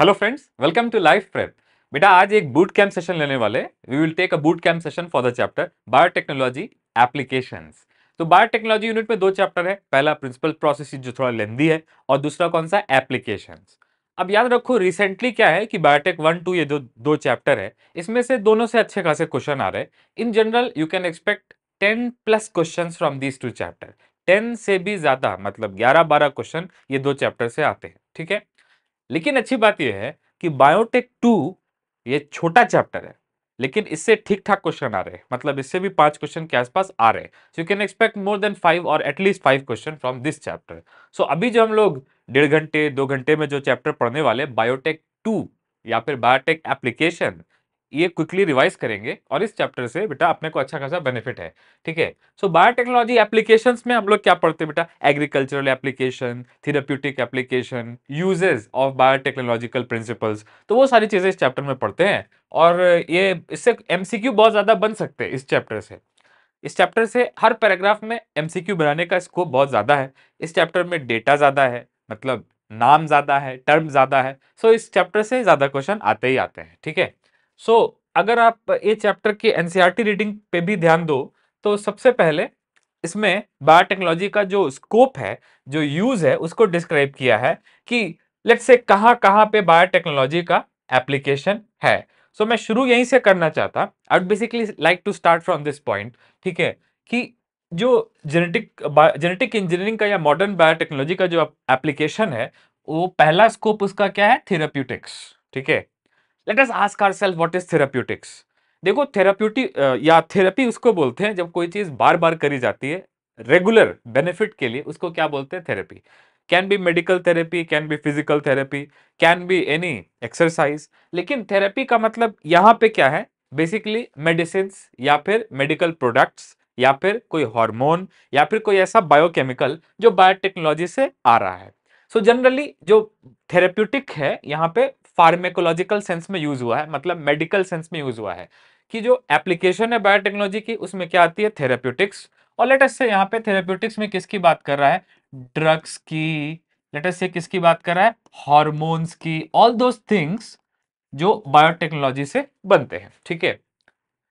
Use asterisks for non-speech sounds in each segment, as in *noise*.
Hello friends welcome to life prep बेटा आज एक बूट कैंप सेशन लेने वाले we will take a boot camp session for the chapter biotechnology applications तो biotechnology unit में दो चैप्टर है पहला प्रिंसिपल प्रोसेस जो थोड़ा लेंदी है और दूसरा कौन सा एप्लीकेशंस अब याद रखो रिसेंटली क्या है कि बायोटेक वन टू ये जो दो चैप्टर है इसमें से दोनों से अच्छे खासे क्वेश्चन आ रहे हैं in general you can expect ten plus question from these two chapter ten से भी ज्यादा मतलब ग्यारह बारह क्वेश्चन ये दो चैप्टर से आते हैं ठीक है लेकिन अच्छी बात यह है कि बायोटेक टू ये छोटा चैप्टर है लेकिन इससे ठीक ठाक क्वेश्चन आ रहे हैं मतलब इससे भी पांच क्वेश्चन के आसपास आ रहे हैं so you can expect more than five और at least five question from this chapter so अभी जो हम लोग डेढ़ घंटे दो घंटे में जो चैप्टर पढ़ने वाले बायोटेक टू या फिर बायोटेक एप्लीकेशन ये क्विकली रिवाइज करेंगे और इस चैप्टर से बेटा अपने को अच्छा खासा बेनिफिट है ठीक है सो बायोटेक्नोलॉजी एप्लीकेशन में हम लोग क्या पढ़ते हैं बेटा agricultural application therapeutic application uses of biotechnological principles तो वो सारी चीज़ें इस चैप्टर में पढ़ते हैं और ये इससे एम बहुत ज़्यादा बन सकते हैं इस चैप्टर से इस चैप्टर से हर पैराग्राफ में एम बनाने का स्कोप बहुत ज़्यादा है इस चैप्टर में डेटा ज़्यादा है मतलब नाम ज़्यादा है टर्म ज़्यादा है सो so, इस चैप्टर से ज़्यादा क्वेश्चन आते ही आते हैं ठीक है सो so, अगर आप ये चैप्टर की एनसीईआरटी रीडिंग e पे भी ध्यान दो तो सबसे पहले इसमें बायोटेक्नोलॉजी का जो स्कोप है जो यूज है उसको डिस्क्राइब किया है कि लेट्स से कहाँ कहाँ पे बायोटेक्नोलॉजी का एप्लीकेशन है सो so, मैं शुरू यहीं से करना चाहता I basically like to start from this point ठीक है कि जो जेनेटिक जेनेटिक इंजीनियरिंग का या मॉडर्न बायोटेक्नोलॉजी का जो एप्लीकेशन है वो पहला स्कोप उसका क्या है थेरेप्यूटिक्स ठीक है let us ask are what is therapeutics देखो थेरापटिक या थेरेपी उसको बोलते हैं जब कोई चीज़ बार बार करी जाती है रेगुलर बेनिफिट के लिए उसको क्या बोलते हैं therapy can be medical therapy can be physical therapy can be any exercise लेकिन थेरेपी का मतलब यहाँ पे क्या है बेसिकली मेडिसिन या फिर मेडिकल प्रोडक्ट्स या फिर कोई हार्मोन या फिर कोई ऐसा बायोकेमिकल जो बायोटेक्नोलॉजी से आ रहा है सो so जनरली जो थेरेप्यूटिक है यहाँ पे फार्मेकोलॉजिकल सेंस में यूज हुआ है मतलब मेडिकल सेंस में यूज हुआ है कि जो एप्लीकेशन है बायोटेक्नोलॉजी की उसमें क्या आती है थेरेप्यूटिक्स और लेटेस्ट से यहाँ पे थेरेप्यूटिक्स में किसकी बात कर रहा है ड्रग्स की लेटेस्ट से किसकी बात कर रहा है हॉर्मोन्स की ऑल दोज थिंग्स जो बायोटेक्नोलॉजी से बनते हैं ठीक है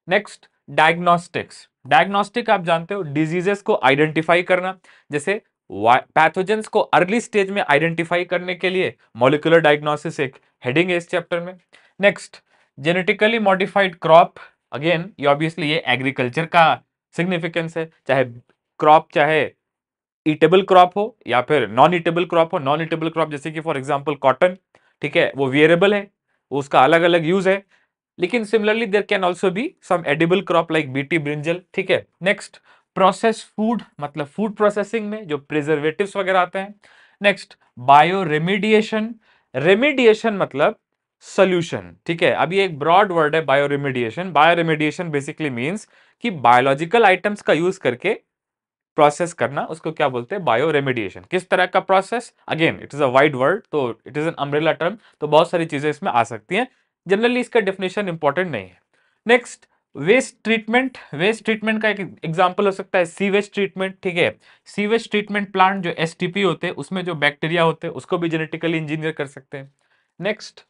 नेक्स्ट डायग्नोस्टिक्स डायग्नोस्टिक आप जानते हो डिजीजेस को आइडेंटिफाई करना जैसे पैथोजेंस को अर्ली स्टेज में आइडेंटिफाई करने के लिए मोलिकुलर डायग्नोसिस एक हेडिंग है इस चैप्टर में next genetically modified crop again ये ऑब्वियसली ये एग्रीकल्चर का सिग्निफिकेंस है चाहे क्रॉप चाहे ईटेबल क्रॉप हो या फिर नॉन ईटेबल क्रॉप हो नॉन ईटेबल क्रॉप जैसे कि फॉर एग्जाम्पल कॉटन ठीक है वो वियरेबल है उसका अलग अलग यूज है लेकिन similarly there can also be some edible crop like BT brinjal ठीक है नेक्स्ट प्रोसेस फूड मतलब फूड प्रोसेसिंग में जो प्रिजर्वेटिव वगैरह आते हैं नेक्स्ट बायो रेमिडिएशन रेमिडिएशन मतलब सोल्यूशन ठीक है अभी एक ब्रॉड वर्ड है bio remediation bio remediation basically means कि बायोलॉजिकल आइटम्स का यूज करके प्रोसेस करना उसको क्या बोलते हैं बायो रेमिडिएशन किस तरह का process again it is a wide word तो it is an umbrella term तो बहुत सारी चीजें इसमें आ सकती हैं जनरली इसका डेफिनेशन इंपॉर्टेंट नहीं है next waste treatment waste treatment का एक एग्जांपल हो सकता है सीवेज ट्रीटमेंट ठीक है सीवेज ट्रीटमेंट प्लांट जो एसटीपी होते हैं उसमें जो बैक्टीरिया होते हैं उसको भी जेनेटिकली इंजीनियर कर सकते हैं नेक्स्ट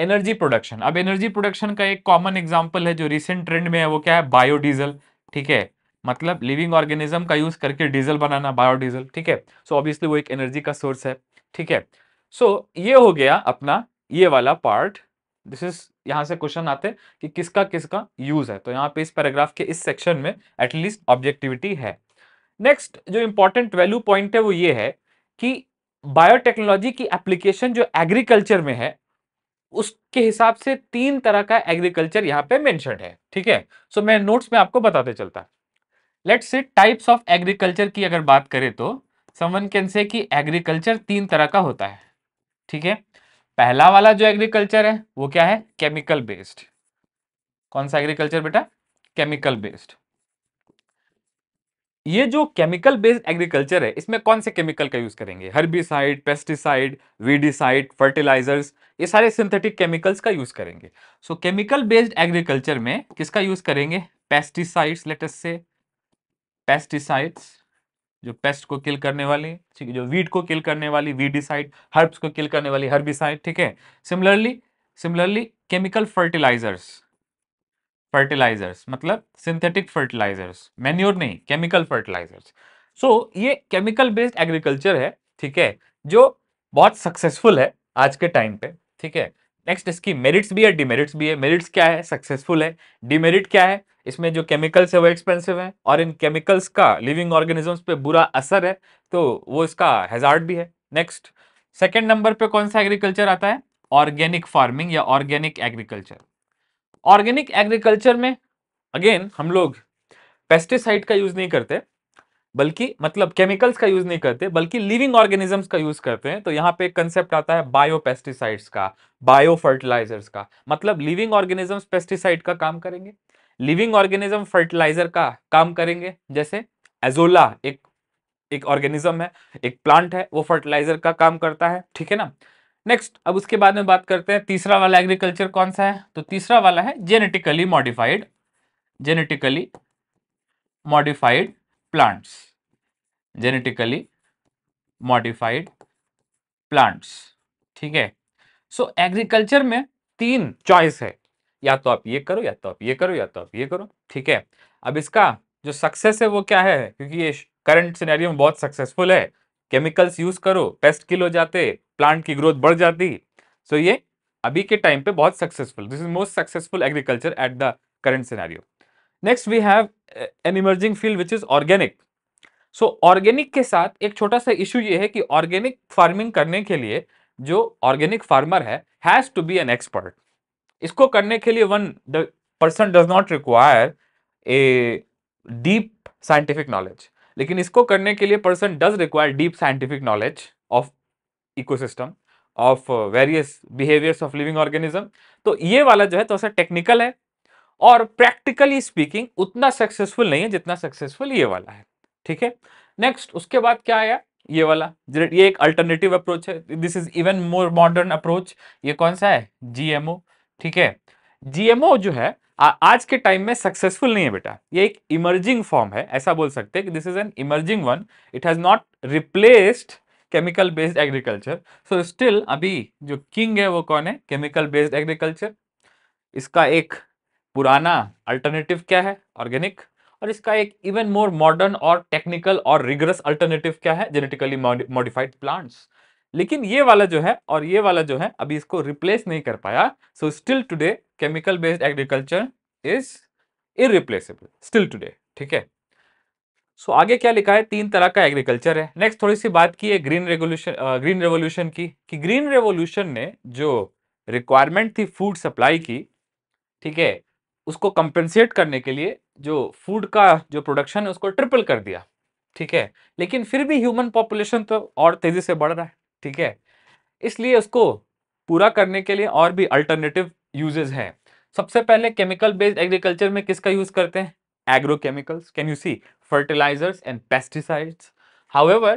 एनर्जी प्रोडक्शन अब एनर्जी प्रोडक्शन का एक कॉमन एग्जाम्पल है जो रिसेंट ट्रेंड में है वो क्या है बायोडीजल ठीक है मतलब लिविंग ऑर्गेनिज्म का यूज करके डीजल बनाना बायोडीजल ठीक है सो ऑब्वियसली वो एक एनर्जी का सोर्स है ठीक है सो so, ये हो गया अपना ये वाला पार्ट दिस इज यहाँ से क्वेश्चन आते कि किसका किसका यूज है तो यहाँ पे इस पैराग्राफ के इस सेक्शन में एटलीस्ट ऑब्जेक्टिविटी है नेक्स्ट जो इंपॉर्टेंट वैल्यू पॉइंट है वो ये है कि बायोटेक्नोलॉजी की एप्लीकेशन जो एग्रीकल्चर में है उसके हिसाब से तीन तरह का एग्रीकल्चर यहाँ पे मैंशन है ठीक है सो मैं नोट्स में आपको बताते चलता let's say types of agriculture की अगर बात करें तो समवन कैन से कि एग्रीकल्चर तीन तरह का होता है ठीक है पहला वाला जो एग्रीकल्चर है वो क्या है केमिकल बेस्ड कौन सा एग्रीकल्चर बेटा केमिकल बेस्ड ये जो केमिकल बेस्ड एग्रीकल्चर है इसमें कौन से केमिकल का यूज करेंगे हर्बिसाइड पेस्टिसाइड वीडिसाइड फर्टिलाइजर्स ये सारे सिंथेटिक केमिकल्स का यूज करेंगे सो केमिकल बेस्ड एग्रीकल्चर में किसका यूज करेंगे पेस्टिसाइड्स लेटेस्ट से पेस्टिसाइड्स जो पेस्ट को किल करने वाली ठीक है जो वीट को किल करने वाली वीडिसाइड हर्ब्स को किल करने वाली हर्बिसाइड ठीक है similarly similarly chemical fertilisers fertilisers मतलब सिंथेटिक फर्टिलाइजर्स मैन्योर नहीं केमिकल फर्टिलाइजर्स सो ये केमिकल बेस्ड एग्रीकल्चर है ठीक है जो बहुत सक्सेसफुल है आज के टाइम पे ठीक है नेक्स्ट इसकी मेरिट्स भी है डिमेरिट्स भी है मेरिट्स क्या है सक्सेसफुल है डिमेरिट क्या है इसमें जो केमिकल्स है वो एक्सपेंसिव है और इन केमिकल्स का लिविंग ऑर्गेनिजम्स पे बुरा असर है तो वो इसका हेजार्ड भी है नेक्स्ट सेकेंड नंबर पे कौन सा एग्रीकल्चर आता है ऑर्गेनिक फार्मिंग या ऑर्गेनिक एग्रीकल्चर ऑर्गेनिक एग्रीकल्चर में अगेन हम लोग पेस्टिसाइड का यूज नहीं करते बल्कि मतलब केमिकल्स का यूज नहीं करते बल्कि लिविंग ऑर्गेनिजम्स का यूज करते हैं तो यहाँ पे एक कंसेप्ट आता है बायो पेस्टिसाइड्स का बायो फर्टिलाइजर्स का मतलब लिविंग ऑर्गेनिजम्स पेस्टिसाइड का काम करेंगे लिविंग ऑर्गेनिज्म फर्टिलाइजर का काम करेंगे जैसे एजोला एक एक ऑर्गेनिज्म है एक प्लांट है वो फर्टिलाइजर का काम करता है ठीक है ना नेक्स्ट अब उसके बाद में बात करते हैं तीसरा वाला एग्रीकल्चर कौन सा है तो तीसरा वाला है genetically modified genetically modified plants genetically modified plants ठीक है सो एग्रीकल्चर में तीन चॉइस है या तो आप ये करो या तो आप ये करो या तो आप ये करो ठीक है अब इसका जो सक्सेस है वो क्या है क्योंकि ये करंट सिनेरियो में बहुत सक्सेसफुल है केमिकल्स यूज करो पेस्ट किल हो जाते प्लांट की ग्रोथ बढ़ जाती सो ये अभी के टाइम पे बहुत successful this is most successful agriculture at the current scenario next we have an emerging field which is organic so organic के साथ एक छोटा सा इशू ये है कि ऑर्गेनिक फार्मिंग करने के लिए जो ऑर्गेनिक फार्मर है has to be an expert इसको करने के लिए one the person does not require a deep scientific knowledge लेकिन इसको करने के लिए person does require deep scientific knowledge of ecosystem of various behaviours of living organism तो ये वाला जो है थोड़ा तो सा टेक्निकल है और प्रैक्टिकली स्पीकिंग उतना सक्सेसफुल नहीं है जितना सक्सेसफुल ये वाला है ठीक है नेक्स्ट उसके बाद क्या आया ये वाला ये एक अल्टरनेटिव अप्रोच है this is even more modern approach ये कौन सा है जीएमओ ठीक है जीएमओ जो है आ, आज के टाइम में सक्सेसफुल नहीं है बेटा ये एक इमर्जिंग फॉर्म है ऐसा बोल सकते हैं कि this is an emerging one it has not replaced chemical based agriculture so still अभी जो किंग है वो कौन है केमिकल बेस्ड एग्रीकल्चर इसका एक पुराना अल्टरनेटिव क्या है ऑर्गेनिक और इसका एक इवन मोर मॉडर्न और टेक्निकल और रिगरस अल्टरनेटिव क्या है जेनेटिकली मॉडिफाइड प्लांट्स लेकिन ये वाला जो है और ये वाला जो है अभी इसको रिप्लेस नहीं कर पाया so still today chemical based agriculture is irreplaceable still today ठीक है सो so, आगे क्या लिखा है तीन तरह का एग्रीकल्चर है नेक्स्ट थोड़ी सी बात की है ग्रीन रेवोल्यूशन ग्रीन रेवोल्यूशन की कि ग्रीन रेवोल्यूशन ने जो रिक्वायरमेंट थी फूड सप्लाई की ठीक है उसको कंपेंसेट करने के लिए जो फूड का जो प्रोडक्शन है उसको ट्रिपल कर दिया ठीक है लेकिन फिर भी ह्यूमन पॉपुलेशन तो और तेज़ी से बढ़ रहा है ठीक है इसलिए उसको पूरा करने के लिए और भी अल्टरनेटिव यूजेज हैं सबसे पहले केमिकल बेस्ड एग्रीकल्चर में किसका यूज करते हैं agrochemicals can you see fertilizers and pesticides however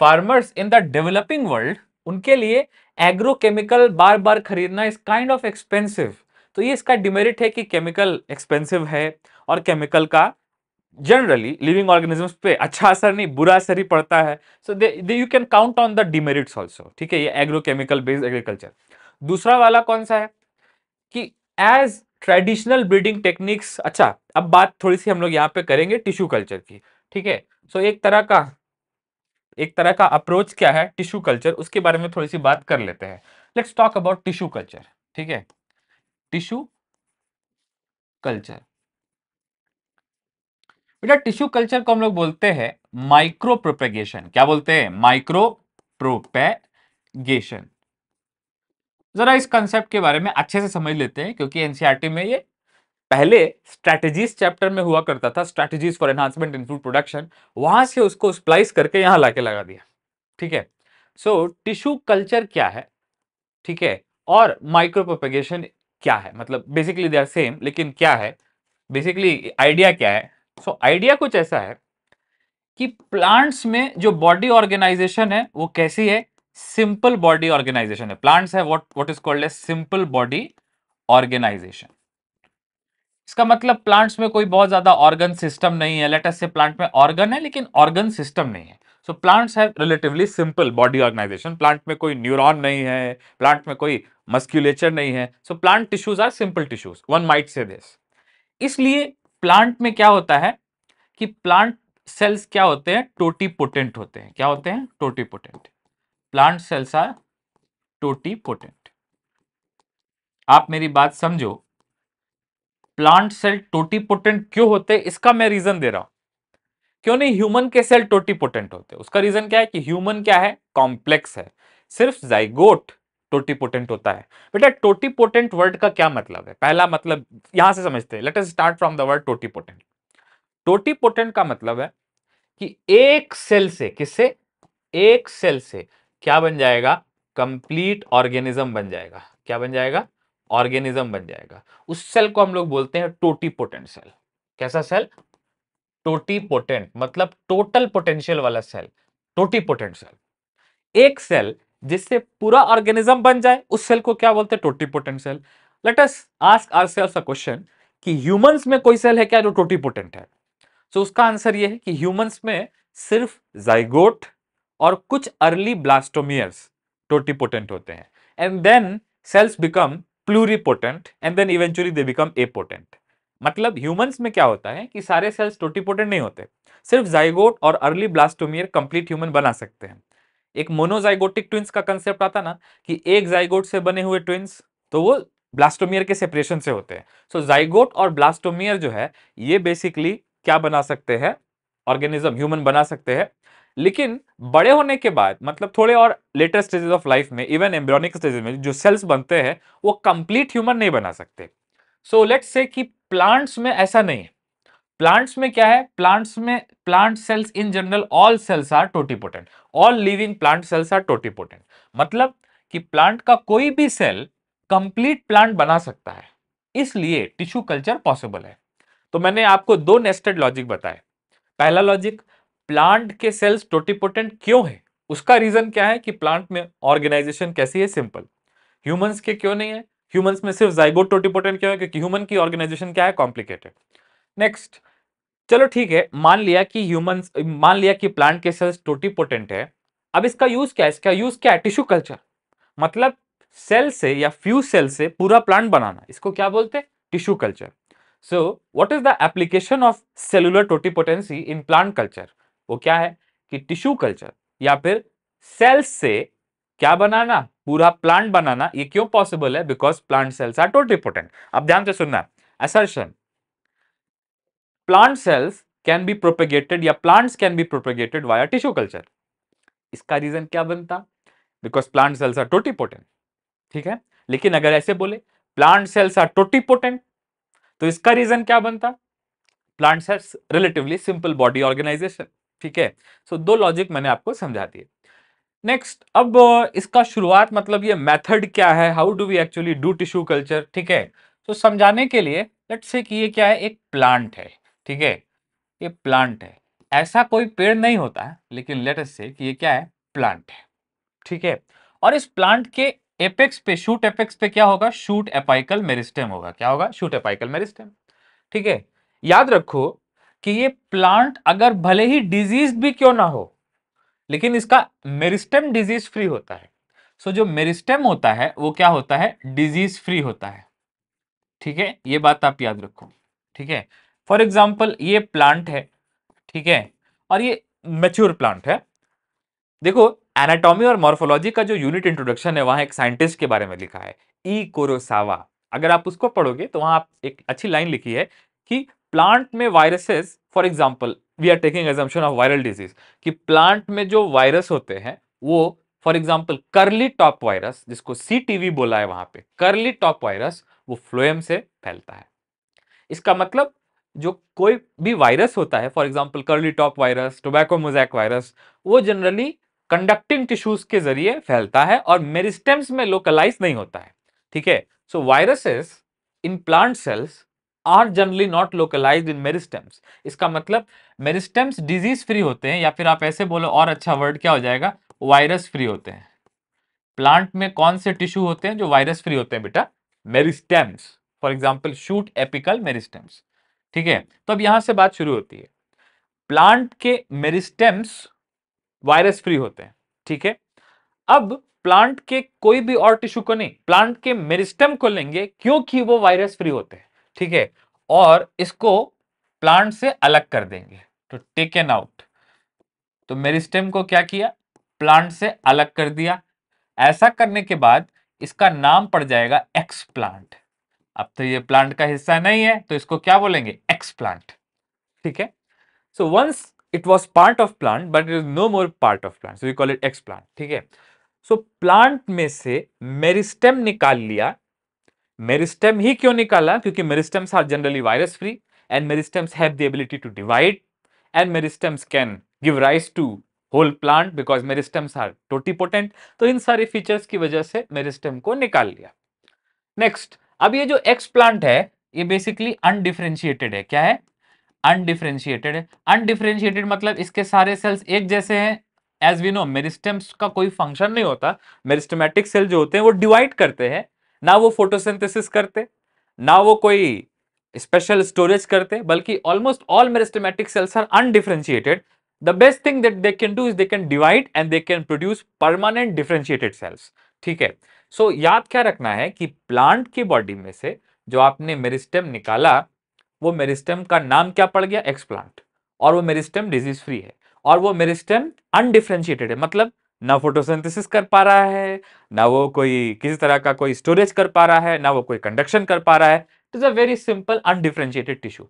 farmers in the developing world उनके लिए एग्रोकेमिकल बार बार खरीदना इज काइंड ऑफ एक्सपेंसिव तो ये इसका डिमेरिट है कि केमिकल एक्सपेंसिव है और केमिकल का जनरली लिविंग ऑर्गेनिजम्स पे अच्छा असर नहीं बुरा असर ही पड़ता है so they you can count on the demerits also ठीक है ये एग्रोकेमिकल बेस्ड एग्रीकल्चर दूसरा वाला कौन सा है कि एज ट्रेडिशनल ब्रीडिंग टेक्निक्स अच्छा अब बात थोड़ी सी हम लोग यहाँ पे करेंगे टिश्यू कल्चर की ठीक है सो एक तरह का एक तरह का अप्रोच क्या है टिश्यू कल्चर उसके बारे में थोड़ी सी बात कर लेते हैं let's talk about tissue culture ठीक है टिश्यू कल्चर बेटा टिश्यू कल्चर को हम लोग बोलते हैं माइक्रो प्रोपेगेशन क्या बोलते हैं माइक्रो प्रोपेगेशन जरा इस कंसेप्ट के बारे में अच्छे से समझ लेते हैं क्योंकि एनसीईआरटी e में ये पहले स्ट्रैटेजीज चैप्टर में हुआ करता था strategies for enhancement in food production वहां से उसको स्प्लाइस करके यहां लाके लगा दिया ठीक है सो टिश्यू कल्चर क्या है ठीक है और माइक्रो प्रोपेगेशन क्या है मतलब बेसिकली दे आर सेम लेकिन क्या है बेसिकली आइडिया क्या है सो so, आइडिया कुछ ऐसा है कि प्लांट्स में जो बॉडी ऑर्गेनाइजेशन है वो कैसी है सिंपल बॉडी ऑर्गेनाइजेशन है प्लांट्स है what what is called a simple body organisation इसका मतलब प्लांट्स में कोई बहुत ज्यादा ऑर्गन सिस्टम नहीं है लेटेस्ट से प्लांट में ऑर्गन है लेकिन ऑर्गन सिस्टम नहीं है so plants have relatively simple body organisation plant में कोई न्यूरॉन नहीं है प्लांट में कोई मस्क्यूलेचर नहीं है so plant tissues are simple tissues one might say this इसलिए प्लांट में क्या होता है कि प्लांट सेल्स क्या होते हैं पोटेंट होते हैं क्या होते हैं potent plant cells are potent आप मेरी बात समझो प्लांट सेल पोटेंट क्यों होते हैं इसका मैं रीजन दे रहा हूं क्यों नहीं ह्यूमन के सेल पोटेंट होते हैं उसका रीजन क्या है कि ह्यूमन क्या है कॉम्प्लेक्स है सिर्फ जाइगोट टोटीपोटेंट होता है बेटा टोटीपोटेंट वर्ड का क्या मतलब है पहला मतलब यहां से समझते हैं let us start from the word totipotent totipotent का मतलब है कि एक सेल से किससे एक सेल से क्या बन जाएगा कंप्लीट ऑर्गेनिज्म बन जाएगा क्या बन जाएगा ऑर्गेनिज्म बन जाएगा उस सेल को हम लोग बोलते हैं टोटीपोटेंट सेल कैसा सेल टोटीपोटेंट मतलब टोटल पोटेंशियल वाला सेल टोटीपोटेंट सेल एक सेल जिससे पूरा ऑर्गेनिज्म बन जाए उस सेल को क्या बोलते हैं totipotent cell let us ask ourselves a question कि ह्यूमंस में कोई सेल है क्या जो टोटीपोटेंट है सो so, उसका आंसर ये है कि ह्यूमंस में सिर्फ जाइगोट और कुछ अर्ली ब्लास्टोमियर्स टोटीपोटेंट होते हैं and then cells become pluripotent and then eventually they become a potent मतलब ह्यूमंस में क्या होता है कि सारे सेल्स टोटीपोटेंट नहीं होते सिर्फ जाइगोट और अर्ली ब्लास्टोमियर कंप्लीट ह्यूमन बना सकते हैं एक मोनोजाइगोटिक ट्विंस का कंसेप्ट आता ना कि एक जाइगोट से बने हुए ट्विंस तो वो ब्लास्टोमियर के सेपरेशन से होते हैं सो so, जाइगोट और ब्लास्टोमियर जो है ये बेसिकली क्या बना सकते हैं ऑर्गेनिज्म ह्यूमन बना सकते हैं लेकिन बड़े होने के बाद मतलब थोड़े और लेटर स्टेजेस ऑफ लाइफ में इवन एम्ब्रोनिक स्टेजेस में जो सेल्स बनते हैं वो कंप्लीट ह्यूमन नहीं बना सकते सो लेट्स से कि प्लांट्स में ऐसा नहीं है प्लांट्स में क्या है प्लांट्स में plant cells in general all cells are totipotent all living plant cells are totipotent मतलब कि प्लांट का कोई भी सेल कंप्लीट प्लांट बना सकता है इसलिए टिश्यू कल्चर पॉसिबल है तो मैंने आपको दो नेस्टेड लॉजिक बताए पहला लॉजिक प्लांट के सेल्स टोटीपोटेंट क्यों है उसका रीजन क्या है कि प्लांट में ऑर्गेनाइजेशन कैसी है सिंपल ह्यूमंस के क्यों नहीं है ह्यूमंस में सिर्फ जाइगोट टोटीपोटेंट क्यों है क्योंकि ह्यूमन की ऑर्गेनाइजेशन क्या है कॉम्प्लिकेटेड नेक्स्ट चलो ठीक है मान लिया कि ह्यूमन मान लिया कि प्लांट के सेल्स टोटीपोटेंट है अब इसका यूज क्या है इसका यूज क्या है टिश्यू कल्चर मतलब सेल से या फ्यू सेल से पूरा प्लांट बनाना इसको क्या बोलते हैं tissue culture so what is the application of cellular totipotency in plant culture वो क्या है कि टिश्यू कल्चर या फिर सेल्स से क्या बनाना पूरा प्लांट बनाना ये क्यों पॉसिबल है because plant cells are totipotent अब ध्यान से सुनना assertion plant cells can be propagated या plants can be propagated via tissue culture इसका रीजन क्या बनता because plant cells are potent ठीक है लेकिन अगर ऐसे बोले प्लांट सेल्स आर पोटेंट तो इसका रीजन क्या बनता plant cells relatively simple body organisation ठीक है सो दो लॉजिक मैंने आपको समझा दिए नेक्स्ट अब इसका शुरुआत मतलब ये मेथड क्या है how do we actually do tissue culture ठीक है तो समझाने के लिए लेट्स से कि ये क्या है एक प्लांट है ठीक है ये प्लांट है ऐसा कोई पेड़ नहीं होता है लेकिन लेटेस्ट से कि ये क्या है प्लांट है ठीक है और इस प्लांट के एपेक्स पे शूट एपेक्स पे क्या होगा शूट एपाइकल मेरिस्टेम होगा क्या होगा शूट एपाइकल मेरिस्टेम ठीक है याद रखो कि ये प्लांट अगर भले ही डिजीज भी क्यों ना हो लेकिन इसका मेरिस्टेम डिजीज फ्री होता है सो जो मेरिस्टेम होता है वो क्या होता है डिजीज फ्री होता है ठीक है ये बात आप याद रखो ठीक है फॉर एग्जाम्पल ये प्लांट है ठीक है और ये मेच्योर प्लांट है देखो एनाटॉमी और मॉर्फोलॉजी का जो यूनिट इंट्रोडक्शन है वहाँ एक साइंटिस्ट के बारे में लिखा है ई e. कोरोसावा अगर आप उसको पढ़ोगे तो वहाँ आप एक अच्छी लाइन लिखी है कि प्लांट में viruses for example we are taking assumption of viral disease कि प्लांट में जो वायरस होते हैं वो for example curly top virus जिसको सी बोला है वहाँ पे करली टॉप वायरस वो फ्लोएम से फैलता है इसका मतलब जो कोई भी वायरस होता है for example curly top virus tobacco mosaic virus वो जनरली कंडक्टिंग टिश्यूज के जरिए फैलता है और मेरिस्टेम्स में लोकलाइज नहीं होता है ठीक है so viruses in plant cells are generally not localise in meristems इसका मतलब मेरिस्टेम्स डिजीज फ्री होते हैं या फिर आप ऐसे बोलो और अच्छा वर्ड क्या हो जाएगा वायरस फ्री होते हैं प्लांट में कौन से टिश्यू होते हैं जो वायरस फ्री होते हैं बेटा meristems for example shoot apical meristems ठीक है तो अब यहां से बात शुरू होती है प्लांट के मेरिस्टेम्स वायरस फ्री होते हैं ठीक है अब प्लांट के कोई भी और टिश्यू को नहीं प्लांट के मेरिस्टम को लेंगे क्योंकि वो वायरस फ्री होते हैं ठीक है और इसको प्लांट से अलग कर देंगे तो टेक एन आउट तो मेरिस्टेम को क्या किया प्लांट से अलग कर दिया ऐसा करने के बाद इसका नाम पड़ जाएगा एक्स प्लांट अब तो ये प्लांट का हिस्सा नहीं है तो इसको क्या बोलेंगे एक्स प्लांट ठीक है so once it was part of plant but it is no more part of plant so you call it explant ठीक है सो प्लांट में से मेरिस्टेम निकाल लिया मेरिस्टेम ही क्यों निकाला क्योंकि meristems are generally virus free and meristems have the ability to divide and meristems can give rise to whole plant because meristems are totipotent तो इन सारे फीचर्स की वजह से मेरिस्टेम को निकाल लिया नेक्स्ट अब ये जो एक्स प्लांट है ये बेसिकली अनडिफ्रेंशिएटेड है क्या है अनडिफ्रेंशिएटेड है अनडिफ्रेंशिएटेड मतलब इसके सारे सेल्स एक जैसे हैं एज वी नो मेरिस्टम्स का कोई फंक्शन नहीं होता मेरिस्टमेटिक सेल जो होते हैं वो डिवाइड करते हैं ना वो फोटोसिंथेसिस करते ना वो कोई स्पेशल स्टोरेज करते बल्कि almost all meristematic cells are undifferentiated the best thing that they can do is they can divide and they can produce permanent differentiated cells ठीक है सो so, याद क्या रखना है कि प्लांट की बॉडी में से जो आपने मेरिस्टम निकाला वो मेरिस्टेम का नाम क्या पड़ गया एक्सप्लांट और वो मेरिस्टम डिजीज फ्री है और वो मेरिस्टम अनडिफ्रेंशिएटेड है मतलब ना फोटोसिंथेसिस कर पा रहा है ना वो कोई किसी तरह का कोई स्टोरेज कर पा रहा है ना वो कोई कंडक्शन कर पा रहा है it is a very simple undifferentiated tissue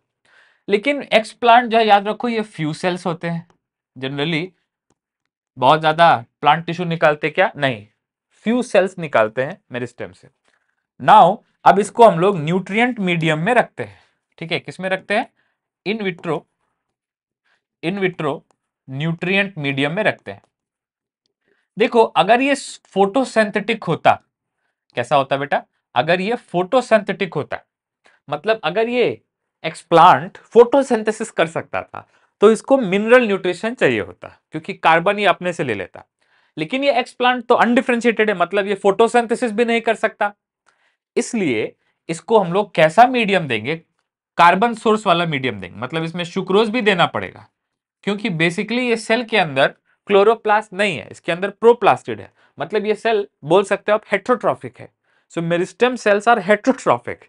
लेकिन एक्सप्लांट जो है याद रखो ये फ्यू सेल्स होते हैं जनरली बहुत ज़्यादा प्लांट टिश्यू निकालते क्या नहीं फ्यू सेल्स निकालते हैं मेरिस्टेम से नाउ अब इसको हम लोग न्यूट्रिएंट मीडियम में रखते हैं ठीक है किसमें रखते हैं in vitro in vitro nutrient medium में रखते हैं देखो अगर ये फोटोसेंथेटिक होता कैसा होता बेटा अगर ये फोटोसेंथेटिक होता मतलब अगर ये एक्सप्लांट फोटोसेंथेसिस कर सकता था तो इसको मिनरल न्यूट्रिशन चाहिए होता क्योंकि कार्बन ही अपने से ले लेता लेकिन ये एक्स प्लांट तो अनडिफ्रेंशिएटेड है मतलब ये फोटोसिंथेसिस भी नहीं कर सकता इसलिए इसको हम लोग कैसा मीडियम देंगे कार्बन सोर्स वाला मीडियम देंगे मतलब इसमें शुक्रोज भी देना पड़ेगा क्योंकि बेसिकली ये सेल के अंदर क्लोरोप्लास्ट नहीं है इसके अंदर प्रोप्लास्टिड है मतलब ये सेल बोल सकते हो आप हेट्रोट्रॉफिक है so meristem cells are heterotrophic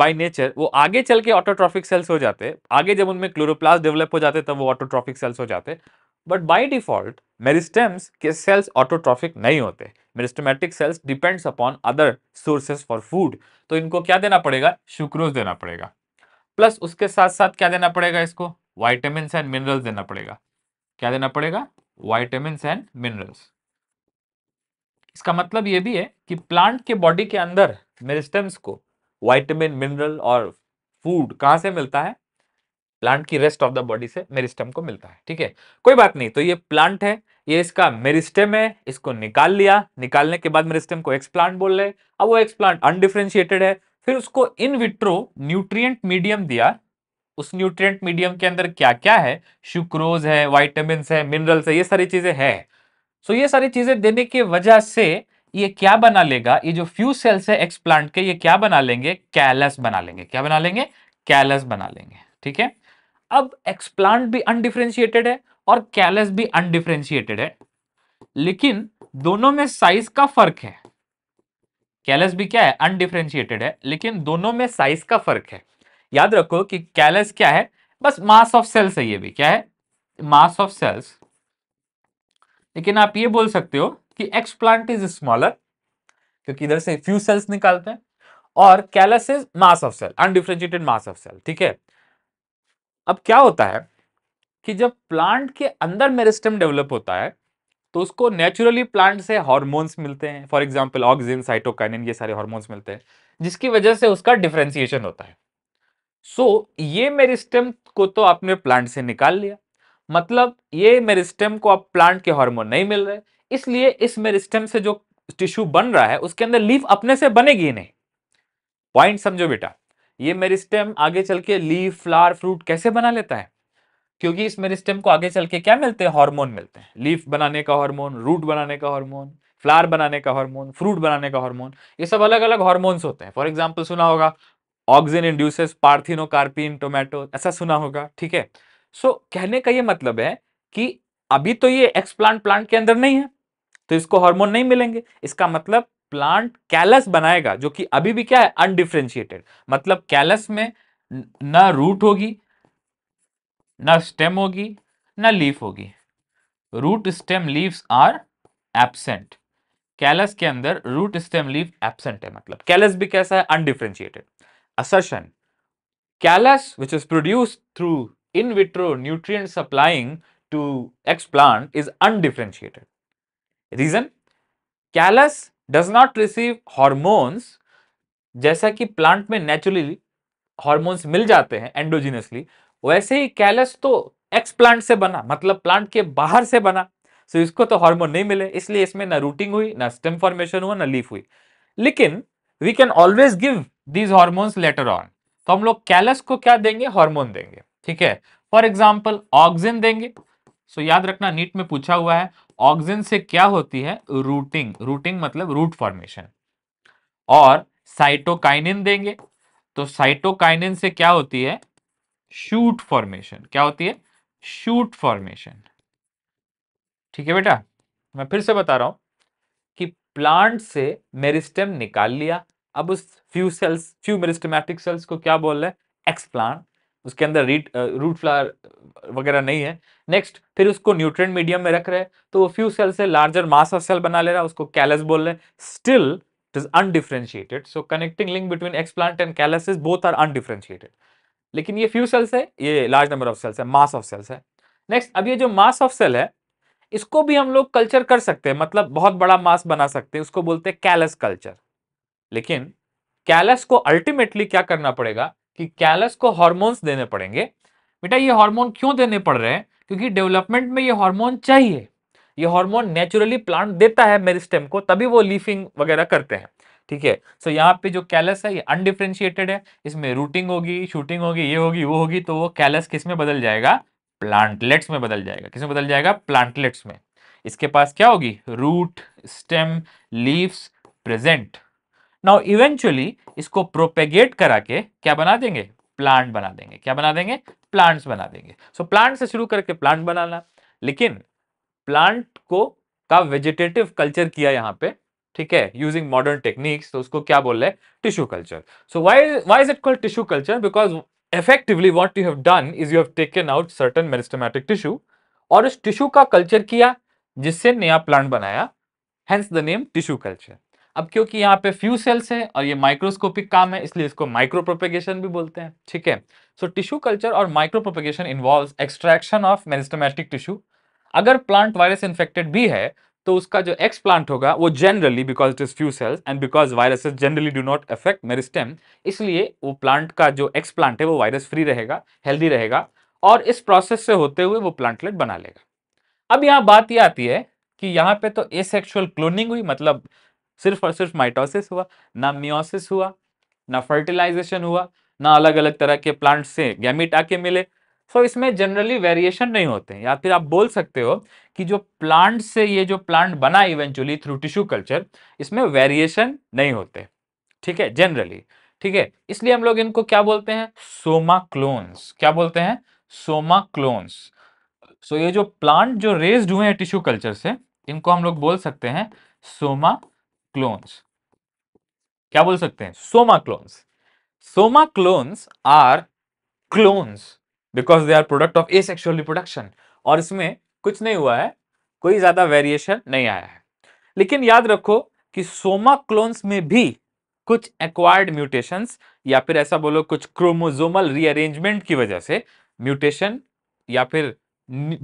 by nature वो आगे चल के ऑटोट्रॉफिक सेल्स हो जाते आगे जब उनमें क्लोरोप्लास्ट डेवलप हो जाते तब वो ऑटोट्रॉफिक सेल्स हो जाते बट बाई डिफॉल्ट मेरिस्टेम्स के सेल्स ऑटोट्रॉफिक नहीं होते meristematic cells depends upon other sources for food तो इनको क्या देना पड़ेगा शुक्रोज देना पड़ेगा प्लस उसके साथ साथ क्या देना पड़ेगा इसको वाइटामिन एंड मिनरल्स देना पड़ेगा क्या देना पड़ेगा वाइटामिन एंड मिनरल्स इसका मतलब ये भी है कि प्लांट के बॉडी के अंदर मेरिस्टेम्स को वाइटामिन मिनरल और फूड कहाँ से मिलता है प्लांट की रेस्ट ऑफ द बॉडी से मेरिस्टम को मिलता है ठीक है कोई बात नहीं तो ये प्लांट है ये इसका मेरिस्टम है इसको निकाल लिया निकालने के बाद मेरिस्टम को एक्सप्लांट बोल रहे अब वो एक्सप्लांट अनडिफ्रेंशिएटेड है फिर उसको इन विट्रो न्यूट्रियट मीडियम दिया उस न्यूट्रियट मीडियम के अंदर क्या क्या है शुक्रोज है वाइटामिन है मिनरल्स है ये सारी चीजें है सो ये सारी चीजें देने की वजह से ये क्या बना लेगा ये जो फ्यू सेल्स है एक्सप्लांट के ये क्या बना लेंगे कैलस बना लेंगे क्या बना लेंगे कैलस बना लेंगे ठीक है अब एक्सप्लांट भी अनडिफ्रेंशिएटेड है और कैलस भी अनडिफ्रेंशिएटेड है लेकिन दोनों में साइज का फर्क है कैलस भी क्या है अनडिफ्रेंशिएटेड है लेकिन दोनों में साइज का फर्क है याद रखो कि कैलस क्या है बस मास ऑफ सेल्स है ये भी क्या है मास ऑफ सेल्स लेकिन आप ये बोल सकते हो कि एक्सप्लांट इज स्मॉलर क्योंकि इधर से फ्यू सेल्स निकालते हैं और callus is mass of cell undifferentiated mass of cell ठीक है अब क्या होता है कि जब प्लांट के अंदर मेरिस्टम डेवलप होता है तो उसको नेचुरली प्लांट से हॉर्मोन्स मिलते हैं फॉर एग्जाम्पल ऑक्सीजन साइटोकाइनिन ये सारे हॉर्मोन्स मिलते हैं जिसकी वजह से उसका डिफ्रेंसिएशन होता है सो so, ये मेरिस्टम को तो आपने प्लांट से निकाल लिया मतलब ये मेरिस्टम को आप प्लांट के हार्मोन नहीं मिल रहे इसलिए इस मेरिस्टम से जो टिश्यू बन रहा है उसके अंदर लीफ अपने से बनेगी नहीं पॉइंट समझो बेटा ये मेरिस्टेम आगे चल के लीव फ्लावर फ्रूट कैसे बना लेता है क्योंकि इस मेरिस्टेम को आगे चल के क्या मिलते हैं हार्मोन मिलते हैं लीफ बनाने का हार्मोन रूट बनाने का हार्मोन फ्लावर बनाने का हार्मोन फ्रूट बनाने का हार्मोन ये सब अलग अलग हार्मोन्स होते हैं फॉर एग्जाम्पल सुना होगा ऑक्सीजन इंड्यूसेस पार्थिनोकार्पिन टोमेटो ऐसा सुना होगा ठीक है सो कहने का ये मतलब है कि अभी तो ये एक्सप्लांट प्लांट के अंदर नहीं है तो इसको हार्मोन नहीं मिलेंगे इसका मतलब प्लांट कैलस बनाएगा जो कि अभी भी क्या है अनडिफ्रेंशिएटेड मतलब कैलस में ना रूट होगी ना स्टेम होगी ना लीफ होगी root stem leaves are absent callus के अंदर रूट स्टेम लीव एबसेंट है मतलब कैलस भी कैसा है undifferentiated assertion callus which is produce through in vitro nutrient supplying to explant is undifferentiated reason callus does not receive hormones जैसा कि plant में नेचुरली हॉर्मोन्स मिल जाते हैं एंडोजिनसली वैसे ही कैलस तो एक्स प्लांट से बना मतलब प्लांट के बाहर से बना सो so इसको तो हार्मोन नहीं मिले इसलिए इसमें ना रूटिंग हुई ना स्टेम फॉर्मेशन हुआ ना लीफ हुई लेकिन we can always give these hormones later on तो हम लोग कैलस को क्या देंगे हार्मोन देंगे ठीक है फॉर एग्जाम्पल ऑक्सिन देंगे सो याद रखना नीट में पूछा हुआ है ऑक्सीजन से क्या होती है रूटिंग रूटिंग मतलब रूट फॉर्मेशन और साइटोकाइनिन देंगे तो साइटोकाइनिन से क्या होती है शूट फॉर्मेशन क्या होती है शूट फॉर्मेशन ठीक है बेटा मैं फिर से बता रहा हूं कि प्लांट से मेरिस्टम निकाल लिया अब उस few cells few meristematic cells को क्या बोल रहे हैं एक्सप्लांट उसके अंदर रीट रूट फ्लावर वगैरह नहीं है नेक्स्ट फिर उसको न्यूट्रिएंट मीडियम में रख रहे हैं तो वो फ्यू सेल से लार्जर मास ऑफ सेल बना ले रहा है उसको कैलस बोल रहे हैं still it is undifferentiated so connecting link between explant and is both are undifferentiated लेकिन ये फ्यू सेल्स है ये लार्ज नंबर ऑफ सेल्स है मास ऑफ सेल्स है नेक्स्ट अब ये जो मास ऑफ सेल है इसको भी हम लोग कल्चर कर सकते हैं मतलब बहुत बड़ा मास बना सकते हैं उसको बोलते हैं कैलस कल्चर लेकिन कैलस को अल्टीमेटली क्या करना पड़ेगा कि कैलस को हॉर्मोन्स देने पड़ेंगे बेटा ये हार्मोन क्यों देने पड़ रहे हैं क्योंकि डेवलपमेंट में ये हार्मोन चाहिए ये हार्मोन नेचुरली प्लांट देता है मेरिस्टेम को तभी वो लीफिंग वगैरह करते हैं ठीक है सो so, यहाँ पे जो कैलस है ये अनडिफ्रेंशिएटेड है इसमें रूटिंग होगी शूटिंग होगी ये होगी वो होगी तो वो कैलस किस में बदल जाएगा प्लांटलेट्स में बदल जाएगा किस में बदल जाएगा प्लांटलेट्स में इसके पास क्या होगी root stem leaves present now eventually इसको प्रोपेगेट करा के क्या बना देंगे प्लांट बना देंगे क्या बना देंगे प्लांट्स बना देंगे सो so, प्लांट से शुरू करके प्लांट बनाना लेकिन प्लांट को का वेजिटेटिव कल्चर किया यहाँ पे ठीक है यूजिंग मॉडर्न टेक्निक्स तो उसको क्या बोल रहे हैं tissue culture so why why is it called tissue culture because effectively what you have done is you have taken out certain meristematic tissue और उस टिश्यू का कल्चर किया जिससे नया प्लांट बनाया hence the name tissue culture अब क्योंकि यहाँ पे फ्यू सेल्स है और ये माइक्रोस्कोपिक काम है इसलिए इसको माइक्रो प्रोपेगेशन भी बोलते हैं ठीक है सो टिश्यू कल्चर और micropropagation involve extraction of meristematic tissue अगर प्लांट वायरस इन्फेक्टेड भी है तो उसका जो एक्स प्लांट होगा वो generally because it is few cells and because viruses generally do not affect meristem इसलिए वो प्लांट का जो एक्स प्लांट है वो वायरस फ्री रहेगा हेल्दी रहेगा और इस प्रोसेस से होते हुए वो प्लांटलेट बना लेगा अब यहाँ बात ये आती है कि यहाँ पे तो एसेक्सुअल क्लोनिंग हुई मतलब सिर्फ और सिर्फ माइटोसिस हुआ ना मियोसिस हुआ ना फर्टिलाइजेशन हुआ ना अलग अलग तरह के प्लांट से गैमिट आके मिले सो so, इसमें जनरली वेरिएशन नहीं होते हैं या फिर आप बोल सकते हो कि जो प्लांट से ये जो प्लांट बना इवेंचुअली थ्रू टिश्यू कल्चर इसमें वेरिएशन नहीं होते ठीक है जनरली ठीक है इसलिए हम लोग इनको क्या बोलते हैं सोमा क्लोन्स क्या बोलते हैं सोमा क्लोन्स सो ये जो प्लांट जो रेज्ड हुए हैं टिश्यू कल्चर से इनको हम लोग बोल सकते हैं सोमा क्लोन्स क्या बोल सकते हैं somaclones somaclones are clones because they are product of asexual reproduction और इसमें कुछ नहीं हुआ है कोई ज्यादा वेरिएशन नहीं आया है लेकिन याद रखो कि सोमा क्लोन्स में भी कुछ एक्वायर्ड म्यूटेशन या फिर ऐसा बोलो कुछ क्रोमोजोमल रीअरेंजमेंट की वजह से म्यूटेशन या फिर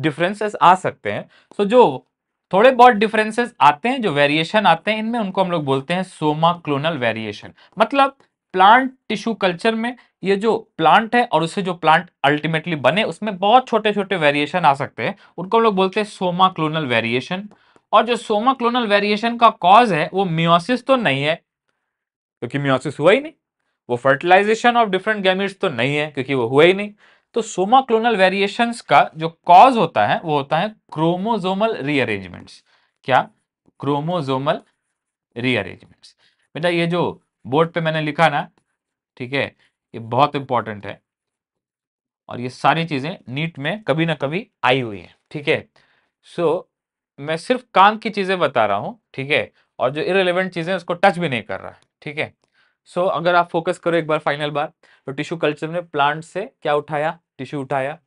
डिफरेंसेस आ सकते हैं सो so, जो थोड़े बहुत डिफरेंसेस आते हैं जो वेरिएशन आते हैं इनमें उनको हम लोग बोलते हैं सोमा क्लोनल वेरिएशन मतलब प्लांट टिश्यू कल्चर में ये जो प्लांट है और उससे जो प्लांट अल्टीमेटली बने उसमें बहुत छोटे छोटे वेरिएशन आ सकते हैं उनको हम लोग बोलते हैं सोमा क्लोनल वेरिएशन और जो सोमा क्लोनल वेरिएशन का कॉज है वो म्योसिस तो नहीं है क्योंकि म्योसिस हुआ ही नहीं वो फर्टिलाइजेशन ऑफ डिफरेंट गैमिट्स तो नहीं है क्योंकि वो हुआ ही नहीं तो सोमाक्लोनल वेरिएशन का जो कॉज होता है वो होता है क्रोमोजोमल रीअरेंजमेंट क्या क्रोमोजोमल रीअरेंजमेंट बेटा ये जो बोर्ड पे मैंने लिखा ना ठीक है ये बहुत इंपॉर्टेंट है और ये सारी चीज़ें नीट में कभी ना कभी आई हुई है ठीक है सो मैं सिर्फ काम की चीज़ें बता रहा हूं ठीक है और जो इरेलीवेंट चीज़ें उसको टच भी नहीं कर रहा ठीक है सो so, अगर आप फोकस करो एक बार फाइनल बार तो टिश्यू कल्चर में प्लांट से क्या उठाया टिश्यू उठाया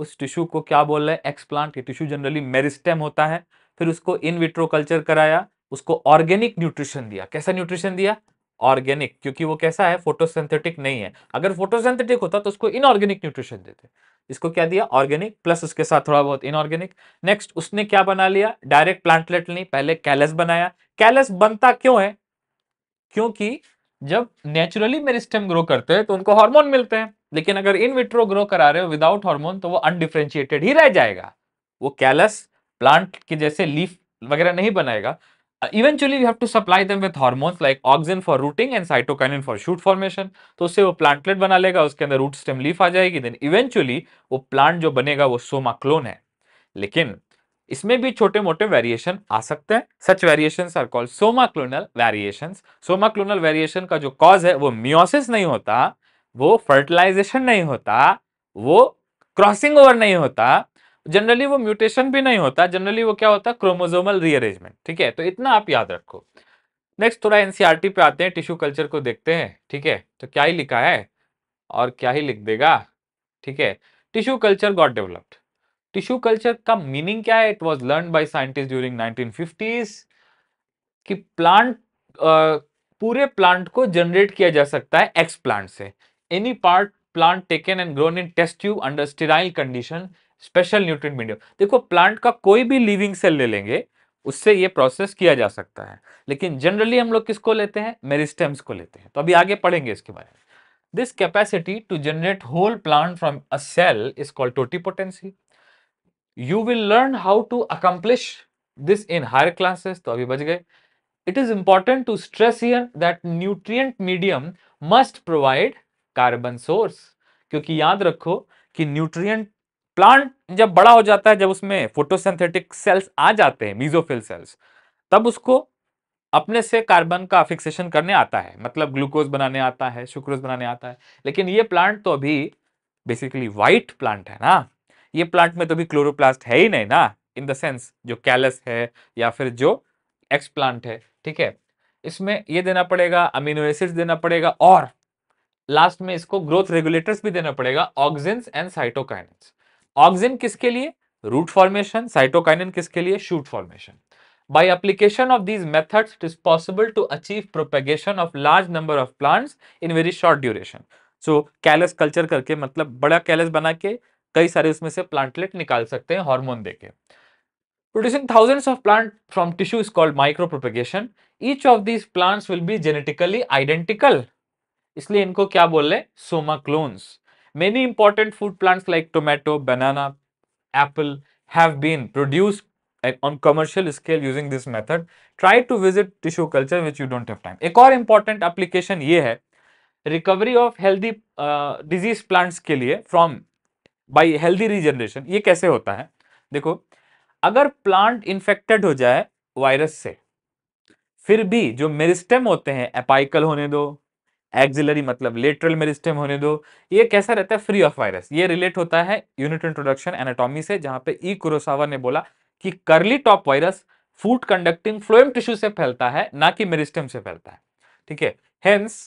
उस टिश्यू को क्या बोल रहे हैं एक्सप्लांट ये टिश्यू जनरली मेरिस्टेम होता है फिर उसको इन विट्रो कल्चर कराया उसको ऑर्गेनिक न्यूट्रिशन दिया कैसा न्यूट्रिशन दिया ऑर्गेनिक क्योंकि वो कैसा है फोटोसिंथेटिक नहीं है अगर फोटोसिंथेटिक होता तो उसको इनऑर्गेनिक न्यूट्रिशन देते इसको क्या दिया ऑर्गेनिक प्लस उसके साथ थोड़ा बहुत इनऑर्गेनिक नेक्स्ट उसने क्या बना लिया डायरेक्ट प्लांटलेट नहीं पहले कैलस बनाया कैलस बनता क्यों है क्योंकि जब नेचुरली मेरिस्टेम ग्रो करते हैं तो उनको हार्मोन मिलते हैं लेकिन अगर इन विट्रो ग्रो करा रहे हो विदाउट हार्मोन तो वो अनडिफ्रेंशिएटेड ही रह जाएगा वो कैलस प्लांट के जैसे लीफ वगैरह नहीं बनाएगा eventually we have to supply them with hormones like oxygen for rooting and cytokinin for shoot formation तो उससे वो प्लांटलेट बना लेगा उसके अंदर रूट स्टेम लीफ आ जाएगी देन इवेंचुअली वो प्लांट जो बनेगा वो सोमा क्लोन है लेकिन इसमें भी छोटे मोटे वेरिएशन आ सकते हैं such variation are called somaclonal variation somaclonal variation का जो कॉज है वो मियोसिस नहीं होता वो फर्टिलाइजेशन नहीं होता वो क्रॉसिंग ओवर नहीं होता जनरली वो म्यूटेशन भी नहीं होता जनरली वो क्या होता है क्रोमोजोमल रीअरेंजमेंट ठीक है तो इतना आप याद रखो नेक्स्ट थोड़ा एनसीआरटी e पे आते हैं टिश्यू कल्चर को देखते हैं ठीक है तो क्या ही लिखा है और क्या ही लिख देगा ठीक है tissue culture got developed tissue culture का मीनिंग क्या है it was learn by scientist during fifties कि प्लांट पूरे प्लांट को जनरेट किया जा सकता है एक्स प्लांट से any part plant taken and grown in test tube under sterile condition special nutrient medium देखो plant का कोई भी living cell ले लेंगे उससे ये process किया जा सकता है लेकिन generally हम लोग किसको लेते हैं meristems को लेते हैं तो अभी आगे पढ़ेंगे इसके बारे में this capacity to generate whole plant from a cell is called totipotency you will learn how to accomplish this in higher classes तो अभी बच गए it is important to stress here that nutrient medium must provide carbon source क्योंकि याद रखो कि nutrient plant जब बड़ा हो जाता है जब उसमें फोटोसिंथेटिक सेल्स आ जाते हैं मीजोफिल सेल्स तब उसको अपने से कार्बन का फिक्सेशन करने आता है मतलब ग्लूकोज बनाने आता है शुक्रोज बनाने आता है लेकिन ये प्लांट तो अभी बेसिकली वाइट प्लांट है ना ये प्लांट में तो अभी क्लोरोप्लास्ट है ही नहीं ना इन द सेंस जो कैलस है या फिर जो एक्स प्लांट है ठीक है इसमें ये देना पड़ेगा अमीनो एसिड्स देना पड़ेगा और लास्ट में इसको ग्रोथ रेगुलेटर्स भी देना पड़ेगा ऑक्सिन एंड साइटोकाइन ऑक्सिन किसके लिए रूट फॉर्मेशन साइटोकाइन किसके लिए shoot formation by application of these method it is possible to achieve propagation of large number of plant in very short duration so callus culture करके मतलब बड़ा callus बना के कई सारे उसमें से प्लांटलेट निकाल सकते हैं हॉर्मोन देके producing thousands of plant from tissue is called micropropagation each of these plants will be genetically identical इसलिए इनको क्या बोल रहे हैं somaclones many important food plants like tomato banana apple have been produce on commercial scale using this method try to visit tissue culture which you don't have time एक और important application ये है recovery of healthy disease plants के लिए from by healthy regeneration ये कैसे होता है देखो अगर प्लांट इन्फेक्टेड हो जाए वायरस से फिर भी जो मेरिस्टेम होते हैं एपाइकल होने दो एक्जिलरी मतलब लेटरल मेरिस्टेम होने दो ये कैसा रहता है फ्री ऑफ वायरस ये रिलेट होता है यूनिट इंट्रोडक्शन एनाटॉमी से जहां पे ई e. कुरोसावा ने बोला कि curly top virus food conducting phloem tissue से फैलता है ना कि मेरिस्टेम से फैलता है ठीक है hence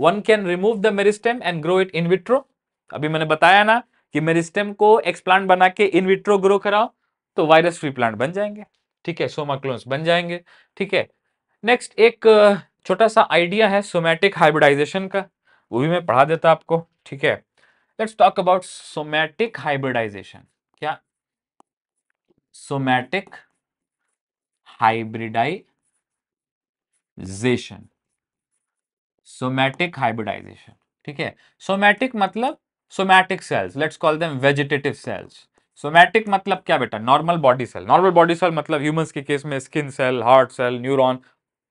one can remove the meristem and grow it in vitro अभी मैंने बताया ना कि मेरिस्टेम को एक्सप्लांट बना के इन विट्रो ग्रो कराओ तो वायरस फ्री प्लांट बन जाएंगे ठीक है सोमाक्लोन्स बन जाएंगे ठीक है नेक्स्ट एक छोटा सा आइडिया है सोमैटिक हाइब्रिडाइजेशन का वो भी मैं पढ़ा देता आपको ठीक है let's talk about somatic hybridization क्या सोमैटिक हाइब्रिडाइजेशन सोमैटिक हाइब्रिडाइजेशन ठीक है सोमैटिक मतलब somatic cells let's call them vegetative cells somatic मतलब क्या बेटा normal body cell normal body cell मतलब ह्यूमंस के केस में skin cell heart cell neuron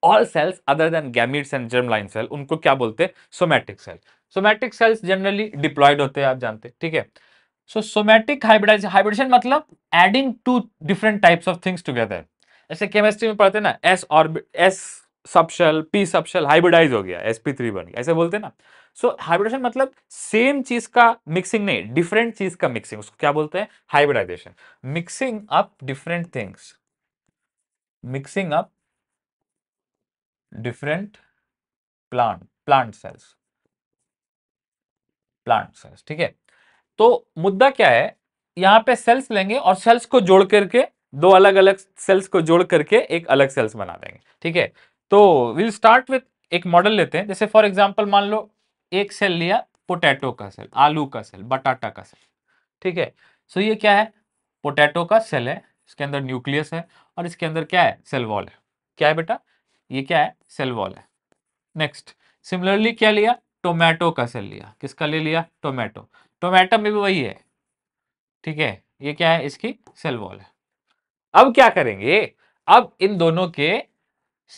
all cells other than gametes and germline cell उनको क्या बोलते हैं somatic cell somatic cells generally diploid होते हैं आप जानते हैं ठीक है सो सोमैटिक हाइब्रिडाइज हाइब्रिडेशन मतलब adding two different types of things together ऐसे केमिस्ट्री में पढ़ते ना s orbit s subshell p subshell hybridize हो गया एस पी थ्री बन गया ऐसे बोलते ना सो so, हाइब्रिडेशन मतलब सेम चीज का मिक्सिंग नहीं डिफरेंट चीज का मिक्सिंग उसको क्या बोलते हैं hybridization mixing up different things mixing up different plant plant cells plant cells ठीक है तो मुद्दा क्या है यहां पे सेल्स लेंगे और सेल्स को जोड़ करके दो अलग अलग सेल्स को जोड़ करके एक अलग सेल्स बना देंगे ठीक है तो विल स्टार्ट विथ एक मॉडल लेते हैं जैसे फॉर एग्जाम्पल मान लो एक सेल लिया पोटैटो का सेल आलू का सेल बटाटा का सेल ठीक है सो ये क्या है पोटैटो का सेल है इसके अंदर न्यूक्लियस है और इसके अंदर क्या है सेल वॉल है क्या है बेटा ये क्या है सेल वॉल है नेक्स्ट सिमिलरली क्या लिया टोमेटो का सेल लिया किसका ले लिया टोमेटो टोमेटो में भी वही है ठीक है ये क्या है इसकी सेल वॉल है अब क्या करेंगे अब इन दोनों के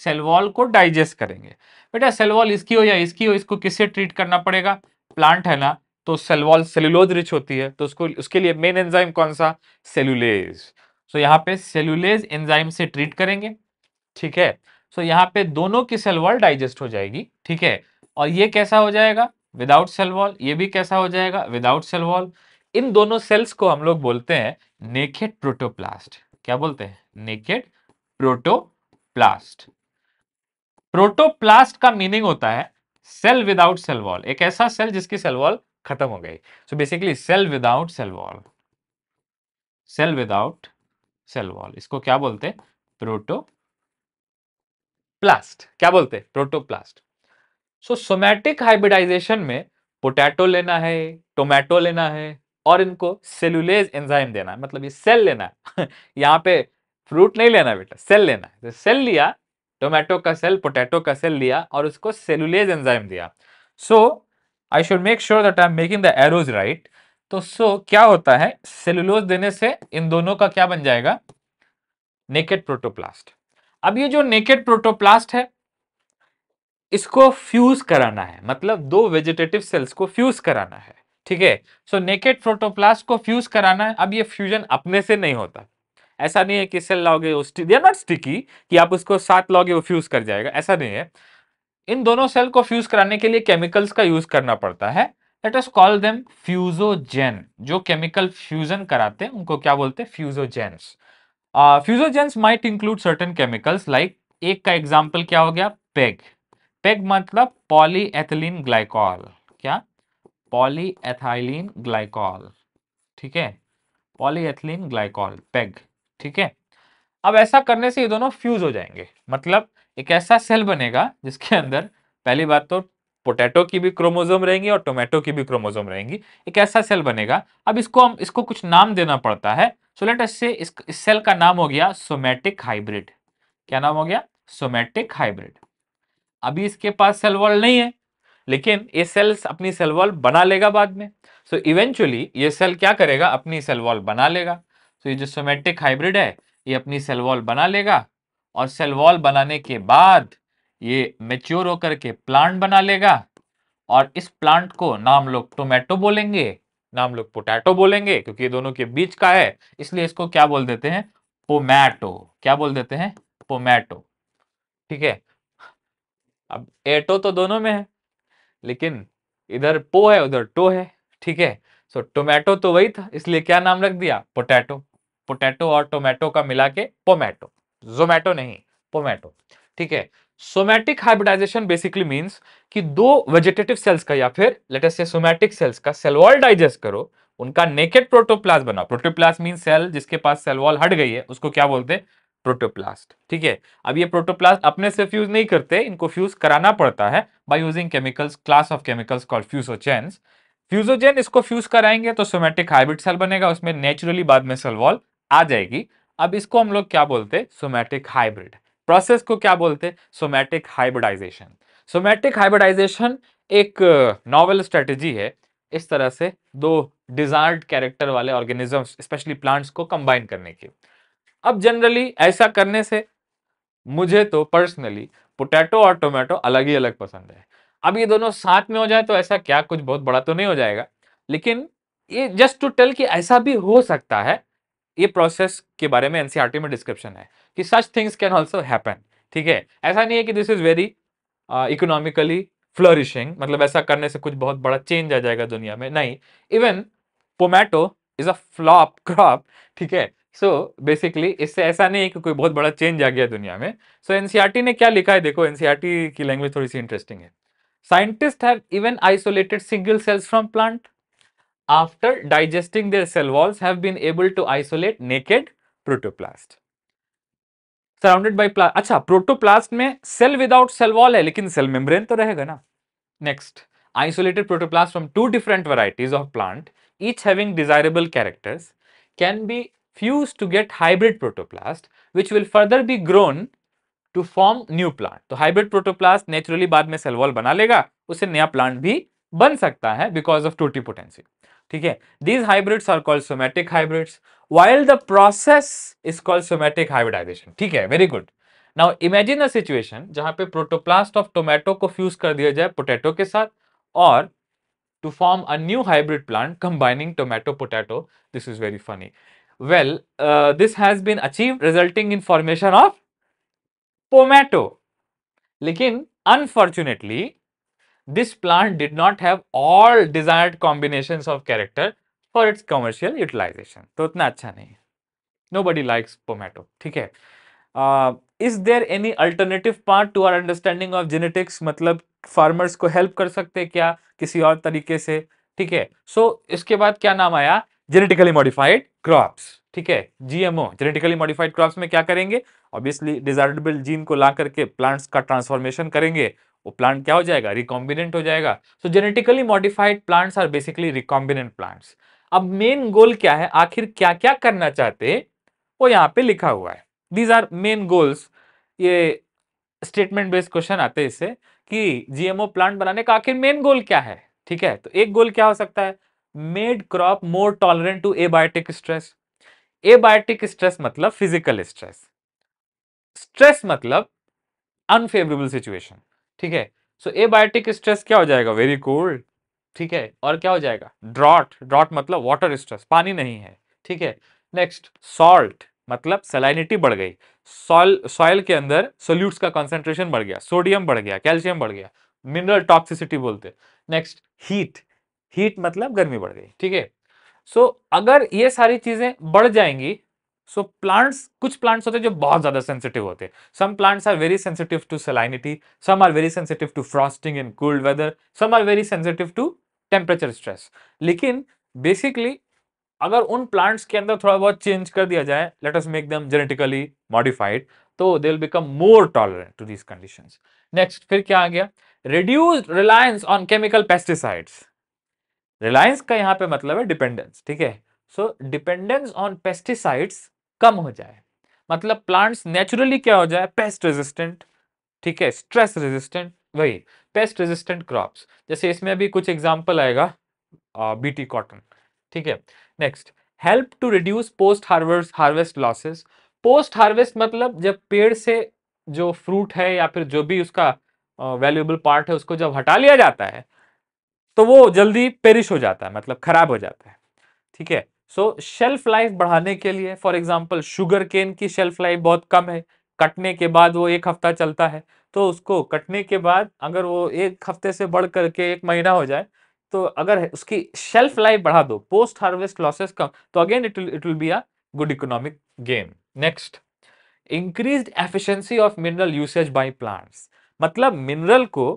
सेल वॉल को डाइजेस्ट करेंगे बेटा सेल वॉल इसकी हो या इसकी हो इसको किससे ट्रीट करना पड़ेगा प्लांट है ना तो सेल वॉल सेल्यूलोज रिच होती है तो उसको उसके लिए मेन एंजाइम कौन सा सेल्यूलेज सो so, यहाँ पे सेल्यूलेज एंजाइम से ट्रीट करेंगे ठीक है सो so, यहाँ पे दोनों की सेल वॉल डाइजेस्ट हो जाएगी ठीक है और ये कैसा हो जाएगा विदाउट सेल वॉल ये भी कैसा हो जाएगा विदाउट सेल वॉल इन दोनों सेल्स को हम लोग बोलते हैं नेकेड प्रोटोप्लास्ट क्या बोलते हैं नेकेड प्रोटोप्लास्ट प्रोटोप्लास्ट का मीनिंग होता है सेल विदाउट सेल वॉल एक ऐसा सेल जिसकी सेल वॉल खत्म हो गई so basically cell without cell wall cell without cell wall इसको क्या बोलते हैं प्रोटो प्लास्ट क्या बोलते हैं प्रोटोप्लास्ट सो सोमैटिक हाइब्रिडाइजेशन में पोटैटो लेना है टोमेटो लेना है और इनको सेलुलेज एंजाइम देना है मतलब ये सेल लेना है *laughs* यहाँ पे फ्रूट नहीं लेना बेटा सेल लेना है तो सेल लिया टोमेटो का सेल पोटैटो का सेल लिया और उसको सेलुलेज एंजाइम दिया so I should make sure that I am making the arrows right तो सो so, क्या होता है सेलुलोज देने से इन दोनों का क्या बन जाएगा नेकेड प्रोटोप्लास्ट अब ये जो नेकेड प्रोटोप्लास्ट है इसको फ्यूज कराना है मतलब दो वेजिटेटिव सेल्स को फ्यूज कराना है ठीक है सो नेकेड प्रोटोप्लास्ट को फ्यूज कराना है अब ये फ्यूजन अपने से नहीं होता ऐसा नहीं है कि सेल लाओगे नॉट स्टिकी कि आप उसको साथ लाओगे वो फ्यूज कर जाएगा ऐसा नहीं है इन दोनों सेल को फ्यूज कराने के लिए केमिकल्स का यूज करना पड़ता है let us call them fusogen जो केमिकल फ्यूजन कराते हैं उनको क्या बोलते हैं fusogens fusogens might include certain chemicals like एक का एग्जाम्पल क्या हो गया पेग पेग मतलब पॉलीएथिलीन ग्लाइकॉल क्या पॉलीएथाइलीन ग्लाइकॉल ठीक है पॉलीएथिलीन ग्लाइकॉल पेग ठीक है अब ऐसा करने से ये दोनों फ्यूज हो जाएंगे मतलब एक ऐसा सेल बनेगा जिसके अंदर पहली बात तो पोटैटो की भी क्रोमोजोम रहेंगी और टोमेटो की भी क्रोमोजोम रहेंगी एक ऐसा सेल बनेगा अब इसको हम इसको कुछ नाम देना पड़ता है सो लेट अस से इस, सेल का नाम हो गया सोमेटिक हाइब्रिड क्या नाम हो गया सोमेटिक हाइब्रिड अभी इसके पास सेल वॉल नहीं है लेकिन ये सेल्स अपनी सेल वॉल बना लेगा बाद में सो so, इवेंचुअली ये सेल क्या करेगा अपनी सेल वॉल बना लेगा सो so, ये जो सोमेटिक हाइब्रिड है ये अपनी सेल वॉल बना लेगा और सेल वॉल बनाने के बाद ये मेच्योर होकर के प्लांट बना लेगा और इस प्लांट को नाम लोग टोमेटो बोलेंगे नाम लोग पोटैटो बोलेंगे क्योंकि ये दोनों के बीच का है इसलिए इसको क्या बोल देते हैं पोमैटो क्या बोल देते हैं पोमैटो ठीक है अब एटो तो दोनों में है लेकिन इधर पो है उधर टो है ठीक है सो टोमेटो तो वही था इसलिए क्या नाम रख दिया पोटैटो पोटैटो और टोमेटो का मिला के पोमैटो जोमेटो नहीं पोमैटो ठीक है सोमैटिक हाइब्रिडाइजेशन बेसिकली मींस कि दो वेजिटेटिव सेल्स का या फिर लेटेस्ट से सोमैटिक सेल्स का सेल वॉल डाइजेस्ट करो उनका नेकेड प्रोटोप्लास्ट बनाओ प्रोटोप्लास्ट मीन सेल जिसके पास सेल वॉल हट गई है उसको क्या बोलते हैं प्रोटोप्लास्ट ठीक है अब ये प्रोटोप्लास्ट अपने से फ्यूज नहीं करते इनको फ्यूज कराना पड़ता है by using chemicals class of chemicals call fusogen fusogen इसको फ्यूज कराएंगे तो सोमैटिक हाइब्रिड सेल बनेगा उसमें नेचुरली बाद में सेल वॉल आ जाएगी अब इसको हम लोग क्या बोलते हैं सोमैटिक हाइब्रिड प्रोसेस को क्या बोलते हैं सोमैटिक हाइब्रिडाइजेशन सोमैटिक हाइब्रिडाइजेशन एक नॉवल uh, स्ट्रेटेजी है इस तरह से दो डिजायर्ड कैरेक्टर वाले ऑर्गेनिजम्स स्पेशली प्लांट्स को कंबाइन करने की अब जनरली ऐसा करने से मुझे तो पर्सनली पोटैटो और टोमेटो अलग ही अलग पसंद है अब ये दोनों साथ में हो जाए तो ऐसा क्या कुछ बहुत बड़ा तो नहीं हो जाएगा लेकिन ये जस्ट टू टेल कि ऐसा भी हो सकता है ये प्रोसेस के बारे में एनसीईआरटी e में डिस्क्रिप्शन है कि such things can also happen ठीक है ऐसा नहीं है कि this is very economically flourishing मतलब ऐसा करने से कुछ बहुत बड़ा चेंज आ जाएगा दुनिया में नहीं even pomato is a flop crop ठीक है सो so, बेसिकली इससे ऐसा नहीं है कि कोई बहुत बड़ा चेंज आ गया दुनिया में सो so, एनसीईआरटी e ने क्या लिखा है देखो एनसीईआरटी e की लैंग्वेज थोड़ी सी इंटरेस्टिंग है scientist have even isolated single cells from plant after digesting their cell walls have been able to isolate naked protoplast surrounded by plast अच्छा प्रोटोप्लास्ट में सेल विदाउट सेल वॉल है लेकिन cell membrane तो रहेगा ना next isolated protoplasts from two different varieties of plant, each having desirable characters, can be fused to get hybrid protoplast, which will further be grown to form new plant. तो hybrid protoplast naturally बाद में cell wall बना लेगा, उसे नया plant भी बन सकता है because of totipotence. ठीक है these hybrids are called somatic hybrids while the process is called somatic hybridization ठीक है very good now imagine a situation जहां पे प्रोटोप्लास्ट ऑफ टोमेटो को फ्यूज कर दिया जाए पोटैटो के साथ और to form a new hybrid plant combining tomato potato this is very funny well this has been achieve resulting in formation of pomato लेकिन unfortunately this plant did not have all desired combinations of character for its commercial utilization. तो उतना अच्छा नहीं है Nobody likes pomato. ठीक है is there any alternative part to our understanding of genetics मतलब farmers को हेल्प कर सकते क्या किसी और तरीके से ठीक है सो so, इसके बाद क्या नाम आया जेनेटिकली मॉडिफाइड क्रॉप्स ठीक है जीएमओ जेनेटिकली मॉडिफाइड क्रॉप्स में क्या करेंगे ऑब्वियसली डिजायरेबल जीन को ला करके प्लांट्स का ट्रांसफॉर्मेशन करेंगे वो प्लांट क्या हो जाएगा रिकॉम्बिनेंट हो जाएगा so genetically modified plants are basically recombinant plants अब मेन गोल क्या है आखिर क्या क्या करना चाहते वो यहाँ पे लिखा हुआ है दीज आर मेन गोल्स ये स्टेटमेंट बेस्ड क्वेश्चन आते हैं इससे कि जीएमओ प्लांट बनाने का आखिर मेन गोल क्या है ठीक है तो एक गोल क्या हो सकता है made crop more tolerant to abiotic stress abiotic stress मतलब फिजिकल स्ट्रेस स्ट्रेस मतलब अनफेवरेबल सिचुएशन ठीक है सो एबायोटिक स्ट्रेस क्या हो जाएगा वेरी कोल्ड ठीक है और क्या हो जाएगा ड्रॉट ड्रॉट मतलब वाटर स्ट्रेस पानी नहीं है ठीक है नेक्स्ट सॉल्ट मतलब सेलाइनिटी बढ़ गई सॉल सॉइल के अंदर सोल्यूट्स का कॉन्सेंट्रेशन बढ़ गया सोडियम बढ़ गया कैल्शियम बढ़ गया मिनरल टॉक्सिसिटी बोलते नेक्स्ट हीट हीट मतलब गर्मी बढ़ गई ठीक है सो अगर ये सारी चीजें बढ़ जाएंगी सो प्लांट्स कुछ प्लांट्स होते हैं जो बहुत ज्यादा सेंसिटिव होते हैं some plants are very sensitive to salinity some are very sensitive to frosting in cold weather some are very sensitive to temperature stress लेकिन बेसिकली अगर उन प्लांट्स के अंदर थोड़ा बहुत चेंज कर दिया जाए let us make them genetically modified तो they will become more tolerant to these condition next फिर क्या आ गया reduce reliance on chemical pesticides reliance का यहाँ पे मतलब है डिपेंडेंस ठीक है सो डिपेंडेंस ऑन पेस्टिसाइड्स कम हो जाए मतलब प्लांट्स नेचुरली क्या हो जाए पेस्ट रेजिस्टेंट ठीक है स्ट्रेस रेजिस्टेंट वही पेस्ट रेजिस्टेंट क्रॉप्स जैसे इसमें अभी कुछ एग्जांपल आएगा बीटी कॉटन ठीक है next help to reduce post harvest harvest losses post harvest मतलब जब पेड़ से जो फ्रूट है या फिर जो भी उसका वैल्यूएबल पार्ट है उसको जब हटा लिया जाता है तो वो जल्दी पेरिश हो जाता है मतलब खराब हो जाता है ठीक है सो शेल्फ लाइफ बढ़ाने के लिए फॉर एग्जाम्पल शुगर केन की शेल्फ लाइफ बहुत कम है कटने के बाद वो एक हफ्ता चलता है तो उसको कटने के बाद अगर वो एक हफ्ते से बढ़ करके एक महीना हो जाए तो अगर उसकी शेल्फ लाइफ बढ़ा दो पोस्ट हार्वेस्ट लॉसेस कम तो again it it will be a good economic gain next increase efficiency of mineral usage by plants मतलब मिनरल को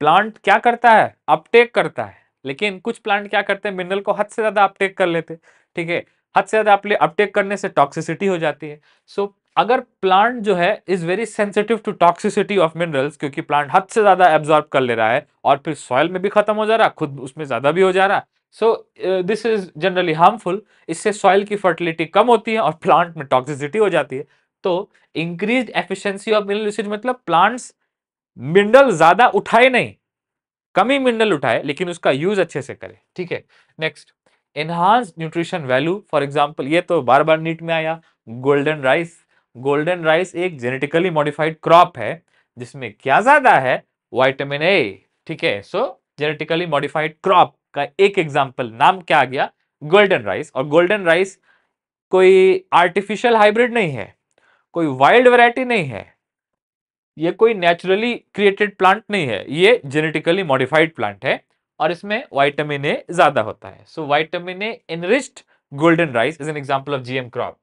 प्लांट क्या करता है अपटेक करता है लेकिन कुछ प्लांट क्या करते हैं मिनरल को हद से ज़्यादा अपटेक कर लेते ठीक है हद से ज़्यादा अपटेक करने से टॉक्सिसिटी हो जाती है सो so, अगर प्लांट जो है is very sensitive to toxicity of minerals क्योंकि प्लांट हद से ज़्यादा एब्जॉर्ब कर ले रहा है और फिर सॉयल में भी ख़त्म हो जा रहा खुद उसमें ज़्यादा भी हो जा रहा so this is generally harmful इससे सॉइल की फर्टिलिटी कम होती है और प्लांट में टॉक्सिसिटी हो जाती है तो increase efficiency of mineral usage मतलब प्लांट्स मिनरल ज़्यादा उठाए नहीं कमी मिनरल उठाए लेकिन उसका यूज अच्छे से करे ठीक है next enhance nutrition value for example ये तो बार बार नीट में आया गोल्डन राइस गोल्डन राइस एक जेनेटिकली मॉडिफाइड क्रॉप है जिसमें क्या ज्यादा है वाइटामिन ए ठीक है सो जेनेटिकली मॉडिफाइड क्रॉप का एक एग्जाम्पल नाम क्या आ गया गोल्डन राइस और गोल्डन राइस कोई आर्टिफिशियल हाइब्रिड नहीं है कोई वाइल्ड वैरायटी नहीं है ये कोई नेचुरली क्रिएटेड प्लांट नहीं है ये जेनेटिकली मॉडिफाइड प्लांट है और इसमें वाइटामिन ए ज्यादा होता है so vitamin A enriched golden rice is an example of GM crop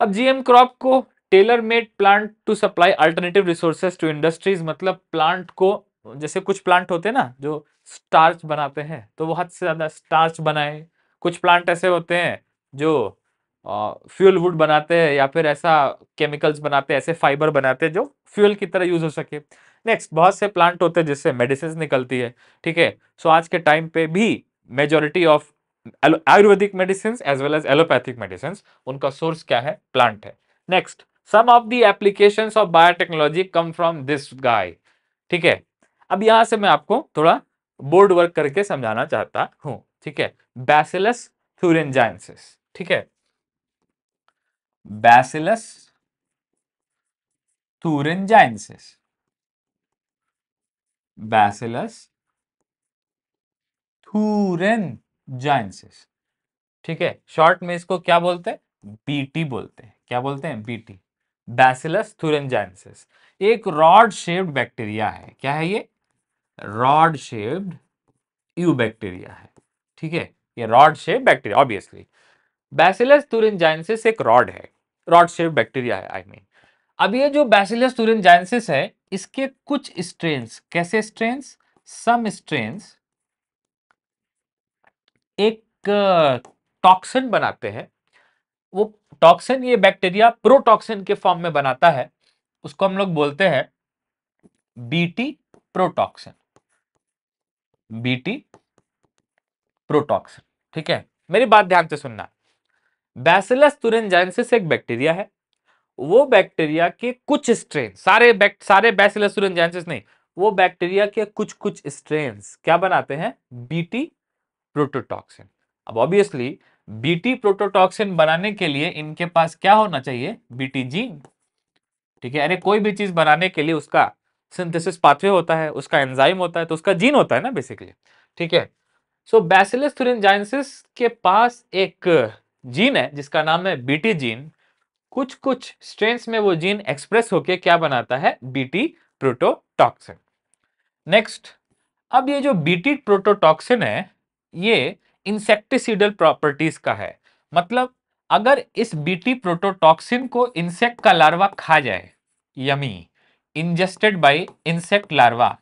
अब जीएम क्रॉप को tailor made plant to supply alternative resources to industries मतलब प्लांट को जैसे कुछ प्लांट होते हैं ना जो स्टार्च बनाते हैं तो वो हद से ज़्यादा स्टार्च बनाए कुछ प्लांट ऐसे होते हैं जो फ्यूल वुड बनाते हैं या फिर ऐसा केमिकल्स बनाते हैं ऐसे फाइबर बनाते हैं जो फ्यूल की तरह यूज हो सके नेक्स्ट बहुत से प्लांट होते हैं जिससे मेडिसिन निकलती है ठीक है सो आज के टाइम पे भी majority of Ayurvedic medicine as well as allopathic medicine उनका सोर्स क्या है प्लांट है next some of the application of biotechnology come from this guy ठीक है अब यहां से मैं आपको थोड़ा बोर्ड वर्क करके समझाना चाहता हूँ ठीक है बैसिलस थ्यूरेंजाइंसिस ठीक है बैसिलस thuringiensis बैसिलस thuringiensis ठीक है शॉर्ट में इसको क्या बोलते हैं बीटी बोलते हैं क्या बोलते हैं बीटी बैसिलस जाइंसिस एक रॉड शेप्ड बैक्टीरिया है क्या है ये रॉड शेप्ड यू बैक्टीरिया है ठीक है ये rod shape bacteria obviously bacillus thuringiensis एक रॉड है रॉड शेप बैक्टीरिया है आई I मीन mean. अब ये जो बैसिलस तुरिनजाइनसिस है इसके कुछ स्ट्रेन्स कैसे स्ट्रेन्स सम स्ट्रेन्स एक टॉक्सिन uh, बनाते हैं वो टॉक्सिन ये बैक्टीरिया प्रोटॉक्सिन के फॉर्म में बनाता है उसको हम लोग बोलते हैं बीटी प्रोटॉक्सिन बीटी प्रोटॉक्सिन ठीक है मेरी बात ध्यान से सुनना है बैसिलस तुरंजाइनसिस एक बैक्टीरिया है वो बैक्टीरिया के कुछ स्ट्रेन सारे सारे बैसिलस तुरंजाइनसिस नहीं वो बैक्टीरिया के कुछ कुछ स्ट्रेन क्या बनाते हैं बीटी प्रोटोटॉक्सिन अब ऑब्वियसली बीटी प्रोटोटॉक्सिन बनाने के लिए इनके पास क्या होना चाहिए बीटी जीन ठीक है अरे कोई भी चीज बनाने के लिए उसका सिंथेसिस पाथवे होता है उसका एंजाइम होता है तो उसका जीन होता है ना बेसिकली ठीक है सो बैसिलस थुरेंजाइनसिस के पास एक जीन है जिसका नाम है बीटी जीन कुछ कुछ स्ट्रेंस में वो जीन एक्सप्रेस होके क्या बनाता है बीटी प्रोटोटॉक्सिन नेक्स्ट अब ये जो बीटी प्रोटोटॉक्सिन है ये इंसेक्टिसाइडल प्रॉपर्टीज का है मतलब अगर इस बीटी प्रोटोटॉक्सिन को इंसेक्ट का लार्वा खा जाए yummy ingested by insect larva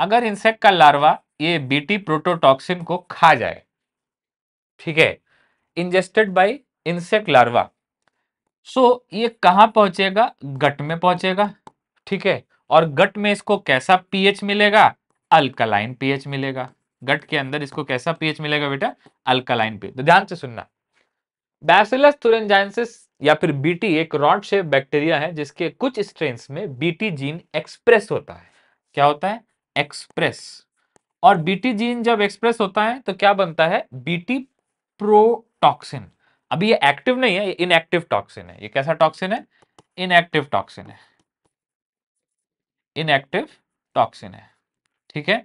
अगर इंसेक्ट का लार्वा ये बीटी प्रोटोटॉक्सिन को खा जाए ठीक है ingested by insect larva so ये कहाँ पहुंचेगा गट में पहुंचेगा ठीक है और गट में इसको कैसा पीएच मिलेगा अल्कलाइन पीएच मिलेगा गट के अंदर इसको कैसा पीएच मिलेगा बेटा अल्कलाइन पीएच तो ध्यान से सुनना बैसिलस थुरेंजाइंसिस या फिर बीटी एक रॉड शेप बैक्टीरिया है जिसके कुछ स्ट्रेन्स में बीटी जीन एक्सप्रेस होता है क्या होता है एक्सप्रेस और बीटी जीन जब एक्सप्रेस होता है तो क्या बनता है बीटी प्रो टॉक्सिन अभी ये एक्टिव नहीं है ये इनएक्टिव टॉक्सिन है ये कैसा टॉक्सिन है इनएक्टिव टॉक्सिन है इनएक्टिव टॉक्सिन है ठीक है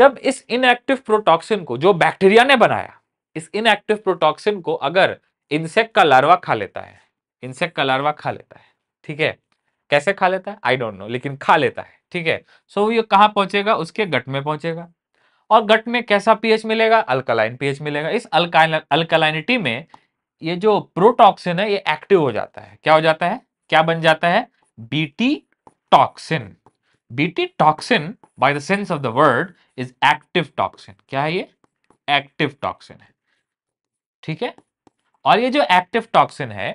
जब इस इनएक्टिव प्रोटॉक्सिन को जो बैक्टीरिया ने बनाया इस इनएक्टिव प्रोटॉक्सिन को अगर इंसेक्ट का लार्वा खा लेता है इंसेक्ट का लार्वा खा लेता है ठीक है कैसे खा लेता है आई डोंट नो लेकिन खा लेता है ठीक है सो so, ये कहां पहुंचेगा उसके गट में पहुंचेगा और गट में कैसा पीएच मिलेगा अल्कलाइन पीएच मिलेगा इस अल्काइन अल्कलाइनिटी में ये जो प्रोटॉक्सिन है ये एक्टिव हो जाता है क्या हो जाता है क्या बन जाता है BT toxin BT toxin by the sense of the word is active toxin क्या है ये एक्टिव टॉक्सिन है ठीक है और ये जो एक्टिव टॉक्सिन है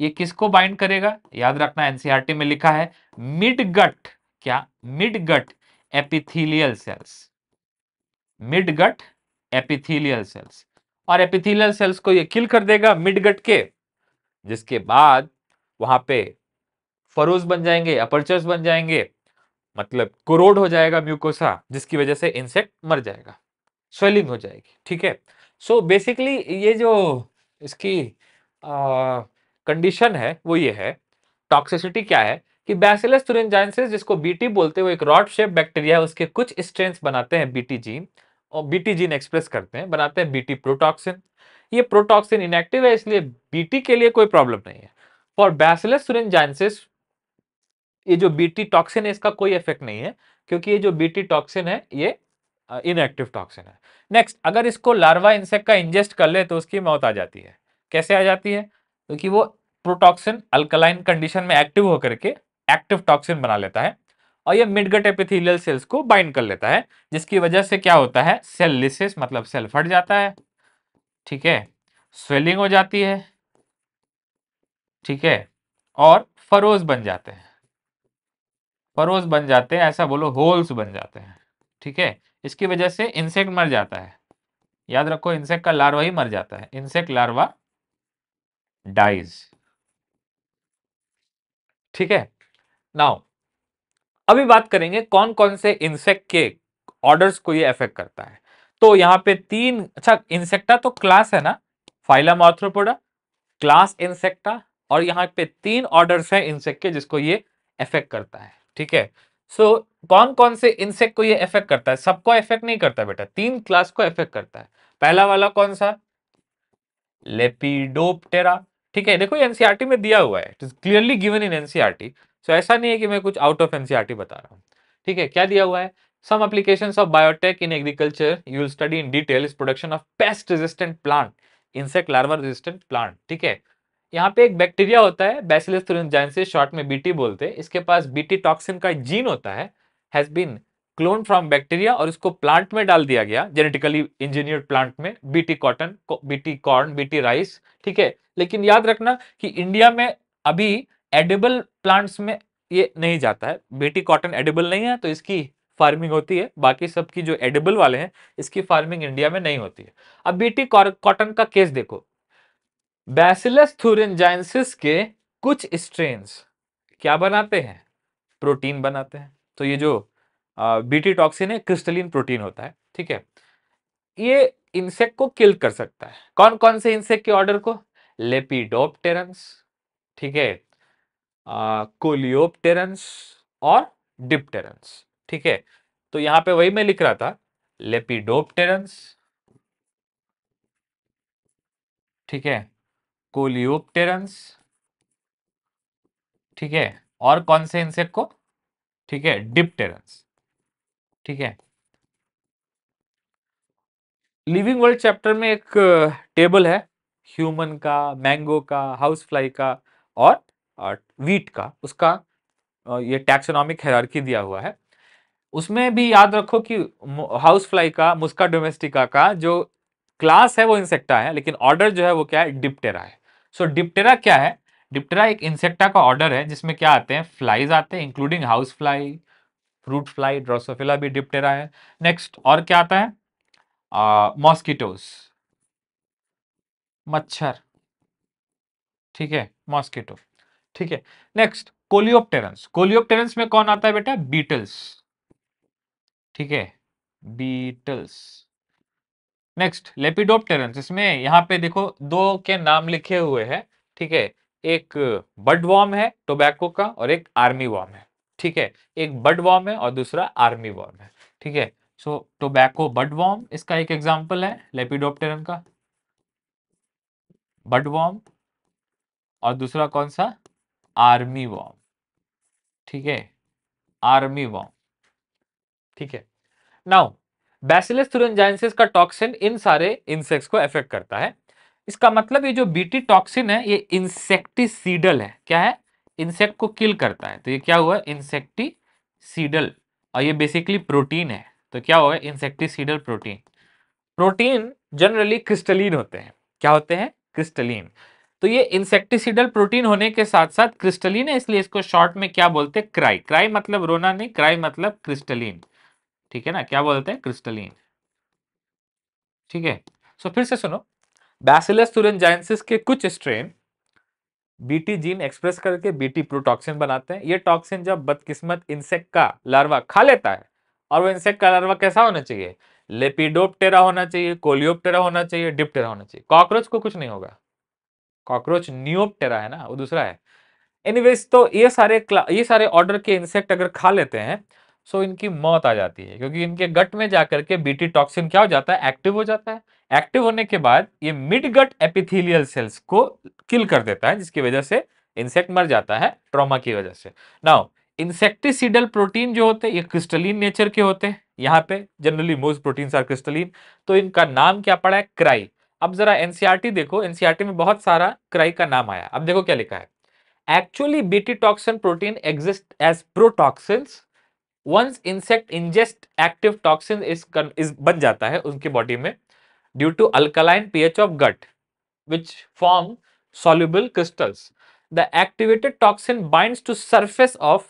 ये किसको बाइंड करेगा याद रखना एनसीआरटी e में लिखा है मिड गट क्या midgut epithelial cells midgut epithelial cells और एपिथीलियल सेल्स को ये किल कर देगा मिड गट के जिसके बाद वहां पे फरोज बन जाएंगे अपर्चर्स बन जाएंगे मतलब कुरोड हो जाएगा म्यूकोसा जिसकी वजह से इंसेक्ट मर जाएगा स्वेलिंग हो जाएगी ठीक है सो so बेसिकली ये जो इसकी कंडीशन है वो ये है टॉक्सिसिटी क्या है कि बैसिलस तुरेंजाइंसिस जिसको बीटी बोलते हैं वो एक रॉड शेप बैक्टीरिया है उसके कुछ स्ट्रेंथ बनाते हैं बीटी जीन और बीटी जीन एक्सप्रेस करते हैं बनाते हैं बीटी प्रोटॉक्सिन ये प्रोटॉक्सिन इनएक्टिव है इसलिए बीटी के लिए कोई प्रॉब्लम नहीं है फॉर बैसिलस सुरेंजाइनसिस ये जो बीटी टॉक्सिन है इसका कोई इफेक्ट नहीं है क्योंकि ये जो बीटी टॉक्सिन है ये इनएक्टिव टॉक्सिन है नेक्स्ट अगर इसको लार्वा इंसेक्ट का इंजेस्ट कर ले तो उसकी मौत आ जाती है कैसे आ जाती है क्योंकि वो प्रोटॉक्सिन अल्कलाइन कंडीशन में एक्टिव होकर के एक्टिव टॉक्सिन बना लेता है और ये मिडगट एपिथेलियल सेल्स को बाइंड कर लेता है जिसकी वजह से क्या होता है सेल लिसेस मतलब सेल फट जाता है ठीक है स्वेलिंग हो जाती है ठीक है और फरोज बन जाते हैं फरोज बन जाते हैं ऐसा बोलो होल्स बन जाते हैं ठीक है इसकी वजह से इंसेक्ट मर जाता है याद रखो इंसेक्ट का लार्वा ही मर जाता है इंसेक्ट लार्वा डाइज ठीक है नाउ अभी बात करेंगे कौन कौन से इंसेक्ट के ऑर्डर्स को ये अफेक्ट करता है तो यहाँ पे तीन अच्छा इंसेक्टा तो क्लास है ना फाइलम ऑर्थ्रोपोडा क्लास इंसेक्टा और यहाँ पे तीन ऑर्डर्स हैं इंसेक्ट के जिसको ये अफेक्ट करता है ठीक है सो so, कौन कौन से इंसेक्ट को ये अफेक्ट करता है सबको अफेक्ट नहीं करता बेटा तीन क्लास को अफेक्ट करता है पहला वाला कौन सा लेपिडोप्टेरा ठीक है देखो एनसीआरटी में दिया हुआ है it is clearly given in NCERT so so, ऐसा नहीं है कि मैं कुछ आउट ऑफ एनसीआरटी बता रहा हूँ ठीक है क्या दिया हुआ है some applications of biotech in agriculture you will study in detail is production of pest resistant plant insect larva resistant plant ठीक है यहाँ पे एक बैक्टीरिया होता है बैसिलस थुरिनजेंसिस शॉर्ट में बीटी बोलते हैं इसके पास बीटी टॉक्सिन का जीन होता है has been clone from bacteria और इसको प्लांट में डाल दिया गया जेनेटिकली इंजीनियर्ड प्लांट में BT cotton BT corn BT rice ठीक है लेकिन याद रखना कि इंडिया में अभी एडिबल प्लांट्स में ये नहीं जाता है बेटी कॉटन एडिबल नहीं है तो इसकी फार्मिंग होती है बाकी सब की जो एडिबल वाले हैं इसकी फार्मिंग इंडिया में नहीं होती है अब बीटी कॉटन का केस देखो बैसिलस थुरजाइंसिस के कुछ स्ट्रेन क्या बनाते हैं प्रोटीन बनाते हैं तो ये जो बीटी टॉक्सिन है क्रिस्टलिन प्रोटीन होता है ठीक है ये इंसेक्ट को किल कर सकता है कौन कौन से इंसेक्ट के ऑर्डर को लेपिडोप्टेरन्स ठीक है कोलियोपटेरेंस और डिप्टेरेंस ठीक है तो यहां पे वही मैं लिख रहा था लेपिडोपटेरेंस ठीक है कोलियोपटेरेंस ठीक है और कौन से इंसेक्ट को ठीक है डिप्टेरेंस ठीक है लिविंग वर्ल्ड चैप्टर में एक टेबल है ह्यूमन का मैंगो का हाउस फ्लाई का और वीट का उसका ये टैक्सोनॉमिक हेरार्की दिया हुआ है उसमें भी याद रखो कि हाउस फ्लाई का मुस्का डोमेस्टिका का जो क्लास है वो इंसेक्टा है लेकिन ऑर्डर जो है वो क्या है डिप्टेरा है सो so, डिप्टेरा क्या है डिप्टेरा एक इंसेक्टा का ऑर्डर है जिसमें क्या आते हैं फ्लाइज आते हैं including house fly fruit fly Drosophila भी डिप्टेरा है नेक्स्ट और क्या आता है मॉस्किटोज मच्छर ठीक है मॉस्किटो ठीक है नेक्स्ट कोलियोपटेरेंस कोलियोपटेरेंस में कौन आता है बेटा बीटल्स ठीक है बीटल्स नेक्स्ट लेपिडोपटेरेंस इसमें यहां पे देखो दो के नाम लिखे हुए हैं ठीक है एक बर्ड वॉर्म है टोबैको का और एक आर्मी वॉर्म है ठीक है एक बर्ड वॉर्म है और दूसरा आर्मी वॉर्म है ठीक है सो टोबैको बर्ड वॉर्म इसका एक एग्जाम्पल है लेपिडोप्टेरन का बर्ड वॉर्म और दूसरा कौन सा आर्मी वॉम ठीक है आर्मी वॉम ठीक है नाउ बैसिलस थुरनजाइंसिस का टॉक्सिन इन सारे इंसेक्ट्स को अफेक्ट करता है इसका मतलब ये जो बीटी टॉक्सिन है ये इंसेक्टिसीडल है क्या है इंसेक्ट को किल करता है तो ये क्या हुआ इंसेक्टिसीडल और ये बेसिकली प्रोटीन है तो क्या होगा insecticidal protein protein generally crystalline होते हैं क्या होते हैं क्रिस्टलीन तो ये इंसेक्टिसाइडल प्रोटीन होने के साथ साथ क्रिस्टलिन है इसलिए इसको शॉर्ट में क्या बोलते हैं क्राई क्राई मतलब रोना नहीं क्राई मतलब क्रिस्टलीन ठीक है ना क्या बोलते हैं क्रिस्टलिन ठीक है सो फिर से सुनो बैसिलस तुरंजाइंसिस के कुछ स्ट्रेन बीटी जीन एक्सप्रेस करके बीटी प्रोटॉक्सिन बनाते हैं ये टॉक्सिन जब बदकिस्मत इंसेक्ट का लार्वा खा लेता है और वो इंसेक्ट का लार्वा कैसा होना चाहिए लेपिडोप्टेरा होना चाहिए कोलियोप्टेरा होना चाहिए डिप्टेरा होना चाहिए कॉकरोच को कुछ नहीं होगा कॉकरोच न्यूपटेरा है ना वो दूसरा है एनीवेज तो ये सारे ये सारे ऑर्डर के इंसेक्ट अगर खा लेते हैं सो इनकी मौत आ जाती है क्योंकि इनके गट में जा करके बीटी टॉक्सिन क्या हो जाता है एक्टिव हो जाता है एक्टिव होने के बाद ये मिड गट एपिथीलियल सेल्स को किल कर देता है जिसकी वजह से इंसेक्ट मर जाता है ट्रोमा की वजह से नाउ इंसेक्टिसीडल प्रोटीन जो होते हैं ये क्रिस्टलिन नेचर के होते हैं यहाँ पे generally most proteins are crystalline तो इनका नाम क्या पड़ा है क्राई अब जरा एनसीआरटी e देखो एनसीआरटी e में बहुत सारा क्राई का नाम आया अब देखो क्या लिखा है actually BT toxin protein exist as protoxin once insect ingest active toxin is बन जाता है उनकी बॉडी में due to alkaline pH of gut which form form crystals the activated toxin bind to surface of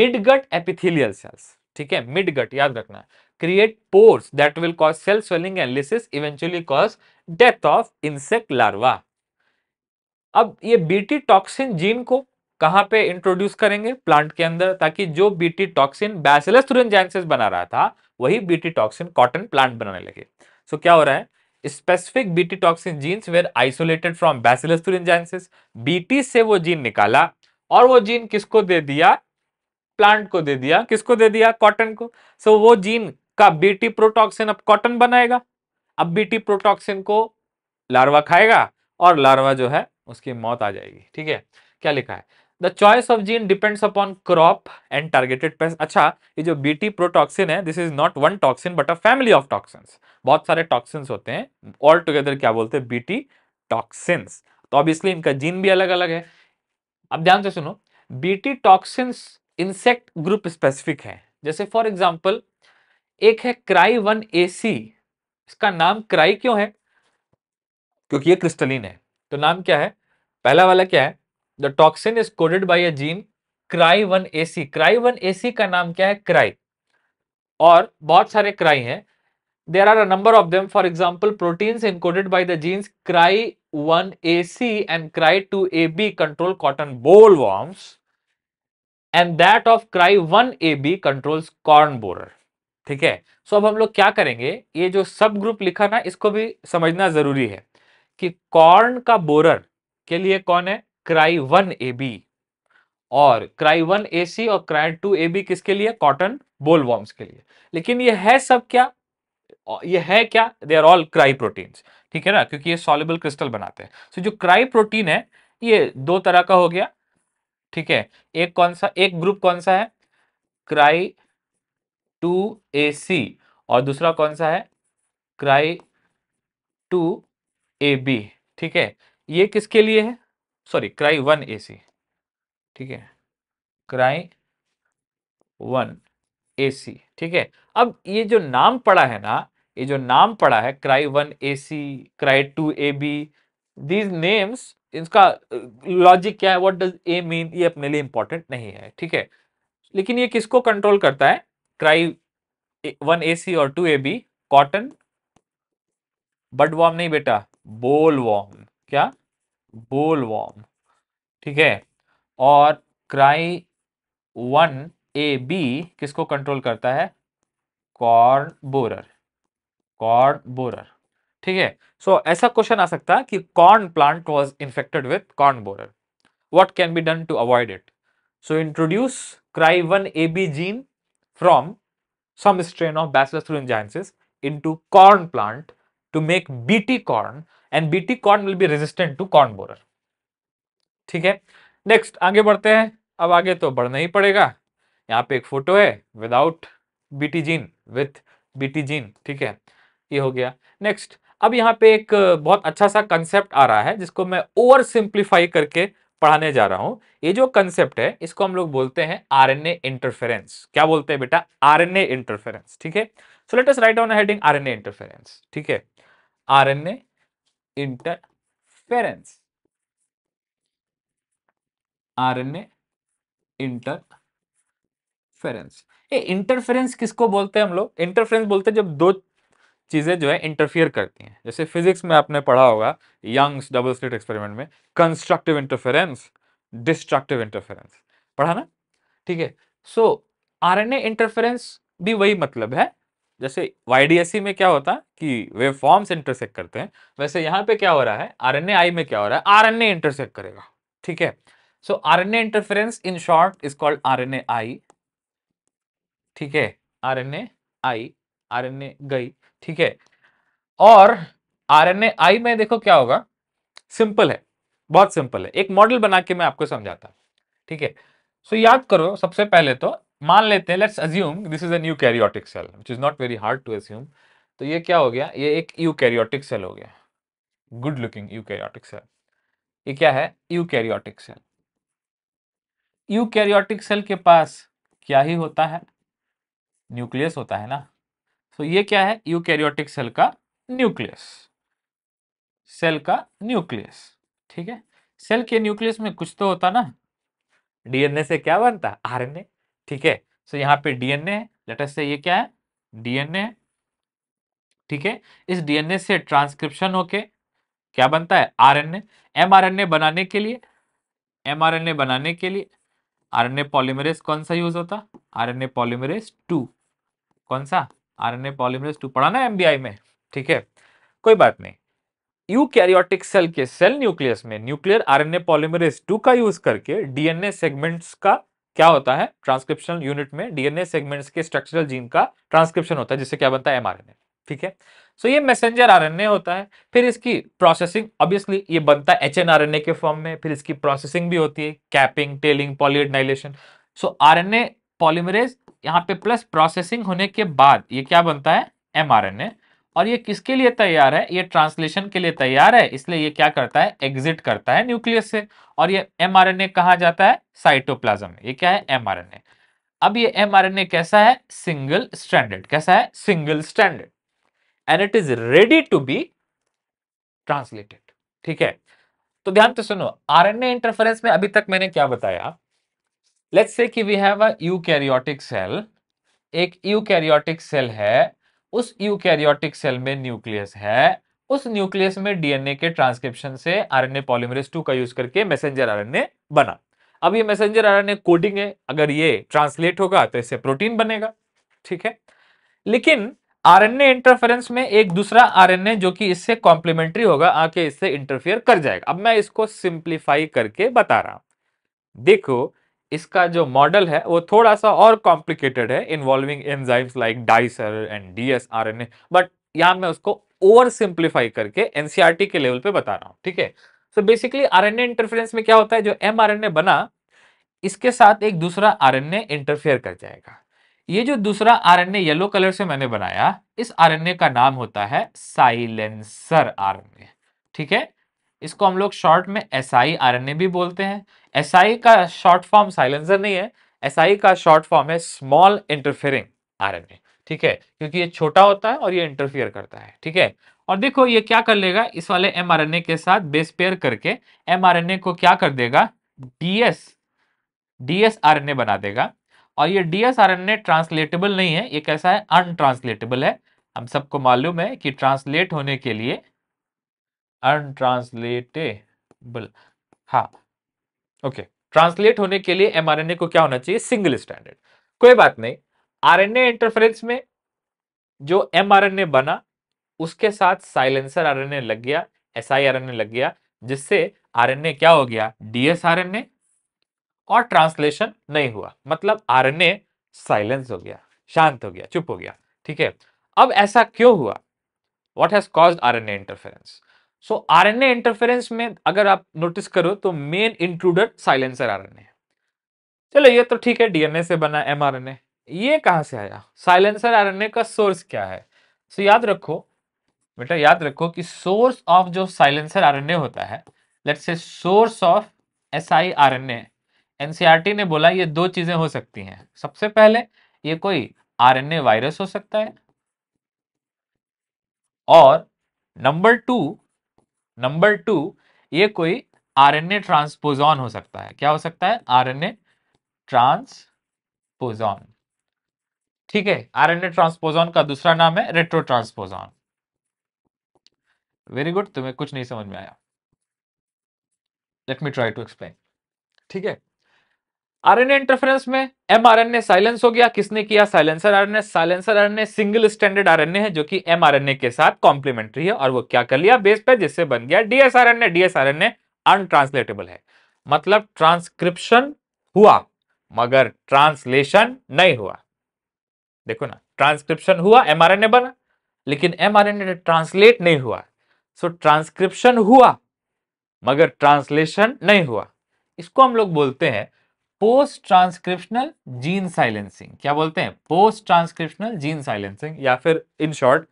mid gut epithelial cells ठीक है mid gut याद रखना create pores that will cause cell swelling and lysis eventually cause death of insect larva अब ये bt toxin gene को कहाँ पे introduce करेंगे प्लांट के अंदर ताकि जो बीटी टॉक्सिन बैसिलस थुरनजेंसिस बना रहा था वही बीटी टॉक्सिन कॉटन प्लांट बनाने लगे सो so, क्या हो रहा है specific BT toxin genes were isolated from Bacillus thuringiensis BT से वो जीन निकाला और वो जीन किसको दे दिया प्लांट को दे दिया किसको दे दिया कॉटन को सो so, वो जीन आपका बीटी प्रोटॉक्सिन अब कॉटन बनाएगा अब बीटी प्रोटॉक्सिन को लार्वा खाएगा और लार्वा जो है उसकी मौत आ जाएगी ठीक है क्या लिखा है the choice of gene depends upon crop and targeted अच्छा ये जो बीटी प्रोटॉक्सिन है this is not one toxin but a family of toxin बहुत सारे टॉक्सिन होते हैं ऑल टुगेदर क्या बोलते हैं बीटी टॉक्सिन तो ऑब्वियसली इनका जीन भी अलग अलग है अब ध्यान से सुनो BT toxin insect group specific है जैसे फॉर एग्जाम्पल एक है क्राई वन ए सी इसका नाम क्राई क्यों है क्योंकि ये क्रिस्टलिन है तो नाम क्या है पहला वाला क्या है the toxin is coded by a gene cry one A C cry one A C का नाम क्या है क्राई और बहुत सारे क्राई हैं there are a number of them for example protein encoded by the genes cry one A C and cry two A B control cotton boll worms and that of cry one A B controls corn borer ठीक है सो अब हम लोग क्या करेंगे ये जो सब ग्रुप लिखा ना इसको भी समझना जरूरी है कि कॉर्न का बोरर के लिए कौन है क्राई वन ए बी और क्राई वन ए सी और क्राई टू ए बी किसके लिए कॉटन बोल वॉर्म्स के लिए लेकिन ये है सब क्या ये है क्या they are all cry protein ठीक है ना क्योंकि ये सॉलेबल क्रिस्टल बनाते हैं सो so, जो क्राई प्रोटीन है ये दो तरह का हो गया ठीक है एक कौन सा एक ग्रुप कौन सा है क्राई टू ए सी और दूसरा कौन सा है क्राई टू ए बी ठीक है ये किसके लिए है sorry cry one A C ठीक है क्राई वन ए सी ठीक है अब ये जो नाम पड़ा है ना ये जो नाम पड़ा है cry one A C cry two A B these names इसका लॉजिक क्या है व्हाट डज ए मीन ये अपने लिए इंपॉर्टेंट नहीं है ठीक है लेकिन ये किसको कंट्रोल करता है क्राई वन ए सी और two A B cotton bud worm नहीं बेटा बोल वॉर्म क्या बोल वॉर्म ठीक है और क्राई वन ए बी किसको कंट्रोल करता है कॉर्न बोरर कॉर्न बोरर ठीक है सो ऐसा क्वेश्चन आ सकता है कि corn plant was infected with corn borer what can be done to avoid it so introduce cry one A B gene from some strain of Bacillus thuringiensis into corn plant to make BT corn and BT corn will be resistant to corn borer. ठीक है next आगे बढ़ते हैं अब आगे तो बढ़ना ही पड़ेगा यहाँ पे एक फोटो है without BT gene with BT gene ठीक है ये हो गया नेक्स्ट अब यहाँ पे एक बहुत अच्छा सा कंसेप्ट आ रहा है जिसको मैं ओवर सिंप्लीफाई करके पढ़ाने जा रहा हूं ये जो कंसेप्ट है इसको हम लोग बोलते हैं आरएनए इंटरफेरेंस क्या बोलते हैं बेटा आरएनए इंटरफेरेंस ठीक है so let us write down heading RNA interference ठीक है आरएनए इंटरफेरेंस आरएनए इंटरफेरेंस ये इंटरफेरेंस किसको बोलते हैं हम लोग इंटरफेरेंस बोलते हैं जब दो चीज़ें जो है इंटरफियर करती हैं जैसे फिजिक्स में आपने पढ़ा होगा यंग्स डबल स्लिट एक्सपेरिमेंट में कंस्ट्रक्टिव इंटरफेरेंस डिस्ट्रक्टिव इंटरफेरेंस पढ़ा ना ठीक है सो आर इंटरफेरेंस भी वही मतलब है जैसे वाई e में क्या होता है कि वे फॉर्म्स इंटरसेक्ट करते हैं वैसे यहाँ पे क्या हो रहा है आर आई में क्या हो रहा है आर इंटरसेक्ट करेगा ठीक है so R interference in short is called R I ठीक है आर आई आर एन गई ठीक है और आर एन आई में देखो क्या होगा सिंपल है बहुत सिंपल है एक मॉडल बना के मैं आपको समझाता ठीक है सो याद करो सबसे पहले तो मान लेते हैं let's assume this is a eukaryotic cell which is not very hard to assume तो ये क्या हो गया ये एक यू कैरियोटिक सेल हो गया good looking eukaryotic cell ये क्या है eukaryotic cell eukaryotic cell के पास क्या ही होता है न्यूक्लियस होता है ना तो ये क्या है यूकैरियोटिक सेल का न्यूक्लियस सेल का न्यूक्लियस ठीक है सेल के न्यूक्लियस में कुछ तो होता ना डीएनए से क्या बनता आरएनए ठीक है सो यहाँ पे डीएनए लेटेस्ट से ये क्या है डीएनए ठीक है इस डीएनए से ट्रांसक्रिप्शन होके क्या बनता है आरएनए एमआरएनए बनाने के लिए एमआरएनए बनाने के लिए आरएनए पॉलीमरेज कौन सा यूज होता आरएनए पॉलीमरेज टू कौन सा आरएनए पॉलीमरेज टू पढ़ा ना एमबीआई में ठीक है कोई बात नहीं यूकैरियोटिक सेल के सेल न्यूक्लियस में न्यूक्लियर आरएनए पॉलीमरेज टू का यूज करके डीएनए सेगमेंट्स का क्या होता है ट्रांसक्रिप्शनल यूनिट में डीएनए सेगमेंट्स के स्ट्रक्चरल जीन का ट्रांसक्रिप्शन होता है जिससे क्या बनता है एमआरएनए ठीक है सो so, ये मैसेंजर आरएनए होता है फिर इसकी प्रोसेसिंग ऑब्वियसली ये बनता है एचएनआरएनए के फॉर्म में फिर इसकी प्रोसेसिंग भी होती है capping tailing polyadenylation so RNA polymerase यहाँ पे प्लस प्रोसेसिंग होने के बाद ये क्या बनता है एम और ये किसके लिए तैयार है ये ट्रांसलेशन के लिए तैयार है इसलिए ये क्या करता है एग्जिट करता है न्यूक्लियस से और ये एमआरएनए कहा जाता है साइटोप्लाज्म ये क्या है एमआरएनए अब ये एमआरएनए कैसा है सिंगल स्टैंडर्ड कैसा है single stranded and it is ready to be translated ठीक है तो ध्यान से सुनो ए इंटरफरेंस में अभी तक मैंने क्या बताया लेट्स से कि we have a eukaryotic cell एक यूकैरियोटिक सेल है उस यूकैरियोटिक सेल में न्यूक्लियस है उस न्यूक्लियस में डीएनए के ट्रांसक्रिप्शन से आरएनए पॉलीमरेज 2 का यूज करके मैसेंजर आरएनए बना अब ये मैसेंजर आरएनए कोडिंग है अगर ये ट्रांसलेट होगा तो इससे प्रोटीन बनेगा ठीक है लेकिन आरएनए इंटरफेरेंस में एक दूसरा आरएनए जो कि इससे कॉम्प्लीमेंट्री होगा आके इससे इंटरफेयर कर जाएगा अब मैं इसको सिंप्लीफाई करके बता रहा हूं देखो इसका जो मॉडल है वो थोड़ा सा और कॉम्प्लिकेटेड है involving enzymes like dicer and dsRNA but यहां मैं उसको ओवर सिंप्लीफाई करके एनसीआरटी के लेवल पे बता रहा हूँ ठीक है सो बेसिकली आरएनए इंटरफेरेंस में क्या होता है जो एमआरएनए बना इसके साथ एक दूसरा आरएनए इंटरफेयर कर जाएगा ये जो दूसरा आरएनए येलो कलर से मैंने बनाया इस आरएनए का नाम होता है साइलेंसर आरएनए ठीक है इसको हम लोग शॉर्ट में S I R N A भी बोलते हैं एस आई का शॉर्ट फॉर्म साइलेंसर नहीं है एस आई का शॉर्ट फॉर्म है स्मॉल इंटरफेयरिंग आर ठीक है क्योंकि ये छोटा होता है और ये इंटरफियर करता है ठीक है और देखो ये क्या कर लेगा इस वाले एम आर एन ए के साथ बेस पेयर करके ए को क्या कर देगा डीएस ए बना देगा और ये आर एन ए ट्रांसलेटेबल नहीं है ये कैसा है अनट्रांसलेटेबल है हम सबको मालूम है कि ट्रांसलेट होने के लिए अनट्रांसलेटेबल हाँ ओके ट्रांसलेट होने के लिए एमआरएनए को क्या होना चाहिए सिंगल स्टैंडर्ड कोई बात नहीं आरएनए इंटरफेरेंस में जो एमआरएनए बना उसके साथ साइलेंसर आरएनए लग गया एसआईआरएनए लग गया जिससे आरएनए क्या हो गया डीएसआरएनए और ट्रांसलेशन नहीं हुआ मतलब आरएनए साइलेंस हो गया शांत हो गया चुप हो गया ठीक है अब ऐसा क्यों हुआ what has cause R N A interference so RNA interference में अगर आप नोटिस करो तो मेन इंक्लूडेड साइलेंसर आरएनए चलो ये तो ठीक है डीएनए से बना एमआरएनए ये कहाँ से आया साइलेंसर आरएनए का सोर्स क्या है सो so, याद रखो बेटा याद रखो कि सोर्स ऑफ जो साइलेंसर आरएनए होता है let's say source of S I R N NCERT ने बोला ये दो चीजें हो सकती हैं सबसे पहले ये कोई आरएनए वायरस हो सकता है और नंबर टू नंबर टू ये कोई आरएनए ट्रांसपोजॉन हो सकता है क्या हो सकता है आरएनए ट्रांसपोजॉन ठीक है आरएनए ट्रांसपोजॉन का दूसरा नाम है रेट्रो ट्रांसपोजॉन वेरी गुड तुम्हें कुछ नहीं समझ में आया let me try to explain ठीक है आरएनए इंटरफेरेंस में एमआरएनए साइलेंस हो गया किसने किया silencer RNA silencer RNA single stranded RNA है जो कि एमआरएनए के साथ कॉम्प्लीमेंट्री है और वो क्या कर लिया बेस पे जिससे बन गया डीएसआरएनए डीएसआरएनए अनट्रांसलेटेबल है मतलब ट्रांसक्रिप्शन हुआ मगर ट्रांसलेशन नहीं हुआ देखो ना ट्रांसक्रिप्शन हुआ एमआरएनए बना लेकिन एमआरएनए ट्रांसलेट नहीं हुआ सो ट्रांसक्रिप्शन हुआ मगर ट्रांसलेशन नहीं हुआ इसको हम लोग बोलते हैं पोस्ट ट्रांसक्रिप्शनल जीन साइलेंसिंग क्या बोलते हैं पोस्ट ट्रांसक्रिप्शनल जीन साइलेंसिंग या फिर in short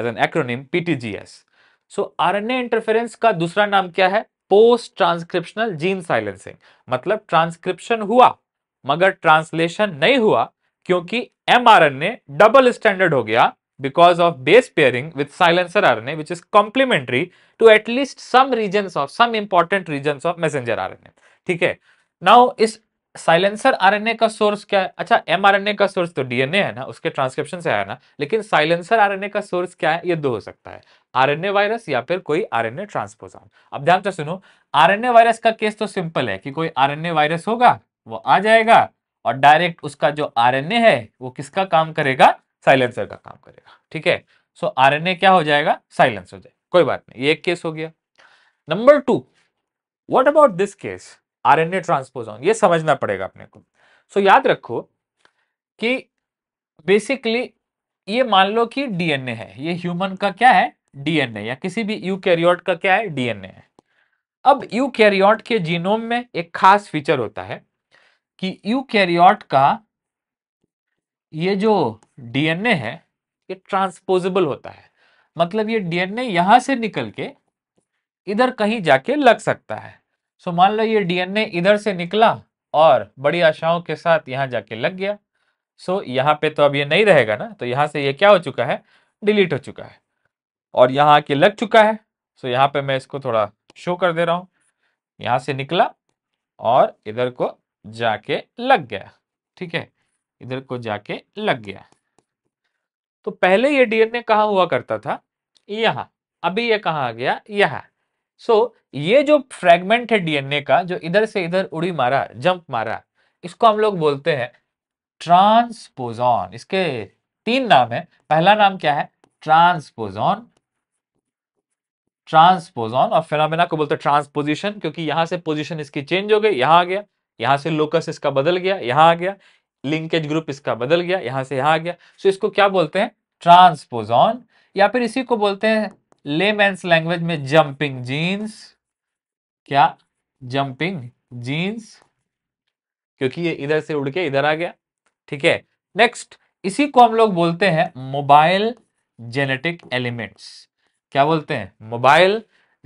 as an acronym PTGS so RNA interference का दूसरा नाम क्या है पोस्ट ट्रांसक्रिप्शनल जीन साइलेंसिंग मतलब ट्रांसक्रिप्शन हुआ मगर ट्रांसलेशन नहीं हुआ क्योंकि एमआरएनए डबल स्टैंडर्ड हो गया because because of base pairing with silencer RNA which is complementary to at least some regions of some important regions of messenger RNA ठीक है नाउ इस साइलेंसर आरएनए का सोर्स क्या है अच्छा एमआरएनए का सोर्स तो डीएनए है ना उसके ट्रांसक्रिप्शन से आया ना लेकिन साइलेंसर आरएनए का सोर्स क्या है ये दो हो सकता है आरएनए वायरस या फिर कोई आरएनए ट्रांसपोजान अब ध्यान से सुनो आरएनए वायरस का केस तो सिंपल है कि कोई आरएनए वायरस होगा वो आ जाएगा और डायरेक्ट उसका जो आर है वो किसका काम करेगा साइलेंसर का काम करेगा ठीक है सो आर क्या हो जाएगा साइलेंस हो जाएगा कोई बात नहीं ये एक केस हो गया number two what about this case RNA transposon ये समझना पड़ेगा अपने को सो so, याद रखो कि बेसिकली ये मान लो कि डीएनए है ये ह्यूमन का क्या है डीएनए या किसी भी कैरियोट का क्या है डीएनए है अब कैरियोट के जीनोम में एक खास फीचर होता है कि यूकैरियोट का ये जो डीएनए है ये ट्रांसपोजेबल होता है मतलब ये डीएनए यहां से निकल के इधर कहीं जाके लग सकता है सो मान लो ये डीएनए इधर से निकला और बड़ी आशाओं के साथ यहाँ जाके लग गया सो यहाँ पे तो अब ये नहीं रहेगा ना तो यहाँ से ये क्या हो चुका है डिलीट हो चुका है और यहाँ आके लग चुका है सो यहाँ पे मैं इसको थोड़ा शो कर दे रहा हूँ यहाँ से निकला और इधर को जाके लग गया ठीक है इधर को जाके लग गया तो पहले ये डीएनए कहाँ हुआ करता था यहाँ अभी ये कहाँ आ गया यहाँ सो ये जो फ्रेगमेंट है डीएनए का जो इधर से इधर उड़ी मारा जंप मारा इसको हम लोग बोलते हैं ट्रांसपोजॉन इसके तीन नाम है पहला नाम क्या है ट्रांसपोजॉन ट्रांसपोजॉन और फेनोमेना को बोलते हैं ट्रांसपोजिशन क्योंकि यहां से पोजिशन इसकी चेंज हो गई यहां आ गया यहां से लोकस इसका बदल गया यहां आ गया लिंकेज ग्रुप इसका बदल गया यहां से यहां आ गया सो so, इसको क्या बोलते हैं ट्रांसपोजॉन या फिर इसी को बोलते हैं लेमेंस लैंग्वेज में जंपिंग जीन्स क्या जंपिंग जीन्स क्योंकि ये इधर से उड़ के इधर आ गया ठीक है नेक्स्ट इसी को हम लोग बोलते हैं मोबाइल जेनेटिक एलिमेंट्स क्या बोलते हैं मोबाइल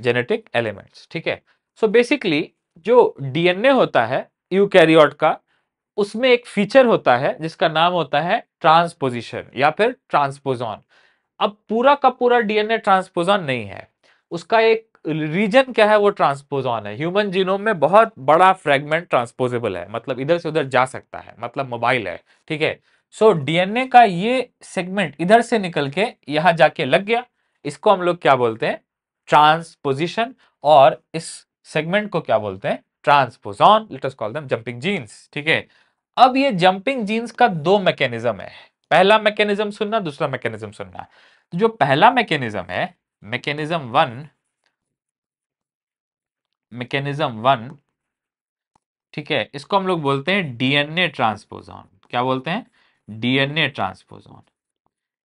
जेनेटिक एलिमेंट्स ठीक है सो so बेसिकली जो डीएनए होता है यूकैरियोट का उसमें एक फीचर होता है जिसका नाम होता है ट्रांसपोजिशन या फिर ट्रांसपोजॉन अब पूरा का पूरा डीएनए ट्रांसपोजन नहीं है उसका एक रीजन क्या है वो ट्रांसपोजॉन है ह्यूमन जीनोम में बहुत बड़ा फ्रेगमेंट ट्रांसपोजेबल है मतलब इधर से उधर जा सकता है मतलब मोबाइल है ठीक है सो डीएनए का ये सेगमेंट इधर से निकल के यहाँ जाके लग गया इसको हम लोग क्या बोलते हैं ट्रांसपोजिशन और इस सेगमेंट को क्या बोलते हैं transposon let us call them jumping genes ठीक है अब ये जंपिंग जीन्स का दो मैकेनिज्म है पहला मैकेनिज्म सुनना दूसरा मैकेनिज्म सुनना तो जो पहला मैकेनिज्म है मैकेनिज्म वन मैकेनिज्म वन ठीक है इसको हम लोग बोलते हैं डीएनए ट्रांसपोजॉन क्या बोलते हैं डीएनए ट्रांसपोजॉन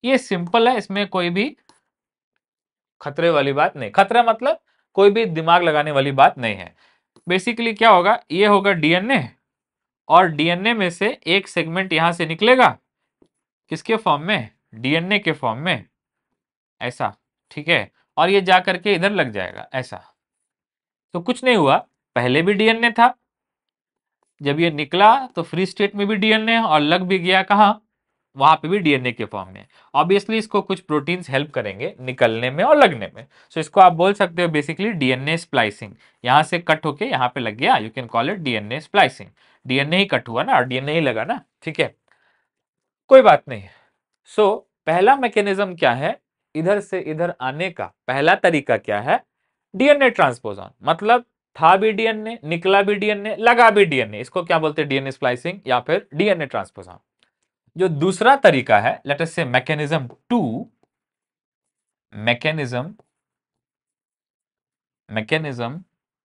ये सिंपल है इसमें कोई भी खतरे वाली बात नहीं खतरा मतलब कोई भी दिमाग लगाने वाली बात नहीं है बेसिकली क्या होगा ये होगा डीएनए और डीएनए में से एक सेगमेंट यहां से निकलेगा किसके फॉर्म में डीएनए के फॉर्म में ऐसा ठीक है और ये जा करके इधर लग जाएगा ऐसा तो कुछ नहीं हुआ पहले भी डीएनए था जब ये निकला तो फ्री स्टेट में भी डीएनए और लग भी गया कहाँ वहां पे भी डीएनए के फॉर्म में ऑब्वियसली इसको कुछ प्रोटीन्स हेल्प करेंगे निकलने में और लगने में सो so, इसको आप बोल सकते हो बेसिकली डीएनए स्प्लाइसिंग यहाँ से कट होके यहाँ पे लग गया you can call it DNA splicing DNA ही कट हुआ ना और डीएनए ही लगा ना ठीक है कोई बात नहीं सो so, पहला मैकेनिज्म क्या है इधर से इधर आने का पहला तरीका क्या है डीएनए ट्रांसपोजन मतलब था भी डीएनए निकला भी डीएनए लगा भी डीएनए इसको क्या बोलते हैं डीएनए स्प्लाइसिंग या फिर डीएनए ट्रांसपोजन जो दूसरा तरीका है let us say mechanism two mechanism mechanism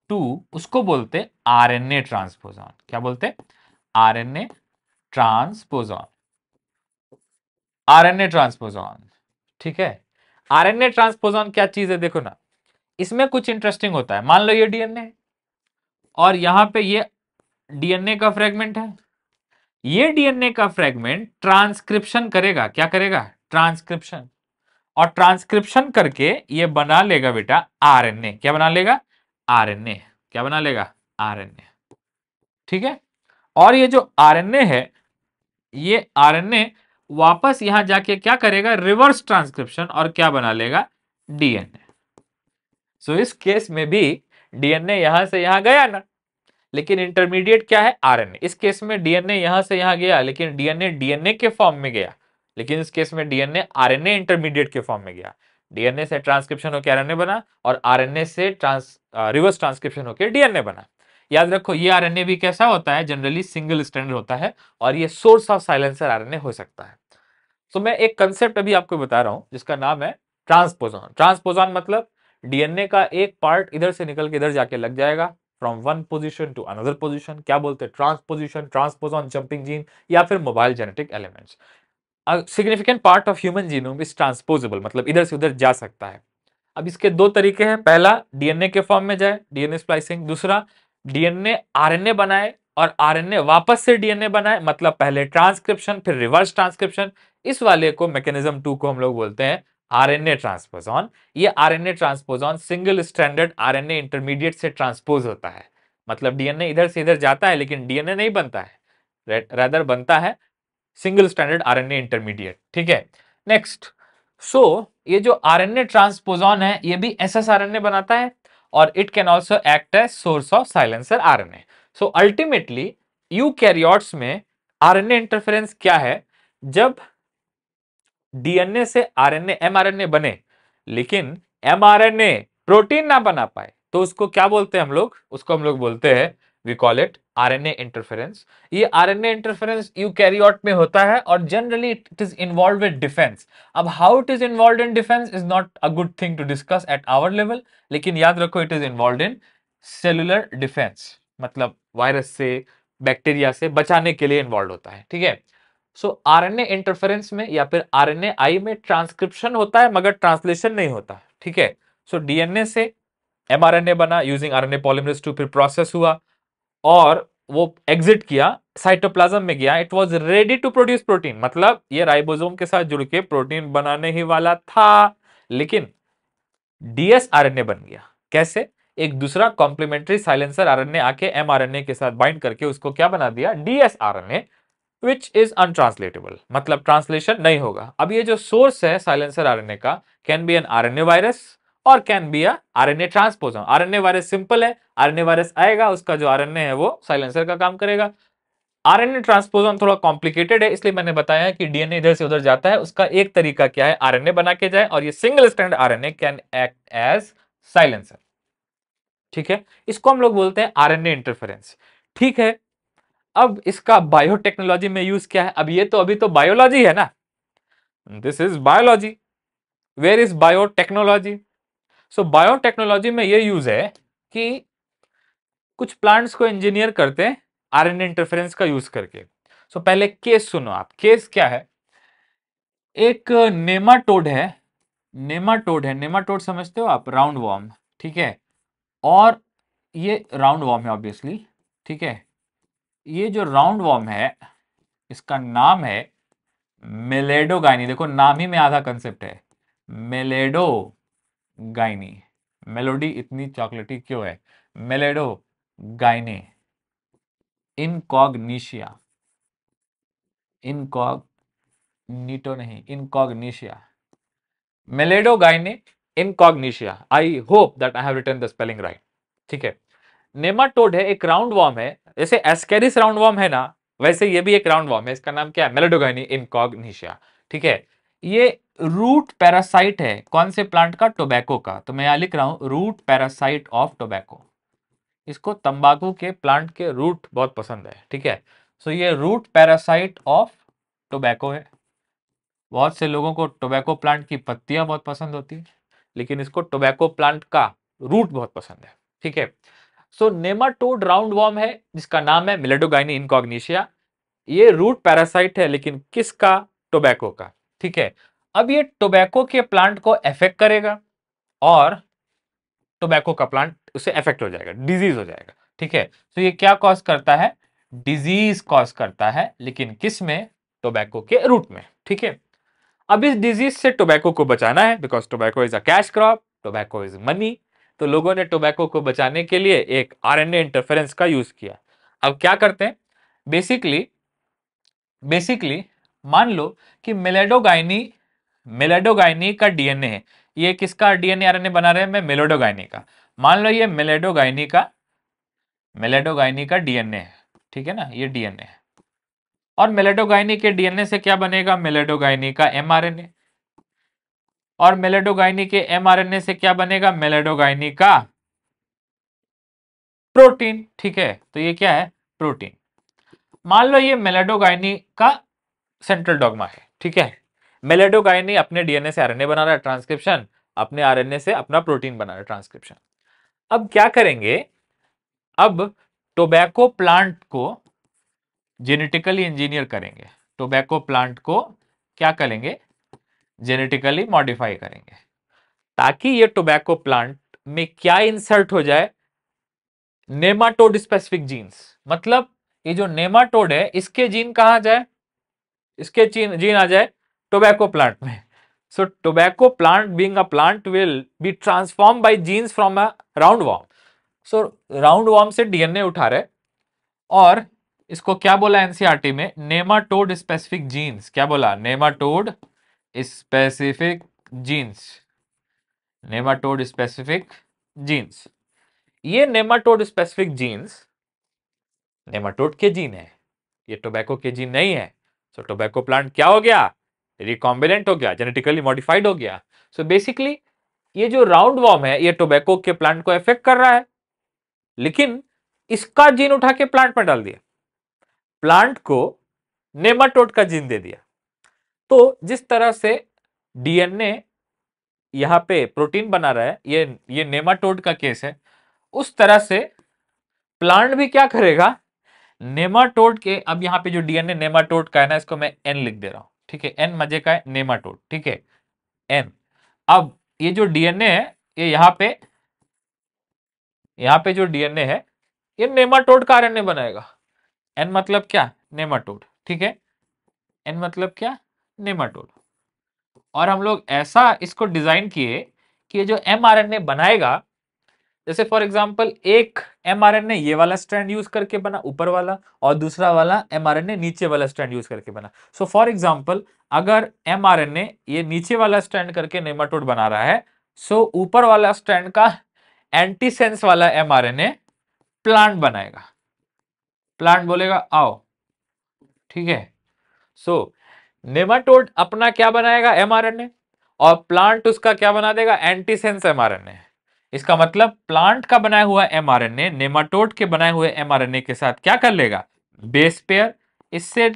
two उसको बोलते आरएनए ट्रांसपोजन क्या बोलते आरएनए ट्रांसपोजन आरएनए ट्रांसपोजॉन ठीक है आरएनए ट्रांसपोजॉन क्या चीज है देखो ना इसमें कुछ इंटरेस्टिंग होता है मान लो ये डीएनए है और यहां पे ये डीएनए का फ्रेगमेंट है ये डीएनए का फ्रेगमेंट ट्रांसक्रिप्शन करेगा क्या करेगा ट्रांसक्रिप्शन और ट्रांसक्रिप्शन करके ये बना लेगा बेटा आरएनए क्या बना लेगा आरएनए क्या बना लेगा आरएनए ठीक है और ये जो आरएनए है ये आरएनए वापस यहां जाके क्या करेगा रिवर्स ट्रांसक्रिप्शन और क्या बना लेगा डीएनए सो so, इस केस में भी डीएनए यहां से यहां गया ना लेकिन इंटरमीडिएट क्या है आरएनए इस केस में डीएनए यहां से यहां गया लेकिन डीएनए डीएनए के फॉर्म में गया लेकिन इस केस में डीएनए आरएनए इंटरमीडिएट के फॉर्म में गया डीएनए से ट्रांसक्रिप्शन होकर आरएनए बना और आरएनए से ट्रांस रिवर्स ट्रांसक्रिप्शन होकर डीएनए बना याद रखो ये आर भी कैसा होता है जनरली सिंगल स्टैंडर्ड होता है और ये सोर्स ऑफ साइलेंसर आर हो सकता है तो so, मैं एक कंसेप्ट अभी आपको बता रहा हूं जिसका नाम है ट्रांसपोजॉन ट्रांसपोजॉन मतलब डीएनए का एक पार्ट इधर से निकल के इधर जाके लग जाएगा from one position to another position क्या बोलते हैं ट्रांसपोजिशन ट्रांसपोजॉन जंपिंग जीन या फिर mobile genetic elements significant part of human genome is transposable मतलब इधर से उधर जा सकता है अब इसके दो तरीके हैं पहला डीएनए के फॉर्म में जाए डीएनए स्प्लाइसिंग दूसरा डीएनए आरएनए बनाए और आरएनए वापस से डीएनए बनाए मतलब पहले ट्रांसक्रिप्शन फिर रिवर्स ट्रांसक्रिप्शन इस वाले को मैकेनिज्म टू को हम लोग बोलते हैं आरएनए ट्रांसपोजॉन ये RNA transposon single stranded RNA intermediate से ट्रांसपोज होता है मतलब डीएनए इधर से इधर जाता है लेकिन डीएनए नहीं बनता है रेदर बनता है सिंगल स्टैंडर्ड आरएनए इंटरमीडिएट ठीक है नेक्स्ट सो so, ये जो आरएनए ट्रांसपोजॉन है ये भी एसएसआरएनए बनाता है और it can also act a source of silencer R N A so ultimately eukaryotes में आर एन ए इंटरफेरेंस क्या है जब डीएनए से R N M R N A बने लेकिन M R N A protein ना बना पाए तो उसको क्या बोलते हैं हम लोग उसको हम लोग बोलते हैं we call it RNA interference ये आरएनए इंटरफेरेंस यूकैरियोट में होता है और generally it is involve with defence अब how it is involve in defence is not a good thing to discuss at our level लेकिन याद रखो it is involve in cellular defence मतलब virus से बैक्टीरिया से बचाने के लिए इन्वॉल्व होता है ठीक है सो आरएनए इंटरफेरेंस में या फिर आरएनए आई में ट्रांसक्रिप्शन होता है मगर ट्रांसलेशन नहीं होता ठीक है सो so, डीएनए से एमआरएनए बना यूजिंग आरएनए पॉलीमरेज टू फिर प्रोसेस हुआ और वो एग्जिट किया साइटोप्लाज्म में गया it was ready to produce protein मतलब ये राइबोसोम के साथ जुड़ के प्रोटीन बनाने ही वाला था लेकिन डीएसआरएनए बन गया कैसे एक दूसरा कॉम्प्लीमेंट्री साइलेंसर आरएनए आके एमआरएनए के साथ बाइंड करके उसको क्या बना दिया डीएसआरएनए विच इज अनट्रांसलेटेबल मतलब ट्रांसलेशन नहीं होगा अब ये जो सोर्स है साइलेंसर ए का can be N A virus और can be a RNA transposon RNA virus simple है आरएनए वायरस आएगा उसका जो आरएनए है वो साइलेंसर का काम करेगा आरएनए ट्रांसपोजन थोड़ा कॉम्प्लिकेटेड है इसलिए मैंने बताया कि डीएनए इधर से उधर जाता है उसका एक तरीका क्या है आरएनए बना के जाए और ये single strand RNA can act as silencer ठीक है इसको हम लोग बोलते हैं आरएनए इंटरफेरेंस ठीक है अब इसका बायोटेक्नोलॉजी में यूज क्या है अब ये तो अभी तो बायोलॉजी है ना this is biology where is biotechnology so biotechnology में ये यूज है कि कुछ प्लांट्स को इंजीनियर करते हैं आर एन इंटरफेरेंस का यूज करके सो so, पहले केस सुनो आप केस क्या है एक नेमाटोड है नेमाटोड है नेमाटोड समझते हो आप राउंड वॉर्म ठीक है और ये राउंड वॉर्म है ऑब्वियसली ठीक है ये जो राउंड वॉर्म है इसका नाम है मेलेडो गायनी देखो नाम ही में आधा कंसेप्ट है मेलेडो गायनी मेलोडी इतनी चॉकलेटी क्यों है मेलेडो गायने इनकॉग्निशिया इनकॉग नीटो नहीं incognita Meloidogyne incognita I hope that I have written the spelling right ठीक है नेमाटोड है एक राउंड वॉर्म है जैसे एस्केरिस राउंड वॉर्म है ना वैसे ये भी एक राउंड वॉर्म है इसका नाम क्या है मेलेडोगाइनी इनकॉग्निशिया ठीक है ये रूट पैरासाइट है कौन से प्लांट का टोबैको का तो मैं यहां लिख रहा हूँ रूट पैरासाइट ऑफ टोबैको इसको तंबाकू के प्लांट के रूट बहुत पसंद है ठीक है सो ये रूट पैरासाइट ऑफ टोबैको है बहुत से लोगों को टोबैको प्लांट की पत्तियां बहुत पसंद होती है लेकिन इसको टोबैको प्लांट का रूट बहुत पसंद है ठीक है सो नेमाटोड राउंड वॉर्म है जिसका नाम है मिलेडोगाइनी इनकॉग्निशिया ये रूट पैरासाइट है लेकिन किसका टोबैको का ठीक है अब ये टोबैको के प्लांट को अफेक्ट करेगा और टोबैको का प्लांट उसे अफेक्ट हो जाएगा डिजीज हो जाएगा ठीक है तो ये क्या कॉज करता है डिजीज कॉज करता है लेकिन किस में टोबैको के रूट में ठीक है अब इस डिजीज से टोबैको को बचाना है because tobacco is a cash crop tobacco is money तो लोगों ने टोबैको को बचाने के लिए एक आर इंटरफेरेंस का यूज किया अब क्या करते हैं बेसिकली बेसिकली मान लो कि मेलेडोगाइनी मेलेडोगाइनी का डीएनए है ये किसका डीएनए आरएनए बना रहे हैं मैं मेलेडोगाइनी का मान लो ये मेलेडोगाइनी का मेलेडोगाइनी का डीएनए है ठीक है ना ये डीएनए है और मेलेडोगाइनी के डीएनए से क्या बनेगा मेलेडोगाइनी का एमआरएनए और मेलेडोगाइनी के एमआरएनए से क्या बनेगा मेलेडोगाइनी का प्रोटीन ठीक है तो ये क्या है प्रोटीन मान लो ये मेलेडोगाइनी का सेंट्रल डॉगमा है ठीक है मेलेडोगाइनी अपने डीएनए से आरएनए बना रहा है ट्रांसक्रिप्शन अपने आरएनए से अपना प्रोटीन बना रहा है ट्रांसक्रिप्शन अब क्या करेंगे अब टोबैको प्लांट को जेनेटिकली इंजीनियर करेंगे टोबैको प्लांट को क्या करेंगे जेनेटिकली मॉडिफाई करेंगे ताकि ये टोबैको प्लांट में क्या इंसर्ट हो जाए नेमाटोड स्पेसिफिक जीन्स मतलब ये जो नेमाटोड है इसके जीन कहाँ जाए इसके चीन जीन आ जाए टोबैको प्लांट में so tobacco plant being a plant will be transform by genes from a roundworm so roundworm से डीएनए उठा रहे और इसको क्या बोला एनसीआरटी e में नेमाटोड स्पेसिफिक जीन्स क्या बोला nematode specific genes nematode specific genes ये नेमाटोड स्पेसिफिक जीन्स नेमाटोड के जीन है ये टोबैको के जीन नहीं है सो टोबैको प्लांट क्या हो गया रिकॉम्बिनेंट हो गया जेनेटिकली मॉडिफाइड हो गया सो so बेसिकली ये जो राउंड वॉर्म है ये टोबैको के प्लांट को इफेक्ट कर रहा है लेकिन इसका जीन उठा के प्लांट में डाल दिया प्लांट को नेमाटोड का जीन दे दिया तो जिस तरह से डीएनए यहां पे प्रोटीन बना रहा है ये ये नेमाटोड का केस है उस तरह से प्लांट भी क्या करेगा नेमाटोड के अब यहाँ पे जो डीएनए नेमाटोड का है ना इसको मैं एन लिख दे रहा हूँ ठीक है एन मजे का है नेमाटोड ठीक है एन अब ये जो डीएनए है ये यहाँ पे यहाँ पे जो डीएनए है ये नेमाटोड का आरएनए बनाएगा एन मतलब क्या नेमाटोड ठीक है एन मतलब क्या नेमाटोड और हम लोग ऐसा इसको डिजाइन किए कि ये जो एम बनाएगा जैसे फॉर एग्जाम्पल एक एमआरएनए ये वाला स्टैंड यूज करके बना ऊपर वाला और दूसरा वाला एमआरएनए नीचे वाला स्टैंड यूज करके बना सो फॉर एग्जाम्पल अगर एमआरएनए ये नीचे वाला स्टैंड करके नेमाटोड बना रहा है सो ऊपर वाला स्टैंड का एंटीसेंस वाला एमआरएनए प्लांट बनाएगा प्लांट बोलेगा आओ ठीक है सो नेमाटोड अपना क्या बनाएगा एमआरएनए और प्लांट उसका क्या बना देगा एंटीसेंस एमआरएनए इसका मतलब प्लांट का बनाया हुआ एमआरएनए नेमाटोड के बनाए हुए एमआरएनए के साथ क्या कर लेगा बेस पेयर इससे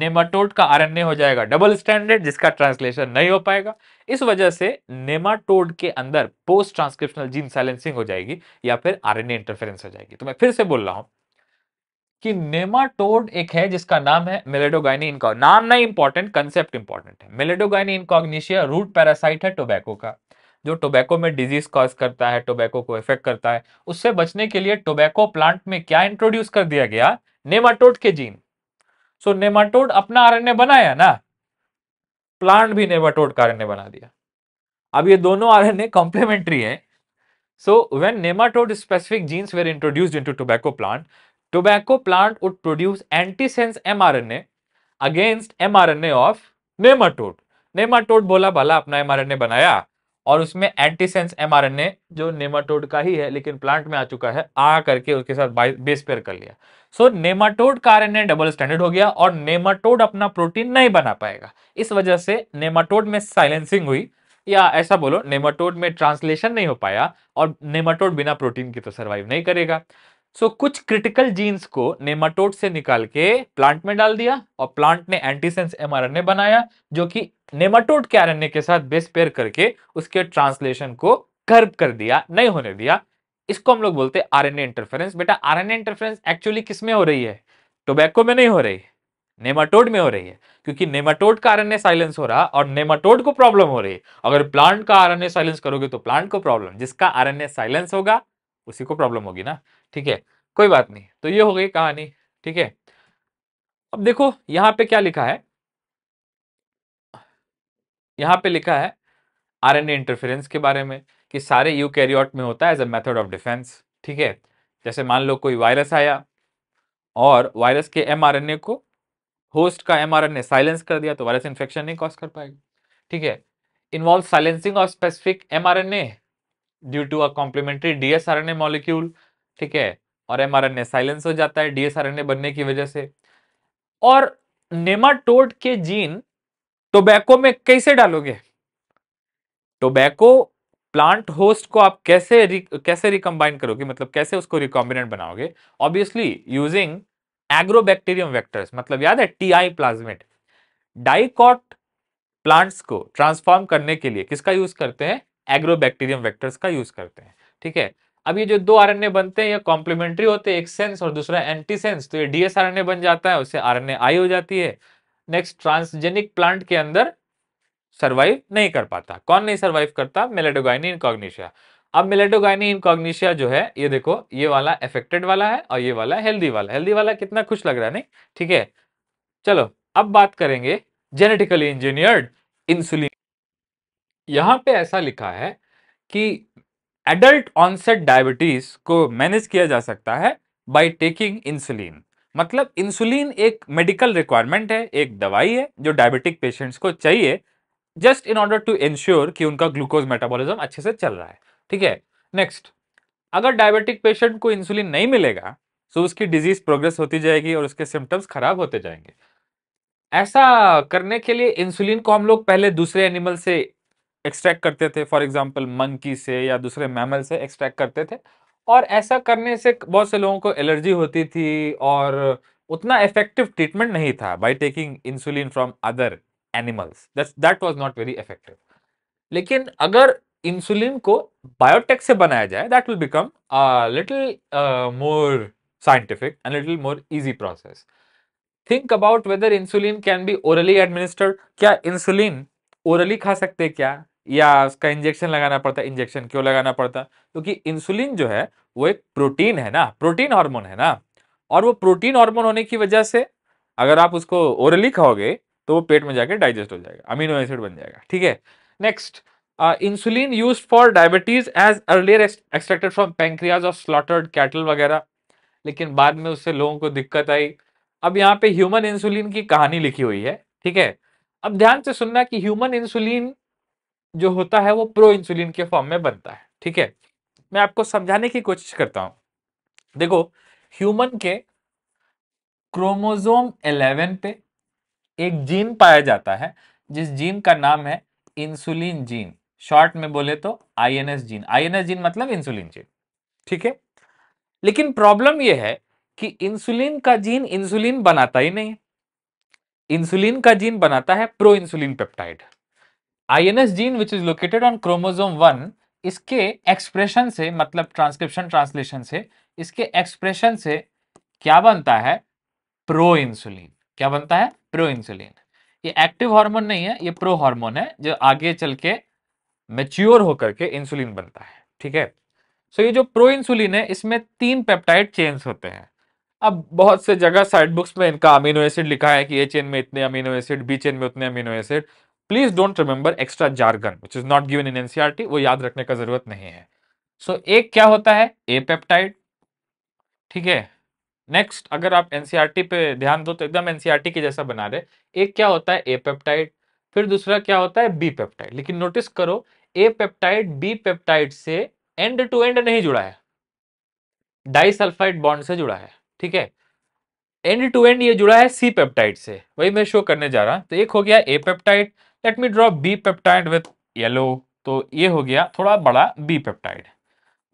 नेमाटोड का आरएनए हो जाएगा डबल स्टैंडर्ड जिसका ट्रांसलेशन नहीं हो पाएगा इस वजह से नेमाटोड के अंदर पोस्ट ट्रांसक्रिप्शनल जीन साइलेंसिंग हो जाएगी या फिर आरएनए इंटरफेरेंस हो जाएगी तो मैं फिर से बोल रहा हूं कि नेमाटोड एक है जिसका नाम है मेलेडोगाइनी इनकॉग नाम नहीं इंपॉर्टेंट कंसेप्ट इंपॉर्टेंट है मेलेडोगाइनी इनकॉग्निशिया रूट पैरासाइट है टोबैको का जो टोबैको में डिजीज कॉज करता है टोबैको को इफेक्ट करता है उससे बचने के लिए टोबैको प्लांट में क्या इंट्रोड्यूस कर दिया गया नेमाटोड के जीन सो so, नेमाटोड अपना आर बनाया ना प्लांट भी नेमाटोड का आर बना दिया अब ये दोनों आर एन ए कॉम्प्लीमेंट्री है so when nematode specific genes were So into tobacco plant tobacco plant would produce antisense M R N A against M R N A of nematode बोला भला अपना M R N ए बनाया और उसमें antisense mRNA जो nematode का ही है लेकिन प्लांट में आ चुका है आ करके उसके साथ बेस पेयर कर लिया सो so, नेमाटोड का आरएनए डबल स्टैंडर्ड हो गया और नेमाटोड अपना प्रोटीन नहीं बना पाएगा इस वजह से नेमाटोड में साइलेंसिंग हुई या ऐसा बोलो नेमाटोड में ट्रांसलेशन नहीं हो पाया और नेमाटोड बिना प्रोटीन के तो सर्वाइव नहीं करेगा सो so, कुछ क्रिटिकल जीन्स को नेमाटोड से निकाल के प्लांट में डाल दिया और प्लांट ने एंटीसेंस एमआरएनए बनाया जो कि नेमाटोड के आरएनए के साथ बेस पेयर करके उसके ट्रांसलेशन को कर्ब कर दिया नहीं होने दिया इसको हम लोग बोलते हैं आरएनए इंटरफेरेंस बेटा आरएनए इंटरफेरेंस एक्चुअली किस में हो रही है टोबैको में नहीं हो रही नेमाटोड में हो रही है क्योंकि नेमाटोड का आरएनए साइलेंस हो रहा और नेमाटोड को प्रॉब्लम हो रही है अगर प्लांट का आरएनए साइलेंस करोगे तो प्लांट को प्रॉब्लम जिसका आरएनए साइलेंस होगा उसी को प्रॉब्लम होगी ना ठीक है कोई बात नहीं तो ये हो गई कहानी ठीक है अब देखो यहां पे क्या लिखा है यहां पे लिखा है आरएनए इंटरफेरेंस के बारे में कि सारे यू में होता है as a method of defence ठीक है जैसे मान लो कोई वायरस आया और वायरस के एमआरएनए को होस्ट का एमआरएनए साइलेंस कर दिया तो वायरस इन्फेक्शन नहीं कॉज कर पाएगा ठीक है involve silencing of specific mRNA due to a complementary dsRNA molecule ठीक है और एम आर साइलेंस हो जाता है डीएसआरएनए बनने की वजह से और नेमाटोड के जीन टोबैको में कैसे डालोगे टोबैको प्लांट होस्ट को आप कैसे रिक, कैसे रिकम्बाइन करोगे मतलब कैसे उसको रिकॉम्बिनेंट बनाओगे ऑब्वियसली यूजिंग एग्रोबैक्टीरियम वेक्टर्स मतलब याद है T I plasmid dicot plants को ट्रांसफॉर्म करने के लिए किसका यूज करते हैं एग्रोबैक्टीरियम वेक्टर्स का यूज करते हैं ठीक है अब ये जो दो आरएनए बनते हैं ये कॉम्प्लीमेंट्री होते हैं एक सेंस और दूसरा एंटी सेंस तो ये डीएसआरएनए बन जाता है उससे आरएनए आई हो जाती है नेक्स्ट ट्रांसजेनिक प्लांट के अंदर सर्वाइव नहीं कर पाता कौन नहीं सर्वाइव करता मेलेडोगाइनी इनकॉग्निशिया अब मेलेडोगाइनी इनकॉग्निशिया जो है ये देखो ये वाला एफेक्टेड वाला है और ये वाला हेल्दी वाला हेल्दी वाला कितना खुश लग रहा है नहीं ठीक है चलो अब बात करेंगे जेनेटिकली इंजीनियर्ड इंसुलिन यहां पे ऐसा लिखा है कि एडल्ट ऑनसेट डायबिटीज को मैनेज किया जा सकता है बाय टेकिंग इंसुलिन मतलब इंसुलिन एक मेडिकल रिक्वायरमेंट है एक दवाई है जो डायबिटिक पेशेंट्स को चाहिए just in order to ensure कि उनका ग्लूकोज मेटाबॉलिज्म अच्छे से चल रहा है ठीक है नेक्स्ट अगर डायबिटिक पेशेंट को इंसुलिन नहीं मिलेगा तो उसकी डिजीज प्रोग्रेस होती जाएगी और उसके सिम्टम्स खराब होते जाएंगे ऐसा करने के लिए इंसुलिन को हम लोग पहले दूसरे एनिमल से एक्सट्रैक्ट करते थे फॉर एग्जाम्पल मंकी से या दूसरे मैमल से एक्सट्रैक्ट करते थे और ऐसा करने से बहुत से लोगों को एलर्जी होती थी और उतना इफेक्टिव ट्रीटमेंट नहीं था by taking insulin from other animals that was not very effective लेकिन अगर इंसुलिन को बायोटेक से बनाया जाए that will become little more scientific and little more easy process think about whether insulin can be orally administered क्या insulin orally खा सकते क्या या उसका इंजेक्शन लगाना पड़ता है इंजेक्शन क्यों लगाना पड़ता क्योंकि तो इंसुलिन जो है वो एक प्रोटीन है ना प्रोटीन हार्मोन है ना और वो प्रोटीन हार्मोन होने की वजह से अगर आप उसको ओरली खाओगे तो वो पेट में जाके डाइजेस्ट हो जाएगा अमीनो एसिड बन जाएगा ठीक है next insulin use for diabetes as earlier extracted from pancreas और स्लॉटर्ड कैटल वगैरह लेकिन बाद में उससे लोगों को दिक्कत आई अब यहाँ पे ह्यूमन इंसुलिन की कहानी लिखी हुई है ठीक है अब ध्यान से सुनना कि ह्यूमन इंसुलिन जो होता है वो प्रो इंसुलिन के फॉर्म में बनता है ठीक है मैं आपको समझाने की कोशिश करता हूं देखो ह्यूमन के क्रोमोजोम 11 पे एक जीन पाया जाता है जिस जीन का नाम है इंसुलिन जीन शॉर्ट में बोले तो आईएनएस जीन आईएनएस जीन मतलब इंसुलिन जीन ठीक है लेकिन प्रॉब्लम यह है कि इंसुलिन का जीन इंसुलिन बनाता ही नहीं इंसुलिन का जीन बनाता है pro insulin peptide INS gene which is located on chromosome one इसके एक्सप्रेशन से मतलब ट्रांसक्रिप्शन ट्रांसलेशन से इसके एक्सप्रेशन से क्या बनता है प्रो इंसुलिन क्या बनता है प्रो इंसुलिन ये एक्टिव हार्मोन नहीं है ये प्रो हार्मोन है जो आगे चल के मेच्योर होकर के इंसुलिन बनता है ठीक है सो ये जो प्रो इंसुलिन है इसमें तीन पेप्टाइड चेन्स होते हैं अब बहुत से जगह साइड बुक्स में इनका अमीनो एसिड लिखा है कि ए चेन में इतने अमीनो एसिड बी चेन में उतने amino acid please don't remember extra jargon which is not given in NCERT वो याद रखने का जरूरत नहीं है सो so, एक क्या होता है ए पेप्टाइड ठीक है नेक्स्ट अगर आप एनसीआरटी e पे ध्यान दो तो एकदम एनसीआरटी e के जैसा बना रहे एक क्या होता है ए पेप्टाइड फिर दूसरा क्या होता है बी पेप्टाइड लेकिन नोटिस करो ए पेप्टाइड बी पेप्टाइड से एंड टू एंड नहीं जुड़ा है डाइसल्फाइड बॉन्ड से जुड़ा है ठीक है एंड टू एंड ये जुड़ा है सी पेप्टाइड से वही मैं शो करने जा रहा तो एक हो गया A peptide let me draw B peptide with yellow तो ये हो गया थोड़ा बड़ा बी पेप्टाइड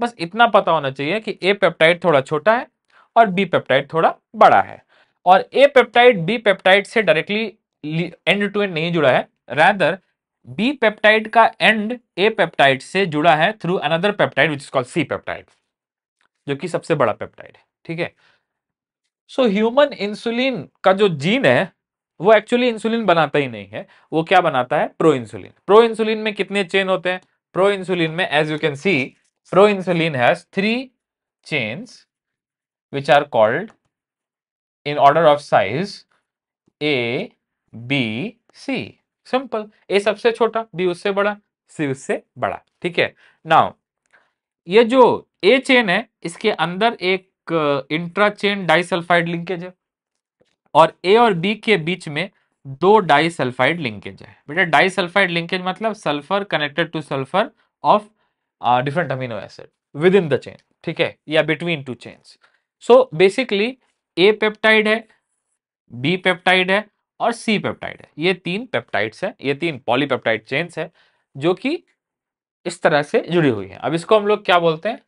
बस इतना पता होना चाहिए कि ए पेप्टाइड थोड़ा छोटा है और बी पेप्टाइड थोड़ा बड़ा है और ए पेप्टाइड बी पेप्टाइड से डायरेक्टली एंड टू एंड नहीं जुड़ा है रैदर बी पेप्टाइड का एंड ए पेप्टाइड से जुड़ा है through another peptide which is called C peptide जो कि सबसे बड़ा पेप्टाइड है ठीक है सो ह्यूमन इंसुलिन का जो जीन है वो एक्चुअली इंसुलिन बनाता ही नहीं है वो क्या बनाता है प्रो इंसुलिन प्रो इंसुलिन में कितने चेन होते हैं प्रो इंसुलिन में as you can see pro insulin has three chains which are called in order of size A B C simple A सबसे छोटा बी उससे बड़ा सी उससे बड़ा ठीक है नाउ ये जो ए चेन है इसके अंदर एक इंट्रा चेन डाइसल्फाइड लिंकेज है और ए और बी के बीच में दो डाई सल्फाइड लिंकेज है बेटा डाई सल्फाइड लिंकेज मतलब sulphur connected to sulphur of different amino acid within the chain ठीक है या between two chains so basically A peptide है बी पेप्टाइड है और सी पेप्टाइड है ये तीन पेप्टाइड्स हैं ये तीन पॉलीपेप्टाइड चेन्स है जो कि इस तरह से जुड़ी हुई है अब इसको हम लोग क्या बोलते हैं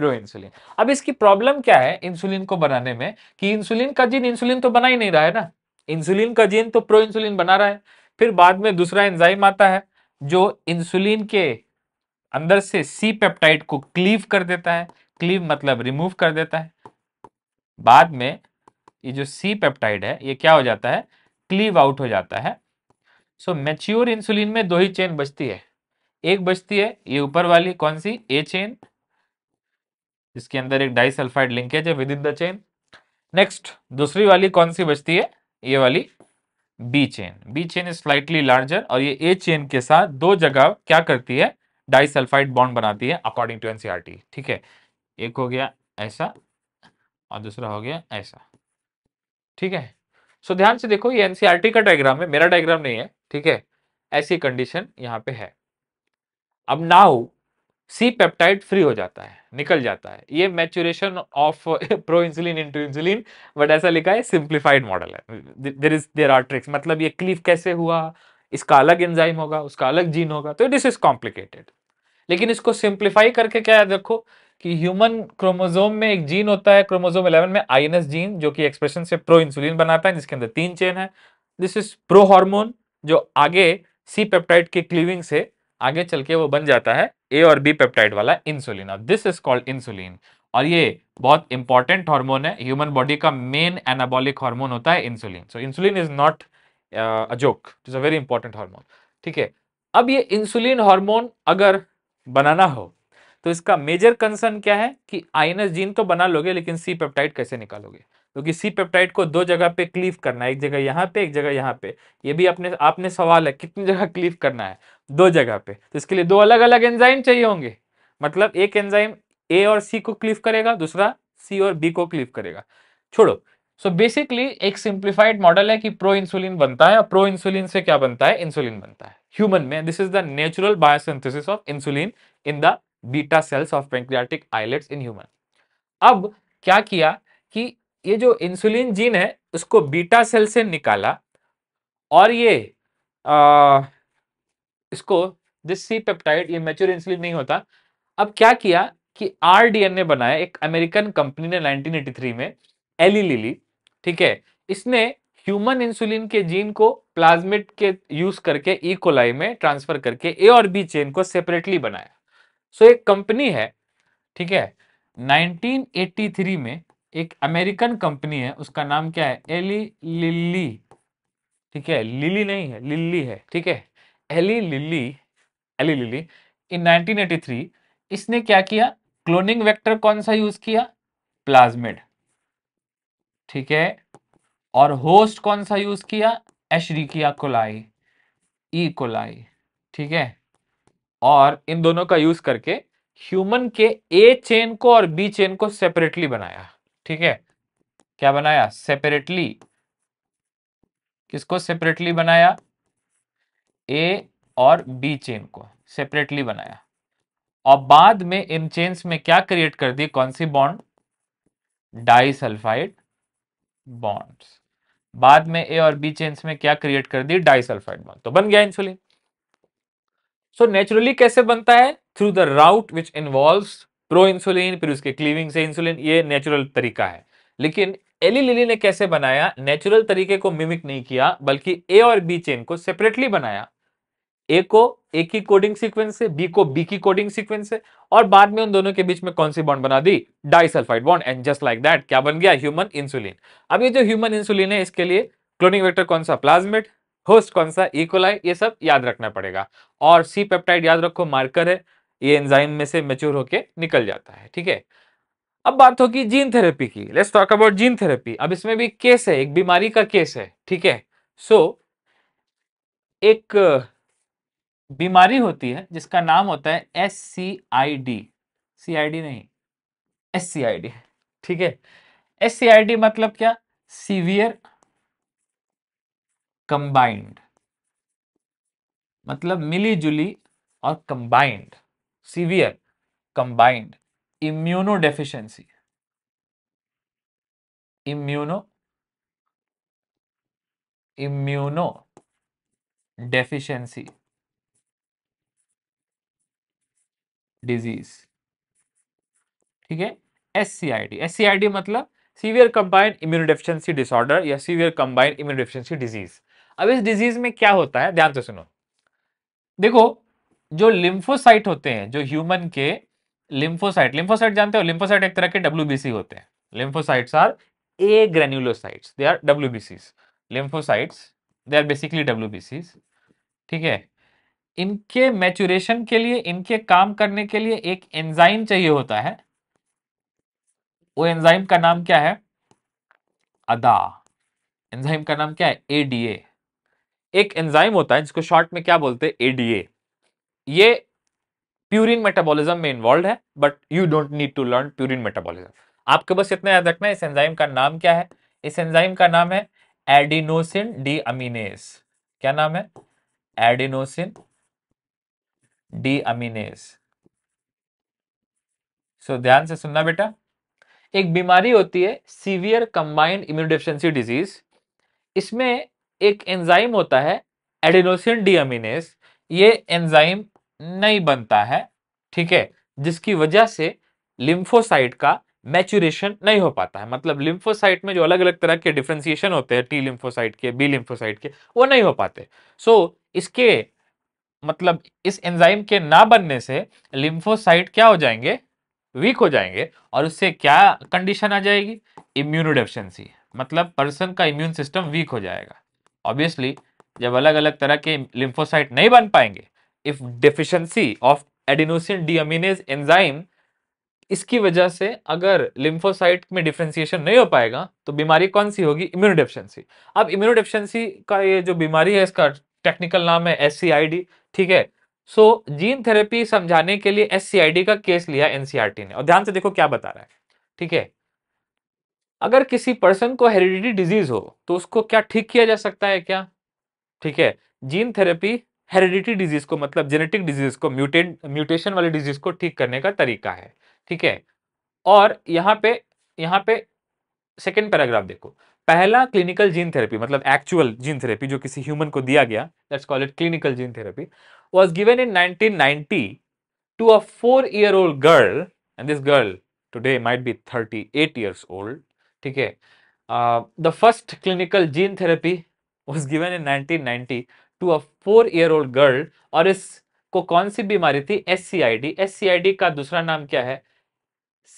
प्रो इंसुलिन अब इसकी प्रॉब्लम क्या है इंसुलिन को बनाने में कि इंसुलिन का जीन इंसुलिन तो बना ही नहीं रहा है ना इंसुलिन का जीन तो प्रो इंसुलिन बना रहा है फिर बाद में दूसरा एंजाइम आता है जो इंसुलिन के अंदर से सी पेप्टाइड को क्लीव कर देता है क्लीव मतलब रिमूव कर देता है बाद में ये जो सी पेप्टाइड है ये क्या हो जाता है क्लीव आउट हो जाता है सो मेच्योर इंसुलिन में दो ही चेन बचती है एक बचती है ये ऊपर वाली कौन सी ए चेन इसके अंदर एक डाइसल्फाइड लिंकेज है within the chain next दूसरी वाली कौन सी बचती है ये वाली B chain B chain is slightly larger और ये ए चेन के साथ दो जगह क्या करती है डाइसल्फाइड बॉन्ड बनाती है अकॉर्डिंग टू एनसीआर ठीक है एक हो गया ऐसा और दूसरा हो गया ऐसा ठीक है सो so, ध्यान से देखो ये एनसीआर e का डायग्राम है मेरा डायग्राम नहीं है ठीक है ऐसी कंडीशन यहाँ पे है अब नाउ सी पेप्टाइड फ्री हो जाता है निकल जाता है ये maturation of pro insulin into insulin but ऐसा लिखा है सिंप्लीफाइड मॉडल है there is there are tricks मतलब ये क्लीफ कैसे हुआ इसका अलग एंजाइम होगा उसका अलग जीन होगा तो दिस इज कॉम्प्लिकेटेड लेकिन इसको सिंप्लीफाई करके क्या देखो कि ह्यूमन क्रोमोजोम में एक जीन होता है क्रोमोजोम 11 में आई जीन जो कि एक्सप्रेशन से प्रो इंसुलिन बनाता है जिसके अंदर तीन चेन है दिस इज प्रो हार्मोन जो आगे सी पेप्टाइड के क्लीविंग से आगे चल के वो बन जाता है ए और बी पेप्टाइड वाला इंसुलिन और दिस इज कॉल्ड इंसुलिन और ये बहुत इंपॉर्टेंट हार्मोन है ह्यूमन बॉडी का मेन एनाबॉलिक हार्मोन होता है insulin so insulin is not a joke it is a very important hormone ठीक है अब ये इंसुलिन हार्मोन अगर बनाना हो तो इसका मेजर कंसर्न क्या है कि आईएनएस जीन तो बना लोगे लेकिन सी पेप्टाइड कैसे निकालोगे क्योंकि सी पेप्टाइड को दो जगह पे क्लीव करना है एक जगह यहाँ पे एक जगह यहाँ पे ये भी अपने आपने सवाल है कितनी जगह क्लीव करना है दो जगह पे तो इसके लिए दो अलग अलग एंजाइम चाहिए होंगे मतलब एक एंजाइम ए और सी को क्लिफ करेगा दूसरा सी और बी को क्लिफ करेगा छोड़ो सो so बेसिकली एक सिंप्लीफाइड मॉडल है कि प्रो इंसुलिन बनता है और प्रो इंसुलिन से क्या बनता है इंसुलिन बनता है ह्यूमन में this is the natural biosynthesis of insulin in the beta cells of pancreatic islets in human अब क्या किया कि ये जो इंसुलिन जीन है उसको बीटा सेल से निकाला और ये आ, इसको दिस सी पेप्टाइड ये मेच्योर इंसुलिन नहीं होता अब क्या किया कि आर ने बनाया एक अमेरिकन कंपनी ने 1983 में एली लिली ठीक है इसने ह्यूमन इंसुलिन के जीन को प्लाज्मिट के यूज करके इकोलाई e. में ट्रांसफर करके ए और बी चेन को सेपरेटली बनाया सो so, एक कंपनी है ठीक है 1983 में एक अमेरिकन कंपनी है उसका नाम क्या है एली लिली ठीक है लिली नहीं है लिली है ठीक है Eli Lilly Eli Lilly in 1983 इसने क्या किया क्लोनिंग वेक्टर कौन सा यूज किया प्लाज्मिड ठीक है और होस्ट कौन सा यूज किया एशरिकिया कोलाई ई कोलाई ठीक है और इन दोनों का यूज करके ह्यूमन के ए चेन को और बी चेन को सेपरेटली बनाया ठीक है क्या बनाया सेपरेटली किसको सेपरेटली बनाया ए और बी चेन को सेपरेटली बनाया और बाद में इन चेन्स में क्या क्रिएट कर दी कौन सी बॉन्ड डाइसल्फाइड बॉन्ड्स बाद में ए और बी चेन्स में क्या क्रिएट कर दी डाइसल्फाइड बॉन्ड तो बन गया इंसुलिन सो नेचुरली कैसे बनता है through the route which involve pro insulin फिर उसके क्लीविंग से इंसुलिन ये नेचुरल तरीका है लेकिन एली लिली ने कैसे बनाया नेचुरल तरीके को मिमिक नहीं किया बल्कि ए और बी चेन को सेपरेटली बनाया ए को ए की कोडिंग सीक्वेंस से बी को बी की कोडिंग सीक्वेंस से और बाद में उन दोनों के बीच में कौन सी बॉन्ड बना दी disulphide bond and just like that क्या बन गया ह्यूमन इंसुलिन अब ये जो ह्यूमन इंसुलिन है इसके लिए क्लोनिंग वेक्टर कौन सा प्लाज्मिड होस्ट कौन सा इकोलाई e. ये सब याद रखना पड़ेगा और सी पेप्टाइड याद रखो मार्कर है ये एंजाइम में से मेच्योर होके निकल जाता है ठीक है अब बात होगी जीन थेरेपी की let's talk about gene therapy अब इसमें भी केस है एक बीमारी का केस है ठीक है सो so, एक बीमारी होती है जिसका नाम होता है S C I D C I D नहीं एस सी आई डी ठीक है एस सी आई डी मतलब क्या सीवियर कंबाइंड मतलब मिलीजुली और combined severe combined immunodeficiency immuno immunodeficiency disease ठीक है S C I D S C I D मतलब सीवियर कंबाइंड इम्यूनोडेफिशिएंसी डिसऑर्डर या सीवियर कंबाइंड इम्यूनोडेफिशिएंसी डिजीज अब इस डिजीज में क्या होता है ध्यान से सुनो देखो जो लिम्फोसाइट होते हैं जो ह्यूमन के लिम्फोसाइट लिम्फोसाइट जानते हो लिम्फोसाइट एक तरह के डब्ल्यू होते हैं lymphocytes are a granulocytes they are W lymphocytes they are basically W ठीक है इनके मैचुरेशन के लिए इनके काम करने के लिए एक एंजाइम चाहिए होता है वो एंजाइम का नाम क्या है अदा एंजाइम का नाम क्या है एडीए एक एंजाइम होता है जिसको शॉर्ट में क्या बोलते हैं एडीए ये प्यूरिन मेटाबॉलिज्म में इन्वॉल्व है but you don't need to learn purine metabolism आपको बस इतना याद रखना है इस एंजाइम का नाम क्या है इस एंजाइम का नाम है एडिनोसिन डी अमीनेस क्या नाम है एडिनोसिन डी अमीनेस सो ध्यान से सुनना बेटा एक बीमारी होती है सीवियर कंबाइंड इम्यूनोडिफिशंसी डिजीज इसमें एक एंजाइम होता है एडिनोसिन डी अमीनेस ये एंजाइम नहीं बनता है ठीक है जिसकी वजह से लिम्फोसाइट का मैचुरेशन नहीं हो पाता है मतलब लिम्फोसाइट में जो अलग अलग तरह के डिफ्रेंसिएशन होते हैं टी लिम्फोसाइट के बी लिम्फोसाइट के वो नहीं हो पाते सो so, इसके मतलब इस एंजाइम के ना बनने से लिम्फोसाइट क्या हो जाएंगे वीक हो जाएंगे और उससे क्या कंडीशन आ जाएगी इम्यूनोडेफिशंसी मतलब पर्सन का इम्यून सिस्टम वीक हो जाएगा ऑब्वियसली जब अलग अलग तरह के लिम्फोसाइट नहीं बन पाएंगे if deficiency of adenosine deaminase enzyme इसकी वजह से अगर लिम्फोसाइट में डिफ्रेंसिएशन नहीं हो पाएगा तो बीमारी कौन सी होगी इम्यूनोडेफिशंसी अब इम्यूनोडेफिशंसी का ये जो बीमारी है इसका टेक्निकल नाम है एस सी आई डी ठीक है सो जीन थेरेपी समझाने के लिए एस का केस लिया एनसीआरटी e ने और ध्यान से देखो क्या बता रहा है ठीक है अगर किसी पर्सन को हेरिडिटी डिजीज हो तो उसको क्या ठीक किया जा सकता है क्या ठीक है जीन थेरेपी हेरिडिटी डिजीज को मतलब जेनेटिक डिजीज को म्यूटेट म्यूटेशन वाली डिजीज को ठीक करने का तरीका है ठीक है और यहाँ पे यहाँ पे सेकेंड पैराग्राफ देखो पहला क्लिनिकल जीन थेरेपी मतलब एक्चुअल जीन थेरेपी जो किसी ह्यूमन को दिया गया let's call it clinical gene therapy was given in 1990 to a four year old girl and this girl today might be 38 years old ठीक है the first clinical gene therapy was given in nineteen to a four year old girl और इसको कौन सी बीमारी थी S C S का दूसरा नाम क्या है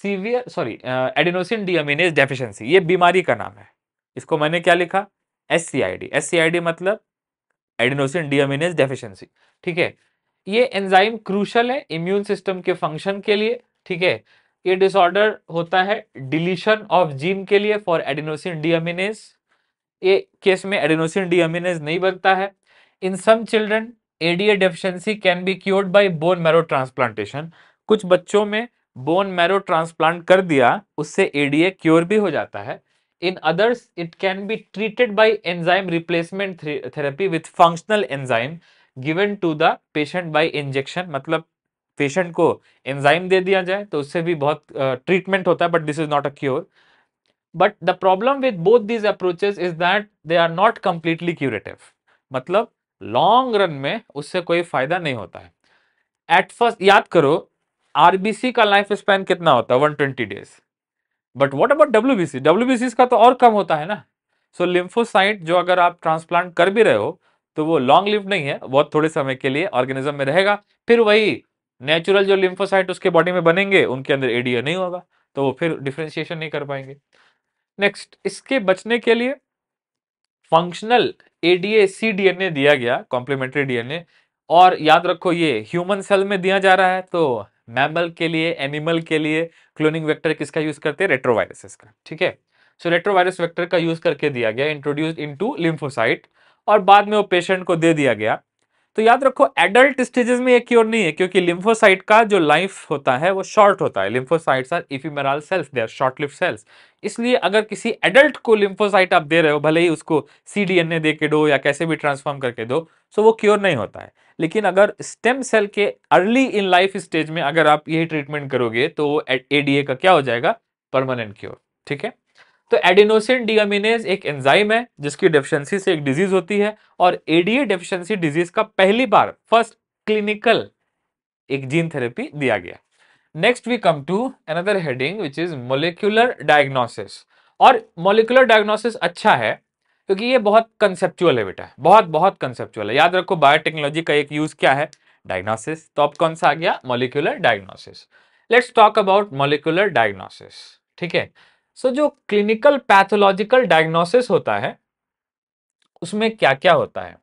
severe sorry adenosine deaminase deficiency ये बीमारी का नाम है इसको मैंने क्या लिखा S C I D S C I D मतलब एडिनोसिन डीएमिनेस डेफिशिएंसी ठीक है ये एंजाइम क्रूशल है इम्यून सिस्टम के फंक्शन के लिए ठीक है ये डिसऑर्डर होता है डिलीशन ऑफ जीन के लिए फॉर एडिनोसिन डीएमिनेस ये केस में एडिनोसिन डीएमिनेज नहीं बनता है in some children ADA deficiency can be cured by bone marrow transplantation कुछ बच्चों में बोन मैरो ट्रांसप्लांट कर दिया उससे एडीए क्योर भी हो जाता है in others it can be treated by enzyme replacement therapy with functional enzyme given to the patient by injection मतलब पेशेंट को एंजाइम दे दिया जाए तो उससे भी बहुत ट्रीटमेंट uh, होता है but this is not a cure but the problem with both these approaches is that they are not completely curative मतलब लॉन्ग रन में उससे कोई फायदा नहीं होता है एट फर्स्ट याद करो आरबीसी का लाइफ स्पैन कितना होता है 120 days but what about W B C W B C का तो और कम होता है ना सो लिम्फोसाइट जो अगर आप ट्रांसप्लांट कर भी रहे हो तो वो लॉन्ग लिव नहीं है बहुत थोड़े समय के लिए ऑर्गेनिज्म में रहेगा फिर वही नेचुरल जो लिम्फोसाइट उसके बॉडी में बनेंगे उनके अंदर एडीए नहीं होगा तो वो फिर डिफ्रेंशिएशन नहीं कर पाएंगे नेक्स्ट इसके बचने के लिए फंक्शनल एडीए सी डीएनए दिया गया कॉम्प्लीमेंट्री डीएनए और याद रखो ये ह्यूमन सेल में दिया जा रहा है तो मैमल के लिए एनिमल के लिए क्लोनिंग वेक्टर किसका यूज करते हैं रेट्रोवायरसेस का ठीक है सो रेट्रोवायरस वेक्टर का यूज करके दिया गया इंट्रोड्यूस इनटू लिम्फोसाइट और बाद में वो पेशेंट को दे दिया गया तो याद रखो एडल्ट स्टेजेस में ये क्योर नहीं है क्योंकि लिम्फोसाइट का जो लाइफ होता है वो शॉर्ट होता है lymphocytes are ephemeral cells they are short life cells इसलिए अगर किसी एडल्ट को लिम्फोसाइट आप दे रहे हो भले ही उसको सी डी एन ए दे के दो या कैसे भी ट्रांसफॉर्म करके दो सो वो क्योर नहीं होता है लेकिन अगर स्टेम सेल के अर्ली इन लाइफ स्टेज में अगर आप यही ट्रीटमेंट करोगे तो ए डी ए का क्या हो जाएगा परमानेंट क्योर ठीक है तो एडिनोसिन डीअमिनेज एक एंजाइम है जिसकी डेफिशिएंसी से एक डिजीज होती है और एडीए डेफिशिएंसी डिजीज का पहली बार फर्स्ट क्लिनिकल एक जीन थेरेपी दिया गया next we come to another heading which is molecular diagnosis और मोलिकुलर डायग्नोसिस अच्छा है क्योंकि ये बहुत कंसेप्चुअल है बेटा बहुत बहुत कंसेप्चुअल है याद रखो बायोटेक्नोलॉजी का एक यूज क्या है डायग्नोसिस तो अब कौन सा आ गया molecular diagnosis let's talk about molecular diagnosis ठीक है सो so, जो क्लिनिकल पैथोलॉजिकल डायग्नोसिस होता है उसमें क्या क्या होता है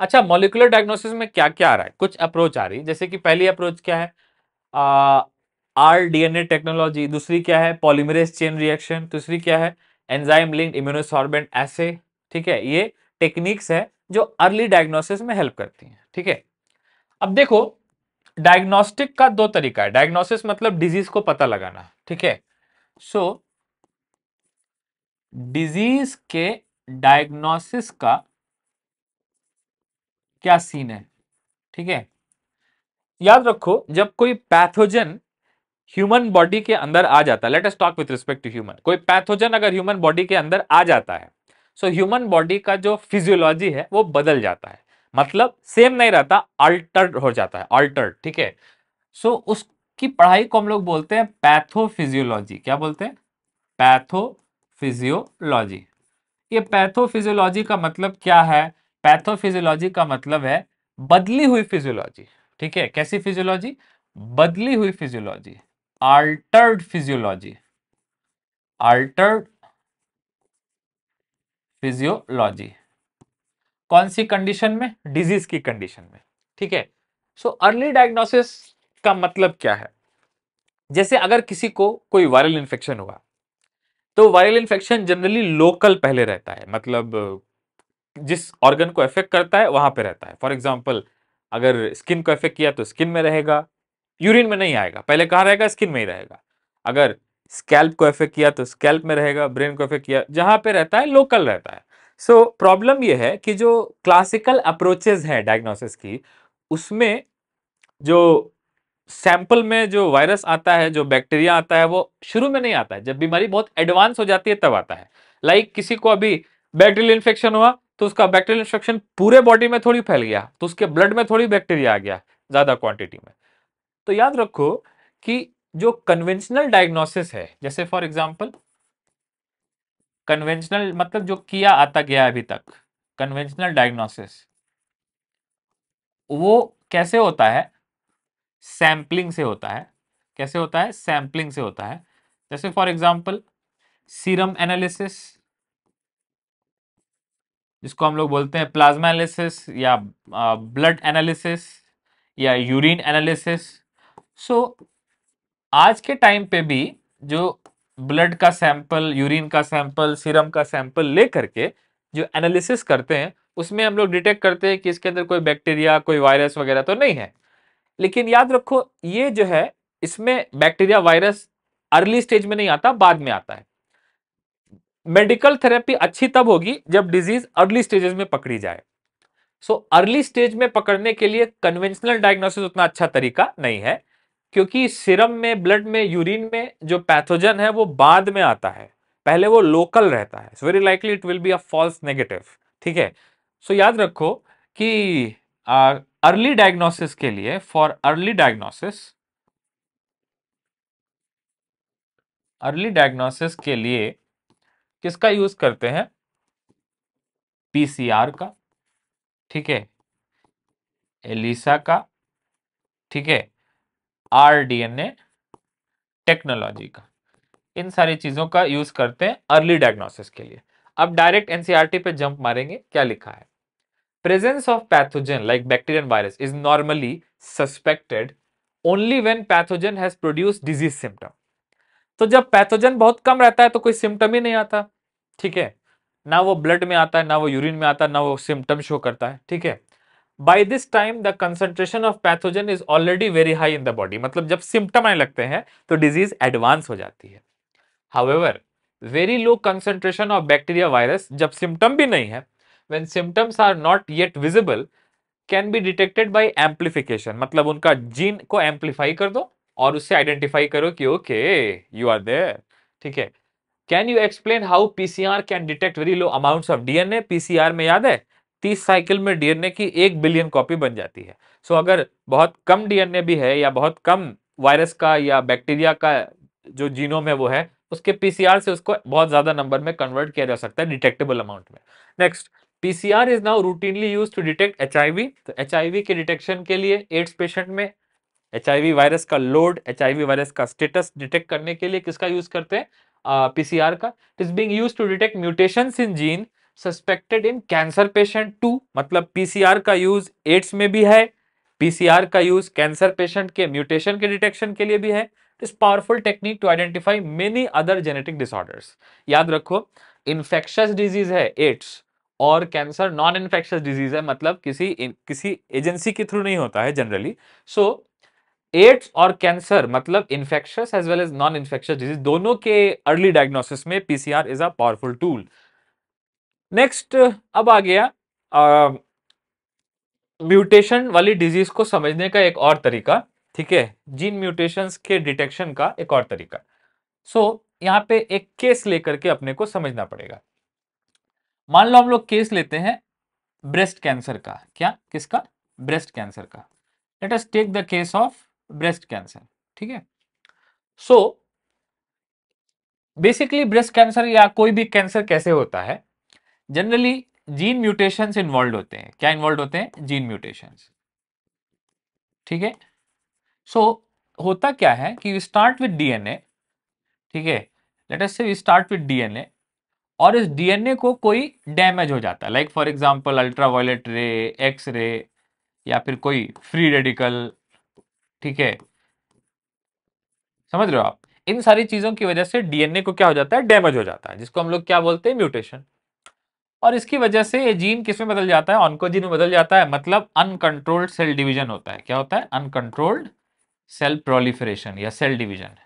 अच्छा मोलिकुलर डायग्नोसिस में क्या क्या आ रहा है कुछ अप्रोच आ रही है जैसे कि पहली अप्रोच क्या है आर डीएनए टेक्नोलॉजी दूसरी क्या है पॉलीमरेज चेन रिएक्शन तीसरी क्या है एंजाइम लिंक इम्यूनोसॉर्बेंट ऐसे ठीक है ये टेक्निक्स है जो अर्ली डायग्नोसिस में हेल्प करती हैं ठीक है अब देखो डायग्नोस्टिक का दो तरीका है डायग्नोसिस मतलब डिजीज को पता लगाना ठीक है सो so, डिजीज के डायग्नोसिस का क्या सीन है ठीक है याद रखो जब कोई पैथोजन ह्यूमन बॉडी के अंदर आ जाता है let's talk with respect to human कोई पैथोजन अगर ह्यूमन बॉडी के अंदर आ जाता है सो ह्यूमन बॉडी का जो फिजियोलॉजी है वो बदल जाता है मतलब सेम नहीं रहता अल्टर्ड हो जाता है अल्टर्ड ठीक है सो उसकी पढ़ाई को हम लोग बोलते हैं पैथोफिजियोलॉजी क्या बोलते हैं पैथो फिजियोलॉजी ये पैथोफिजियोलॉजी का मतलब क्या है पैथोफिजियोलॉजी का मतलब है बदली हुई फिजियोलॉजी ठीक है कैसी फिजियोलॉजी बदली हुई physiology altered physiology altered physiology कौन सी कंडीशन में डिजीज की कंडीशन में ठीक है सो अर्ली डायग्नोसिस का मतलब क्या है जैसे अगर किसी को कोई वायरल इंफेक्शन हुआ तो वायरल इन्फेक्शन जनरली लोकल पहले रहता है मतलब जिस ऑर्गन को इफेक्ट करता है वहां पे रहता है फॉर एग्जाम्पल अगर स्किन को इफेक्ट किया तो स्किन में रहेगा यूरिन में नहीं आएगा पहले कहाँ रहेगा स्किन में ही रहेगा अगर स्कैल्प को इफेक्ट किया तो स्कैल्प में रहेगा ब्रेन को इफेक्ट किया जहाँ पे रहता है लोकल रहता है सो so, प्रॉब्लम यह है कि जो क्लासिकल अप्रोचेज हैं डायग्नोसिस की उसमें जो सैंपल में जो वायरस आता है जो बैक्टीरिया आता है वो शुरू में नहीं आता है जब बीमारी बहुत एडवांस हो जाती है तब आता है लाइक like किसी को अभी बैक्टीरियल इन्फेक्शन हुआ तो उसका बैक्टीरियल इन्फेक्शन पूरे बॉडी में थोड़ी फैल गया तो उसके ब्लड में थोड़ी बैक्टीरिया आ गया ज़्यादा क्वांटिटी में तो याद रखो कि जो कन्वेंशनल डायग्नोसिस है जैसे फॉर एग्जाम्पल कन्वेंशनल मतलब जो किया आता गया अभी तक कन्वेंशनल डायग्नोसिस वो कैसे होता है सैम्पलिंग से होता है कैसे होता है सैम्पलिंग से होता है जैसे फॉर एग्जाम्पल सीरम एनालिसिस जिसको हम लोग बोलते हैं प्लाज्मा एनालिसिस या ब्लड एनालिसिस या यूरिन एनालिसिस सो आज के टाइम पे भी जो ब्लड का सैंपल यूरिन का सैंपल सीरम का सैंपल ले करके जो एनालिसिस करते हैं उसमें हम लोग डिटेक्ट करते हैं कि इसके अंदर कोई बैक्टीरिया कोई वायरस वगैरह तो नहीं है लेकिन याद रखो ये जो है इसमें बैक्टीरिया वायरस अर्ली स्टेज में नहीं आता बाद में आता है मेडिकल थेरेपी अच्छी तब होगी जब डिजीज अर्ली स्टेजेस में पकड़ी जाए सो अर्ली स्टेज में पकड़ने के लिए कन्वेंशनल डायग्नोसिस उतना अच्छा तरीका नहीं है क्योंकि सिरम में ब्लड में यूरिन में जो पैथोजन है वो बाद में आता है पहले वो लोकल रहता है very likely it will be a false negative ठीक है सो याद रखो कि अर्ली डायग्नोसिस के लिए for early diagnosis early diagnosis के लिए किसका यूज करते हैं पीसीआर का ठीक है एलिसा का ठीक है आरडीएनए टेक्नोलॉजी का इन सारी चीजों का यूज करते हैं अर्ली डायग्नोसिस के लिए अब डायरेक्ट एनसीआरटी e पे जंप मारेंगे क्या लिखा है Presence of pathogen like bacteria and virus is normally suspected only when pathogen has produced disease symptom. तो जब पैथोजन बहुत कम रहता है तो कोई सिम्टम ही नहीं आता ठीक है ना वो ब्लड में आता है ना वो यूरिन में आता है ना वो सिम्टम शो करता है ठीक है by this time the concentration of pathogen is already very high in the body मतलब जब सिम्टम आने लगते हैं तो डिजीज एडवांस हो जाती है however very low concentration of bacteria virus जब सिम्टम भी नहीं है when symptoms are not yet visible can be detected by amplification मतलब उनका जीन को एम्पलीफाई कर दो और उससे आइडेंटिफाई करो कि ओके यू आर देयर ठीक है can you explain how PCR can detect very low amount of DNA PCR में याद है तीस साइकिल में डीएनए की एक बिलियन कॉपी बन जाती है सो so, अगर बहुत कम डीएनए भी है या बहुत कम वायरस का या बैक्टीरिया का जो जीनोम है वो है उसके पीसीआर से उसको बहुत ज्यादा नंबर में कन्वर्ट किया जा सकता है डिटेक्टेबल अमाउंट में next PCR is now routinely use to detect H तो एच के डिटेक्शन के लिए एड्स पेशेंट में एच वायरस का लोड एच वायरस का स्टेटस डिटेक्ट करने के लिए किसका यूज करते हैं पीसीआर का it is being use to detect mutation in gene suspected in cancer patient too मतलब पीसीआर का यूज एड्स में भी है पीसीआर का यूज कैंसर पेशेंट के म्यूटेशन के डिटेक्शन के लिए भी है is powerful technique to identify many other genetic disorders याद रखो इन्फेक्शस डिजीज है एड्स और कैंसर नॉन इन्फेक्शस डिजीज है मतलब किसी किसी एजेंसी के थ्रू नहीं होता है जनरली सो एड्स और कैंसर मतलब infectious as well as non infectious disease दोनों के अर्ली डायग्नोसिस में PCR is a powerful tool next अब आ गया म्यूटेशन वाली डिजीज को समझने का एक और तरीका ठीक है जीन म्यूटेशन के डिटेक्शन का एक और तरीका सो so, यहाँ पे एक केस लेकर के अपने को समझना पड़ेगा मान लो हम लोग केस लेते हैं ब्रेस्ट कैंसर का क्या किसका ब्रेस्ट कैंसर का let us take the case of breast cancer ठीक है सो बेसिकली ब्रेस्ट कैंसर या कोई भी कैंसर कैसे होता है जनरली जीन म्यूटेशंस इन्वॉल्व होते हैं क्या इन्वॉल्व होते हैं जीन म्यूटेशंस ठीक है सो होता क्या है कि यू स्टार्ट विद डीएनए ठीक है लेट अस से यू स्टार्ट विद डीएनए और इस डीएनए को कोई डैमेज हो जाता है like for example ultraviolet ray X ray या फिर कोई फ्री रेडिकल ठीक है समझ रहे हो आप इन सारी चीजों की वजह से डीएनए को क्या हो जाता है डैमेज हो जाता है जिसको हम लोग क्या बोलते हैं म्यूटेशन और इसकी वजह से ये जीन किस में बदल जाता है ऑनकोजीन में बदल जाता है मतलब अनकंट्रोल्ड सेल डिवीजन होता है क्या होता है अनकंट्रोल्ड सेल प्रोलिफरेशन या सेल डिवीजन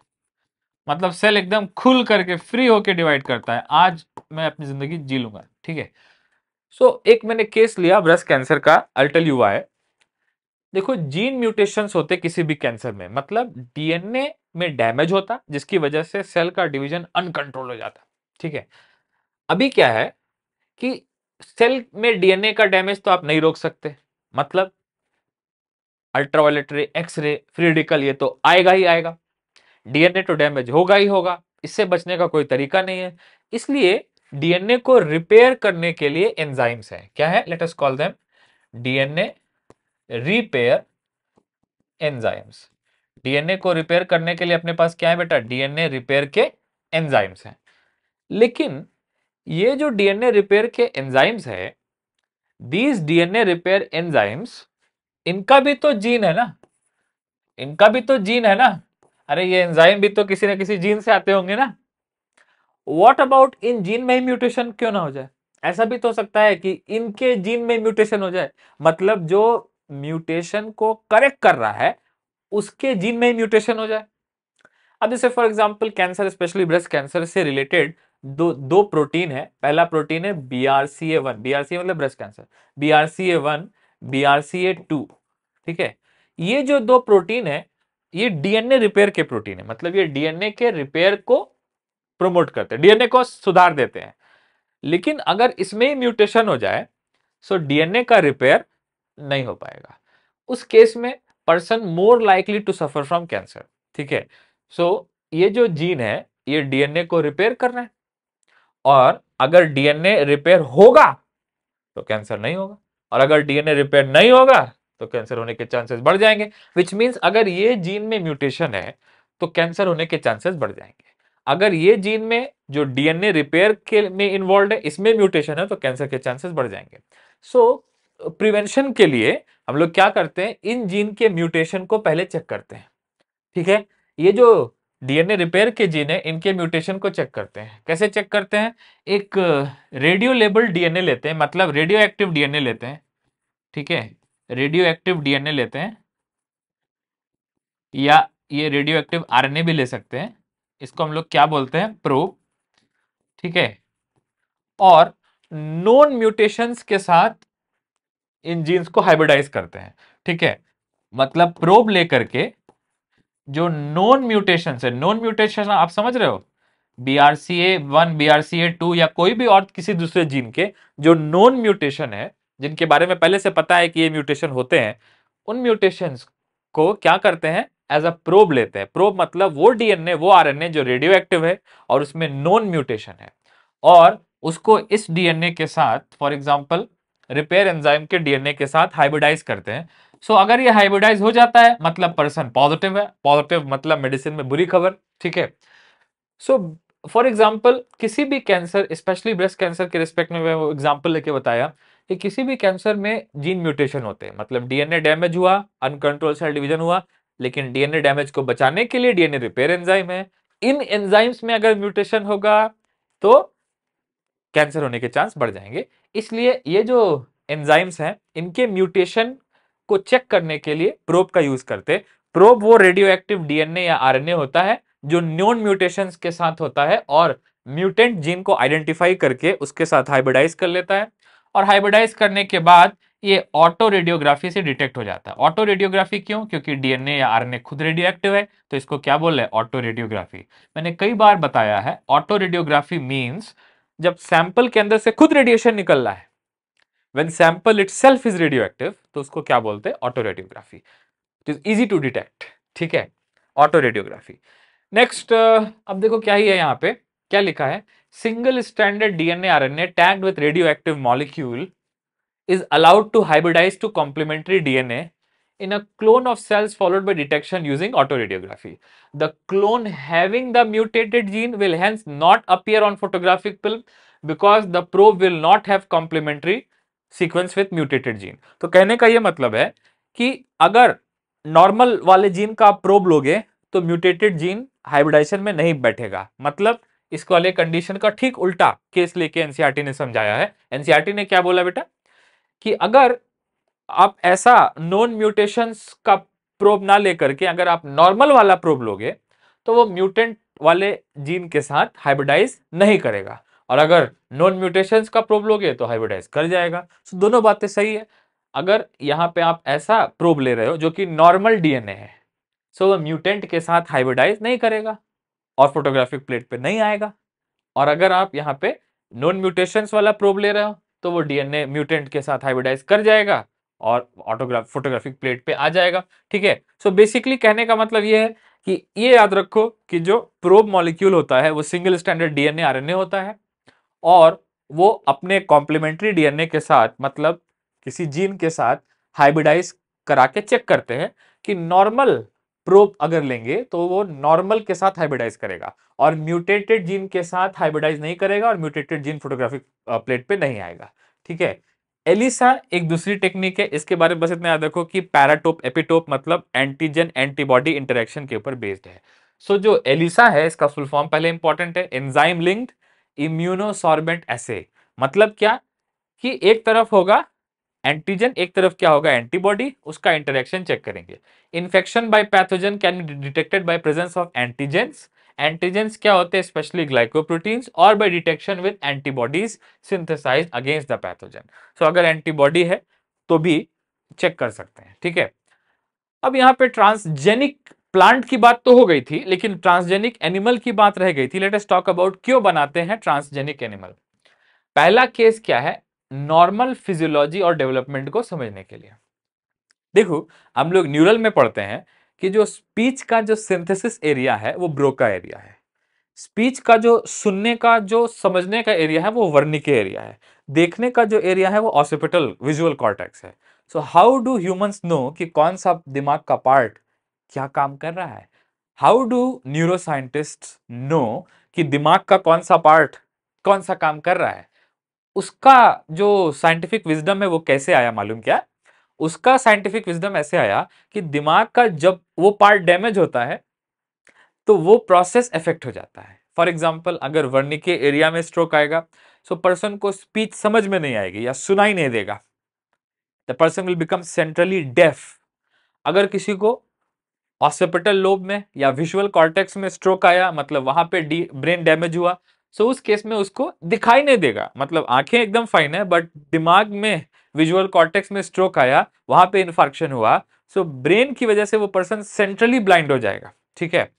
मतलब सेल एकदम खुल करके फ्री होके डिवाइड करता है आज मैं अपनी जिंदगी जी लूंगा ठीक है सो so, एक मैंने केस लिया ब्रेस्ट कैंसर का अल्टल युवा है देखो जीन म्यूटेशंस होते किसी भी कैंसर में मतलब डीएनए में डैमेज होता जिसकी वजह से सेल का डिवीजन अनकंट्रोल हो जाता ठीक है अभी क्या है कि सेल में डीएनए का डैमेज तो आप नहीं रोक सकते मतलब अल्ट्रावायलेट रे एक्सरे फ्रीडिकल ये तो आएगा ही आएगा डीएनए टू डैमेज होगा ही होगा इससे बचने का कोई तरीका नहीं है इसलिए डीएनए को रिपेयर करने के लिए एंजाइम्स हैं क्या है let us call them DNA repair enzymes DNA को रिपेयर करने के लिए अपने पास क्या है बेटा डीएनए रिपेयर के एंजाइम्स हैं लेकिन ये जो डीएनए रिपेयर के एंजाइम्स है दीज डीएनए रिपेयर एंजाइम्स इनका भी तो जीन है ना इनका भी तो जीन है ना अरे ये एंजाइम भी तो किसी ना किसी जीन से आते होंगे ना वॉट अबाउट इन जीन में ही म्यूटेशन क्यों ना हो जाए ऐसा भी तो हो सकता है कि इनके जीन में म्यूटेशन हो जाए मतलब जो म्यूटेशन को करेक्ट कर रहा है उसके जीन में ही म्यूटेशन हो जाए अब जैसे for example cancer specially breast cancer से रिलेटेड दो दो प्रोटीन है पहला प्रोटीन है B R C A one B R C मतलब breast cancer B R C A one B R C A two ठीक है ये जो दो प्रोटीन है ये डीएनए रिपेयर के प्रोटीन है मतलब ये डीएनए के रिपेयर को प्रमोट करते हैं डीएनए को सुधार देते हैं लेकिन अगर इसमें ही म्यूटेशन हो जाए सो डीएनए का रिपेयर नहीं हो पाएगा उस केस में person more likely to suffer from cancer ठीक है सो ये जो जीन है ये डीएनए को रिपेयर कर रहे हैं और अगर डीएनए रिपेयर होगा तो कैंसर नहीं होगा और अगर डीएनए रिपेयर नहीं होगा तो कैंसर होने के चांसेस बढ़ जाएंगे विच मीन्स अगर ये जीन में म्यूटेशन है तो कैंसर होने के चांसेस बढ़ जाएंगे अगर ये जीन में जो डीएनए रिपेयर के में इन्वॉल्व है इसमें म्यूटेशन है तो कैंसर के चांसेस बढ़ जाएंगे सो so, प्रिवेंशन के लिए हम लोग क्या करते हैं इन जीन के म्यूटेशन को पहले चेक करते हैं ठीक है ये जो डीएनए रिपेयर के जीन है इनके म्यूटेशन को चेक करते हैं कैसे चेक करते हैं एक रेडियो लेबल डीएनए लेते हैं मतलब रेडियो एक्टिव डीएनए लेते हैं ठीक है रेडियो एक्टिव डीएनए लेते हैं या ये रेडियो एक्टिव आरएनए भी ले सकते हैं इसको हम लोग क्या बोलते हैं प्रोब ठीक है और नॉन म्यूटेशंस के साथ इन जीन्स को हाइब्रिडाइज करते हैं ठीक है मतलब प्रोब लेकर के जो नॉन म्यूटेशन है नॉन म्यूटेशन आप समझ रहे हो B R C A one B R C A two या कोई भी और किसी दूसरे जीन के जो नॉन म्यूटेशन है जिनके बारे में पहले से पता है कि ये म्यूटेशन होते हैं उन म्यूटेशंस को क्या करते हैं एज अ प्रोब लेते हैं प्रोब मतलब वो डीएनए वो आरएनए जो रेडियो एक्टिव है और उसमें नॉन म्यूटेशन है और उसको इस डीएनए के साथ फॉर एग्जाम्पल रिपेयर एंजाइम के डीएनए के साथ हाइब्रिडाइज करते हैं सो so, अगर ये हाइब्रिडाइज हो जाता है मतलब पर्सन पॉजिटिव है पॉजिटिव मतलब मेडिसिन में बुरी खबर ठीक है सो फॉर एग्जाम्पल किसी भी कैंसर स्पेशली ब्रेस्ट कैंसर के रिस्पेक्ट में मैं एग्जाम्पल लेके बताया कि किसी भी कैंसर में जीन म्यूटेशन होते हैं मतलब डीएनए डैमेज हुआ अनकंट्रोल सेल डिवीजन हुआ लेकिन डीएनए डैमेज को बचाने के लिए डीएनए रिपेयर एंजाइम है इन एंजाइम्स में अगर म्यूटेशन होगा तो कैंसर होने के चांस बढ़ जाएंगे इसलिए ये जो एंजाइम्स हैं इनके म्यूटेशन को चेक करने के लिए प्रोब का यूज करते प्रोब वो रेडियो एक्टिव डीएनए या आरएनए होता है जो न्यून म्यूटेशन के साथ होता है और म्यूटेंट जीन को आइडेंटिफाई करके उसके साथ हाइब्रिडाइज कर लेता है और हाइब्रिडाइज करने के बाद ये ऑटो रेडियोग्राफी से डिटेक्ट हो जाता है ऑटो रेडियोग्राफी क्यों क्योंकि डीएनए या आरएनए खुद रेडियो एक्टिव है तो इसको क्या बोल रहे ऑटो रेडियोग्राफी मैंने कई बार बताया है ऑटो रेडियोग्राफी मीन्स जब सैंपल के अंदर से खुद रेडिएशन निकल रहा है when sample itself is radioactive तो उसको क्या बोलते हैं ऑटो रेडियोग्राफी इट तो इज ईजी टू डिटेक्ट ठीक है ऑटो रेडियोग्राफी नेक्स्ट अब देखो क्या ही है यहाँ पे क्या लिखा है single stranded DNA RNA tagged with radioactive molecule is allowed to hybridize to complementary DNA in a clone of cells followed by detection using autoradiography. The clone having the mutated gene will hence not appear on photographic film because the probe will not have complementary sequence with mutated gene. तो कहने का ये मतलब है कि अगर normal वाले gene का आप प्रोब लोगे तो म्यूटेटेड जीन हाइब्रिडाइजेशन में नहीं बैठेगा मतलब इसको वाले कंडीशन का ठीक उल्टा केस लेके एनसीआरटी e ने समझाया है एनसीआरटी e ने क्या बोला बेटा कि अगर आप ऐसा नॉन म्यूटेशंस का प्रोब ना लेकर के अगर आप नॉर्मल वाला प्रोब लोगे तो वो म्यूटेंट वाले जीन के साथ हाइब्रिडाइज नहीं करेगा और अगर नॉन म्यूटेशन का प्रोब लोगे तो हाइब्रिडाइज कर जाएगा सो तो दोनों बातें सही है अगर यहाँ पे आप ऐसा प्रोब ले रहे हो जो कि नॉर्मल डीएनए है सो तो वो म्यूटेंट के साथ हाइब्रिडाइज नहीं करेगा और फोटोग्राफिक प्लेट पे नहीं आएगा और अगर आप यहाँ पे नॉन म्यूटेशन वाला प्रोब ले रहे हो तो वो डीएनए म्यूटेंट के साथ हाइब्रिडाइज कर जाएगा और ऑटोग्राफ फोटोग्राफिक प्लेट पे आ जाएगा ठीक है सो बेसिकली कहने का मतलब ये है कि ये याद रखो कि जो प्रोब मॉलिक्यूल होता है वो सिंगल स्टैंडर्ड डीएनए आर होता है और वो अपने कॉम्प्लीमेंट्री डीएनए के साथ मतलब किसी जीन के साथ हाइब्रिडाइज करा के चेक करते हैं कि नॉर्मल प्रोप अगर लेंगे तो वो नॉर्मल के साथ हाइब्रिडाइज करेगा और म्यूटेटेड जीन के साथ हाइब्रिडाइज नहीं करेगा और म्यूटेटेड जीन फोटोग्राफिक प्लेट पे नहीं आएगा ठीक है एलिसा एक दूसरी टेक्निक है इसके बारे में बस इतना याद रखो कि पैराटोप एपिटोप मतलब एंटीजन एंटीबॉडी इंटरेक्शन के ऊपर बेस्ड है सो so, जो एलिसा है इसका फुल फॉर्म पहले इंपॉर्टेंट है एंजाइम लिंक्ड इम्यूनोसॉर्बेंट ऐसे मतलब क्या कि एक तरफ होगा एंटीजन एक तरफ क्या होगा एंटीबॉडी उसका इंटरेक्शन चेक करेंगे infection by pathogen can be detected by presence of antigens antigens क्या होते हैं स्पेशली ग्लाइकोप्रोटीन्स और by detection with antibodies synthesise against the pathogen so अगर एंटीबॉडी है तो भी चेक कर सकते हैं ठीक है अब यहाँ पे ट्रांसजेनिक प्लांट की बात तो हो गई थी लेकिन ट्रांसजेनिक एनिमल की बात रह गई थी लेटेस्ट टॉक अबाउट क्यों बनाते हैं ट्रांसजेनिक एनिमल पहला केस क्या है नॉर्मल फिजियोलॉजी और डेवलपमेंट को समझने के लिए देखो हम लोग न्यूरल में पढ़ते हैं कि जो स्पीच का जो सिंथेसिस एरिया है वो ब्रोका एरिया है स्पीच का जो सुनने का जो समझने का एरिया है वो वर्णिक एरिया है देखने का जो एरिया है वो ऑसिपिटल विजुअल कॉर्टेक्स है so how do humans know कि कौन सा दिमाग का पार्ट क्या काम कर रहा है हाउ डू न्यूरोसाइंटिस्ट नो कि दिमाग का कौन सा पार्ट कौन सा काम कर रहा है उसका जो साइंटिफिक विजडम है वो कैसे आया मालूम क्या उसका साइंटिफिक विजडम ऐसे आया कि दिमाग का जब वो पार्ट डैमेज होता है तो वो प्रोसेस इफेक्ट हो जाता है फॉर एग्जाम्पल अगर के एरिया में स्ट्रोक आएगा सो पर्सन को स्पीच समझ में नहीं आएगी या सुनाई नहीं देगा the person will become centrally deaf अगर किसी को हॉस्पिटल लोब में या विजुअल कॉर्टेक्स में स्ट्रोक आया मतलब वहां पे ब्रेन डैमेज हुआ सो उस केस में उसको दिखाई नहीं देगा मतलब आंखें एकदम फाइन है बट दिमाग में विजुअल कॉर्टेक्स में स्ट्रोक आया वहां पे इन्फॉर्क्शन हुआ सो so, ब्रेन की वजह से वो पर्सन सेंट्रली ब्लाइंड हो जाएगा ठीक है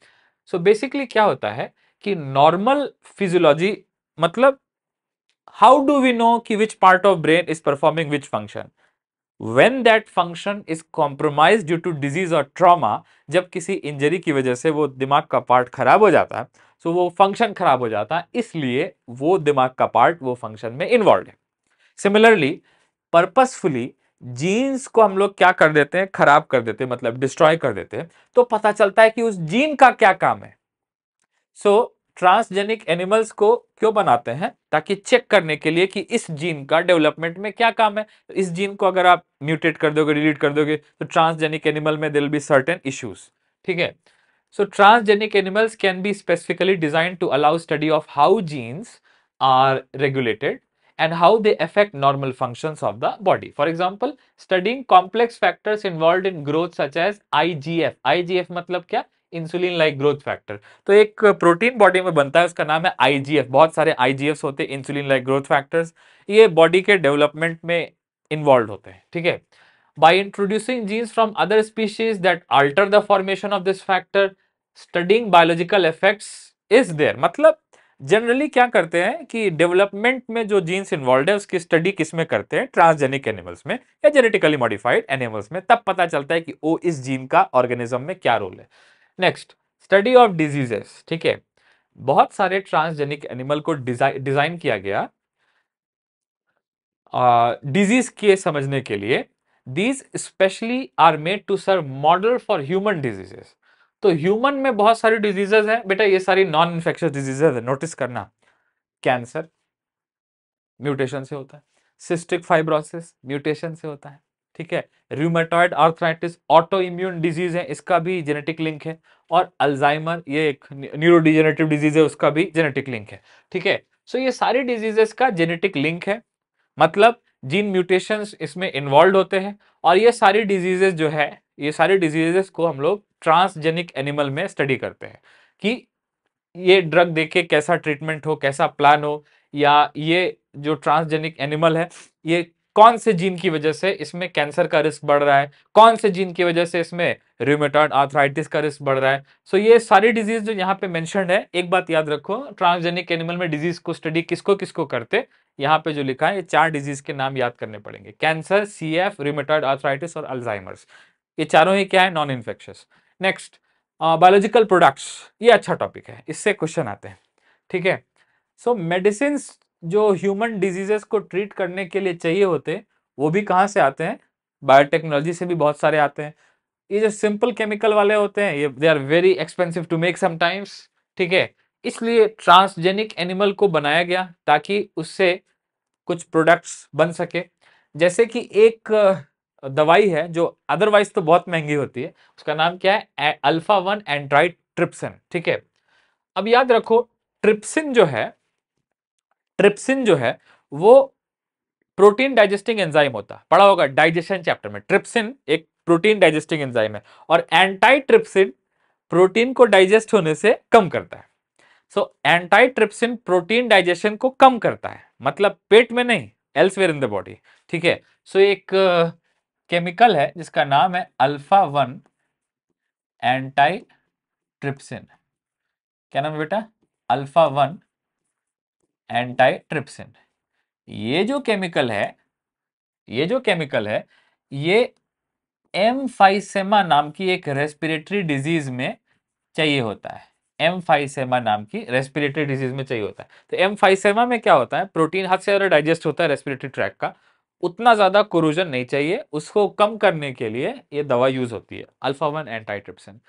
सो so, बेसिकली क्या होता है कि नॉर्मल फिजियोलॉजी मतलब हाउ डू वी नो कि which part of brain is performing which function when that function is compromise due to disease और ट्रामा जब किसी इंजरी की वजह से वो दिमाग का पार्ट खराब हो जाता है सो वो फंक्शन खराब हो जाता है इसलिए वो दिमाग का पार्ट वो फंक्शन में इन्वॉल्व है सिमिलरली पर्पसफुली जीन्स को हम लोग क्या कर देते हैं खराब कर देते हैं मतलब डिस्ट्रॉय कर देते हैं तो पता चलता है कि उस जीन का क्या काम है सो ट्रांसजेनिक एनिमल्स को क्यों बनाते हैं ताकि चेक करने के लिए कि इस जीन का डेवलपमेंट में क्या काम है इस जीन को अगर आप म्यूटेट कर दोगे डिलीट कर दोगे तो ट्रांसजेनिक एनिमल में दिल बी सर्टेन इश्यूज ठीक है So transgenic animals can be specifically designed to allow study of how genes are regulated and how they affect normal functions of the body. For example, studying complex factors involved in growth such as IGF. IGF matlab kya insulin like growth factor तो एक protein body में बनता है उसका नाम है IGF बहुत सारे आईजीएफ्स होते हैं इंसुलिन लाइक ग्रोथ फैक्टर्स ये बॉडी के डेवलपमेंट में इन्वॉल्व होते हैं ठीक है by introducing genes from other species that alter the formation of this factor studying biological effects is there मतलब जनरली क्या करते हैं कि डेवलपमेंट में जो जीन्स इन्वॉल्व है उसकी स्टडी किस में करते हैं ट्रांसजेनिक एनिमल्स में या जेनेटिकली मॉडिफाइड एनिमल्स में तब पता चलता है कि ओ इस जीन का ऑर्गेनिज्म में क्या रोल है नेक्स्ट स्टडी ऑफ डिजीजेस ठीक है बहुत सारे ट्रांसजेनिक एनिमल को डिजाइन किया गया डिजीज uh, के समझने के लिए these specially are made to serve model for human diseases तो ह्यूमन में बहुत सारी डिजीजेस हैं बेटा ये सारी नॉन इन्फेक्शियस डिजीजेज है नोटिस करना कैंसर म्यूटेशन से होता है सिस्टिक फाइब्रोसिस म्यूटेशन से होता है ठीक है rheumatoid arthritis autoimmune disease है इसका भी जेनेटिक लिंक है और अल्जाइमर ये एक न्यूरोडिजेनेटिव डिजीज है उसका भी जेनेटिक लिंक है ठीक है सो ये सारी डिजीजेस का जेनेटिक लिंक है मतलब जीन म्यूटेशंस इसमें इन्वॉल्व होते हैं और ये सारी डिजीजेस जो है ये सारी डिजीजेस को हम लोग ट्रांसजेनिक एनिमल में स्टडी करते हैं कि ये ड्रग देके कैसा ट्रीटमेंट हो कैसा प्लान हो या ये जो ट्रांसजेनिक एनिमल है ये कौन से जीन की वजह से इसमें कैंसर का रिस्क बढ़ रहा है कौन से जीन की वजह से इसमें र्यूमेटॉइड आर्थराइटिस का रिस्क बढ़ रहा है सो so ये सारी डिजीज जो यहाँ पे मैंशन है एक बात याद रखो ट्रांसजेनिक एनिमल में डिजीज को स्टडी किसको किसको करते यहाँ पे जो लिखा है ये चार डिजीज के नाम याद करने पड़ेंगे cancer C F rheumatoid arthritis और अल्जाइमर्स ये चारों ही क्या है non infectious next biological products ये अच्छा टॉपिक है इससे क्वेश्चन आते हैं ठीक है सो मेडिसिन जो ह्यूमन डिजीजेस को ट्रीट करने के लिए चाहिए होते वो भी कहाँ से आते हैं बायोटेक्नोलॉजी से भी बहुत सारे आते हैं ये जो सिंपल केमिकल वाले होते हैं ये they are very expensive to make sometimes ठीक है इसलिए ट्रांसजेनिक एनिमल को बनाया गया ताकि उससे कुछ प्रोडक्ट्स बन सके जैसे कि एक दवाई है जो अदरवाइज तो बहुत महंगी होती है उसका नाम क्या है अल्फा वन एंड्राइड ट्रिप्सिन ठीक है अब याद रखो ट्रिप्सिन जो है ट्रिप्सिन जो है वो प्रोटीन डाइजेस्टिंग एंजाइम होता है पढ़ा होगा डाइजेशन चैप्टर में ट्रिप्सिन एक प्रोटीन डाइजेस्टिंग एंजाइम है और एंटाई ट्रिप्सिन प्रोटीन को डाइजेस्ट होने से कम करता है सो एंटाई ट्रिप्सिन प्रोटीन डाइजेशन को कम करता है मतलब पेट में नहीं एल्सवेयर इन द बॉडी ठीक है सो एक केमिकल है जिसका नाम है अल्फा वन एंटाई ट्रिप्सिन क्या नाम है बेटा अल्फा वन एंटाई ट्रिप्सिन ये जो केमिकल है ये जो केमिकल है ये एम्फाइसेमा नाम की एक रेस्पिरेटरी डिजीज में चाहिए होता है एम्फाइसेमा नाम की रेस्पिरेटरी डिजीज में चाहिए होता है तो एम्फाइसेमा में क्या होता है प्रोटीन हद से ज़्यादा डाइजेस्ट होता है रेस्पिरेटरी ट्रैक का उतना ज़्यादा क्रोजन नहीं चाहिए उसको कम करने के लिए ये दवा यूज़ होती है अल्फा वन एंटाइट्रिप्सिन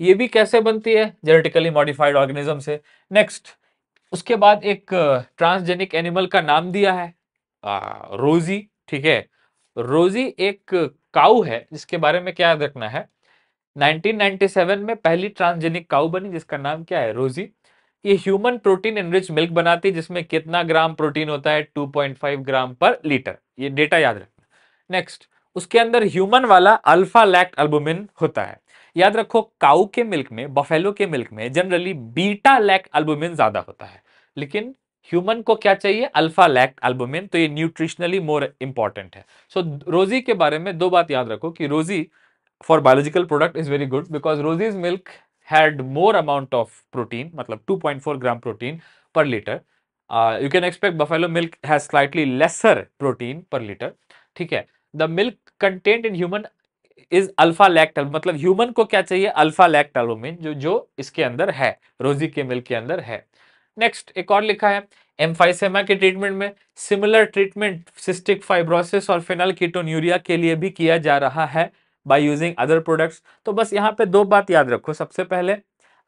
ये भी कैसे बनती है जेनेटिकली मॉडिफाइड ऑर्गेनिज्म से नेक्स्ट उसके बाद एक ट्रांसजेनिक एनिमल का नाम दिया है आ, रोजी ठीक है रोजी एक काउ है जिसके बारे में क्या रखना है 1997 में पहली ट्रांसजेनिक काउ बनी जिसका नाम क्या है रोजी ये ह्यूमन प्रोटीन एनरिच मिल्क बनाती है जिसमें कितना ग्राम प्रोटीन होता है 2.5 ग्राम पर लीटर ये डेटा याद रखना नेक्स्ट उसके अंदर ह्यूमन वाला अल्फा लैक्ट अल्बुमिन होता है याद रखो काउ के मिल्क में बफेलो के मिल्क में जनरली बीटा लैक अल्बुमिन ज्यादा होता है लेकिन ह्यूमन को क्या चाहिए अल्फा लैक्ट अल्बुमिन तो ये न्यूट्रिशनली मोर इंपॉर्टेंट है सो so, रोजी के बारे में दो बात याद रखो कि Rosie for biological product is very good because Rosie's milk had more amount of protein, matlab मतलब 2.4 gram protein per liter. Uh, you can expect buffalo milk has slightly lesser protein per liter. ठीक है the milk content in human is alpha lactal मतलब human को क्या चाहिए alpha लैक्टलोमिन जो जो इसके अंदर है रोजी के मिल्क के अंदर है नेक्स्ट एक और लिखा है एम्फाइसेमा के ट्रीटमेंट में सिमिलर ट्रीटमेंट सिस्टिक फाइब्रोसिस और फिनल कीटोन्यूरिया के लिए भी किया जा रहा है बाई यूजिंग अदर प्रोडक्ट्स तो बस यहाँ पे दो बात याद रखो सबसे पहले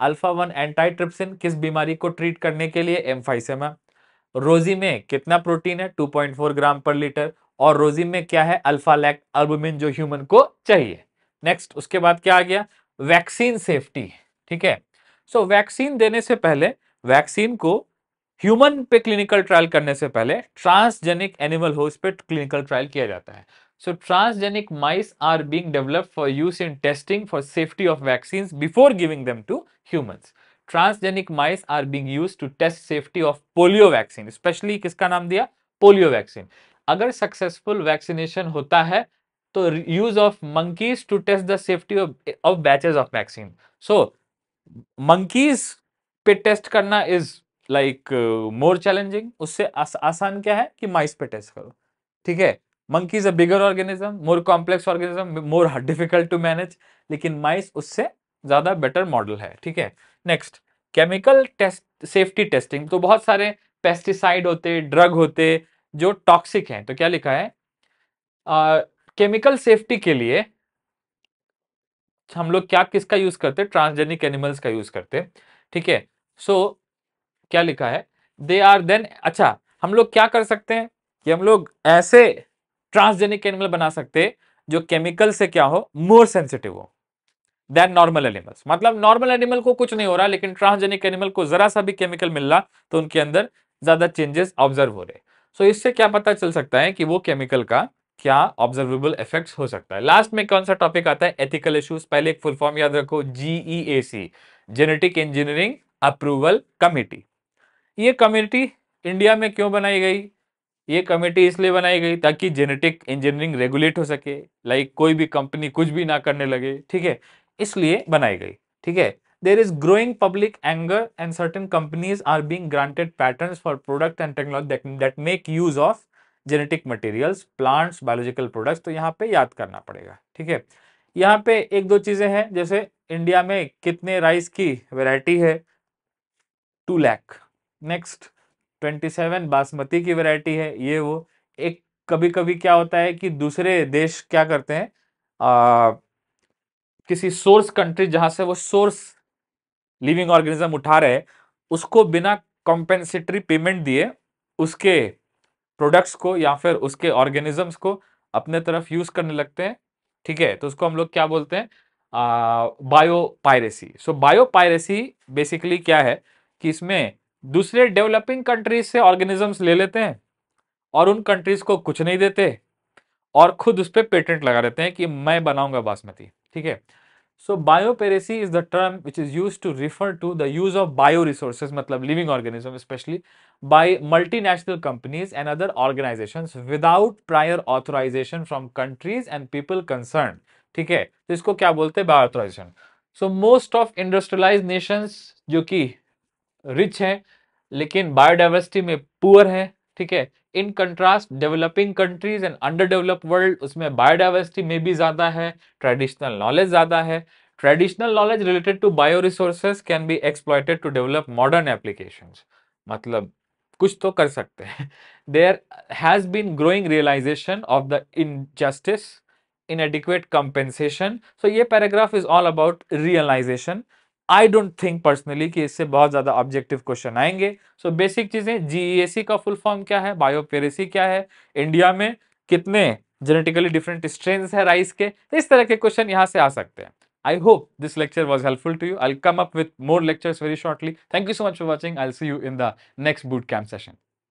अल्फा वन एंटाइट्रिप्सिन किस बीमारी को ट्रीट करने के लिए एम्फाइसेमा रोजी में कितना प्रोटीन है 2.4 ग्राम पर लीटर और रोजी में क्या है अल्फा लैक अल्बुमिन जो ह्यूमन को चाहिए नेक्स्ट उसके बाद क्या आ गया वैक्सीन सेफ्टी ठीक है सो so, वैक्सीन देने से पहले वैक्सीन को ह्यूमन पे क्लिनिकल ट्रायल करने से पहले ट्रांसजेनिक एनिमल होस्ट पे क्लिनिकल ट्रायल किया जाता है So transgenic mice are being developed for use in testing for safety of vaccines before giving them to humans. Transgenic mice are being used to test safety of polio vaccine. Especially किसका नाम दिया? Polio vaccine. अगर successful vaccination होता है तो use of monkeys to test the safety of, of batches of vaccine. So monkeys पे test करना is like more challenging उससे आस, आसान क्या है कि माइस पे टेस्ट करो ठीक है monkey is a bigger organism more complex organism more difficult to manage लेकिन माइस उससे ज्यादा बेटर मॉडल है ठीक है next chemical test safety testing तो बहुत सारे पेस्टिसाइड होते ड्रग होते जो टॉक्सिक हैं तो क्या लिखा है केमिकल सेफ्टी के लिए हम लोग क्या किसका यूज करते ट्रांसजेनिक एनिमल्स का यूज करते ठीक है सो क्या लिखा है दे आर देन अच्छा हम लोग क्या कर सकते हैं कि हम लोग ऐसे ट्रांसजेनिक एनिमल बना सकते जो केमिकल से क्या हो मोर सेंसिटिव हो दैन नॉर्मल एनिमल्स मतलब नॉर्मल एनिमल को कुछ नहीं हो रहा लेकिन ट्रांसजेनिक एनिमल को जरा सा भी केमिकल मिल रहा तो उनके अंदर ज्यादा चेंजेस ऑब्जर्व हो रहे सो so, इससे क्या पता चल सकता है कि वो केमिकल का क्या ऑब्जर्वेबल इफेक्ट हो सकता है लास्ट में कौन सा टॉपिक आता है एथिकल इश्यूज पहले एक फुल फॉर्म याद रखो GEAC genetic engineering approval committee ये कमेटी इंडिया में क्यों बनाई गई ये कमेटी इसलिए बनाई गई ताकि जेनेटिक इंजीनियरिंग रेगुलेट हो सके लाइक कोई भी कंपनी कुछ भी ना करने लगे ठीक है इसलिए बनाई गई ठीक है there is growing public anger and certain companies are being granted pattern for product and technology that make use of genetic materials plants biological products तो यहाँ पे याद करना पड़ेगा ठीक है यहाँ पे एक दो चीज़ें हैं जैसे इंडिया में कितने राइस की वेराइटी है टू लैख नेक्स्ट ट्वेंटी सेवन बासमती की वैरायटी है ये वो एक कभी कभी क्या होता है कि दूसरे देश क्या करते हैं आ, किसी सोर्स कंट्री जहां से वो सोर्स लिविंग ऑर्गेनिज्म उठा रहे उसको बिना कॉम्पेंसेटरी पेमेंट दिए उसके प्रोडक्ट्स को या फिर उसके ऑर्गेनिजम्स को अपने तरफ यूज करने लगते हैं ठीक है तो उसको हम लोग क्या बोलते हैं biopiracy so biopiracy basically क्या है कि इसमें दूसरे डेवलपिंग कंट्रीज से ऑर्गेनिजम्स ले लेते हैं और उन कंट्रीज को कुछ नहीं देते और खुद उस पर पे पेटेंट लगा देते हैं कि मैं बनाऊंगा बासमती ठीक है so biopiracy is the term which is use to refer to the use of bio resources मतलब living organism specially by multinational companies and other organisations without prior authorisation from countries and people concern ठीक है तो इसको क्या बोलते हैं bio authorisation so most of industrialise nations जो कि रिच है लेकिन बायोडाइवर्सिटी में पुअर है ठीक है in contrast developing countries and under developed world उसमें बायोडाइवर्सिटी में भी ज़्यादा है ट्रेडिशनल नॉलेज ज़्यादा है traditional knowledge related to bio resources can be exploited to develop modern application मतलब कुछ तो कर सकते हैं there has been growing realisation of the injustice adequate compensation so ये paragraph is all about realisation I don't think personally कि इससे बहुत ज्यादा ऑब्जेक्टिव क्वेश्चन आएंगे सो बेसिक चीजें जीईएसी का फुल फॉर्म क्या है बायोपेरेसी क्या है इंडिया में कितने जेनेटिकली डिफरेंट स्ट्रेन है राइस के इस तरह के क्वेश्चन यहाँ से आ सकते हैं I hope this lecture was helpful to you I come up with more lectures very shortly thank you so much for watching I see you in the next boot camp session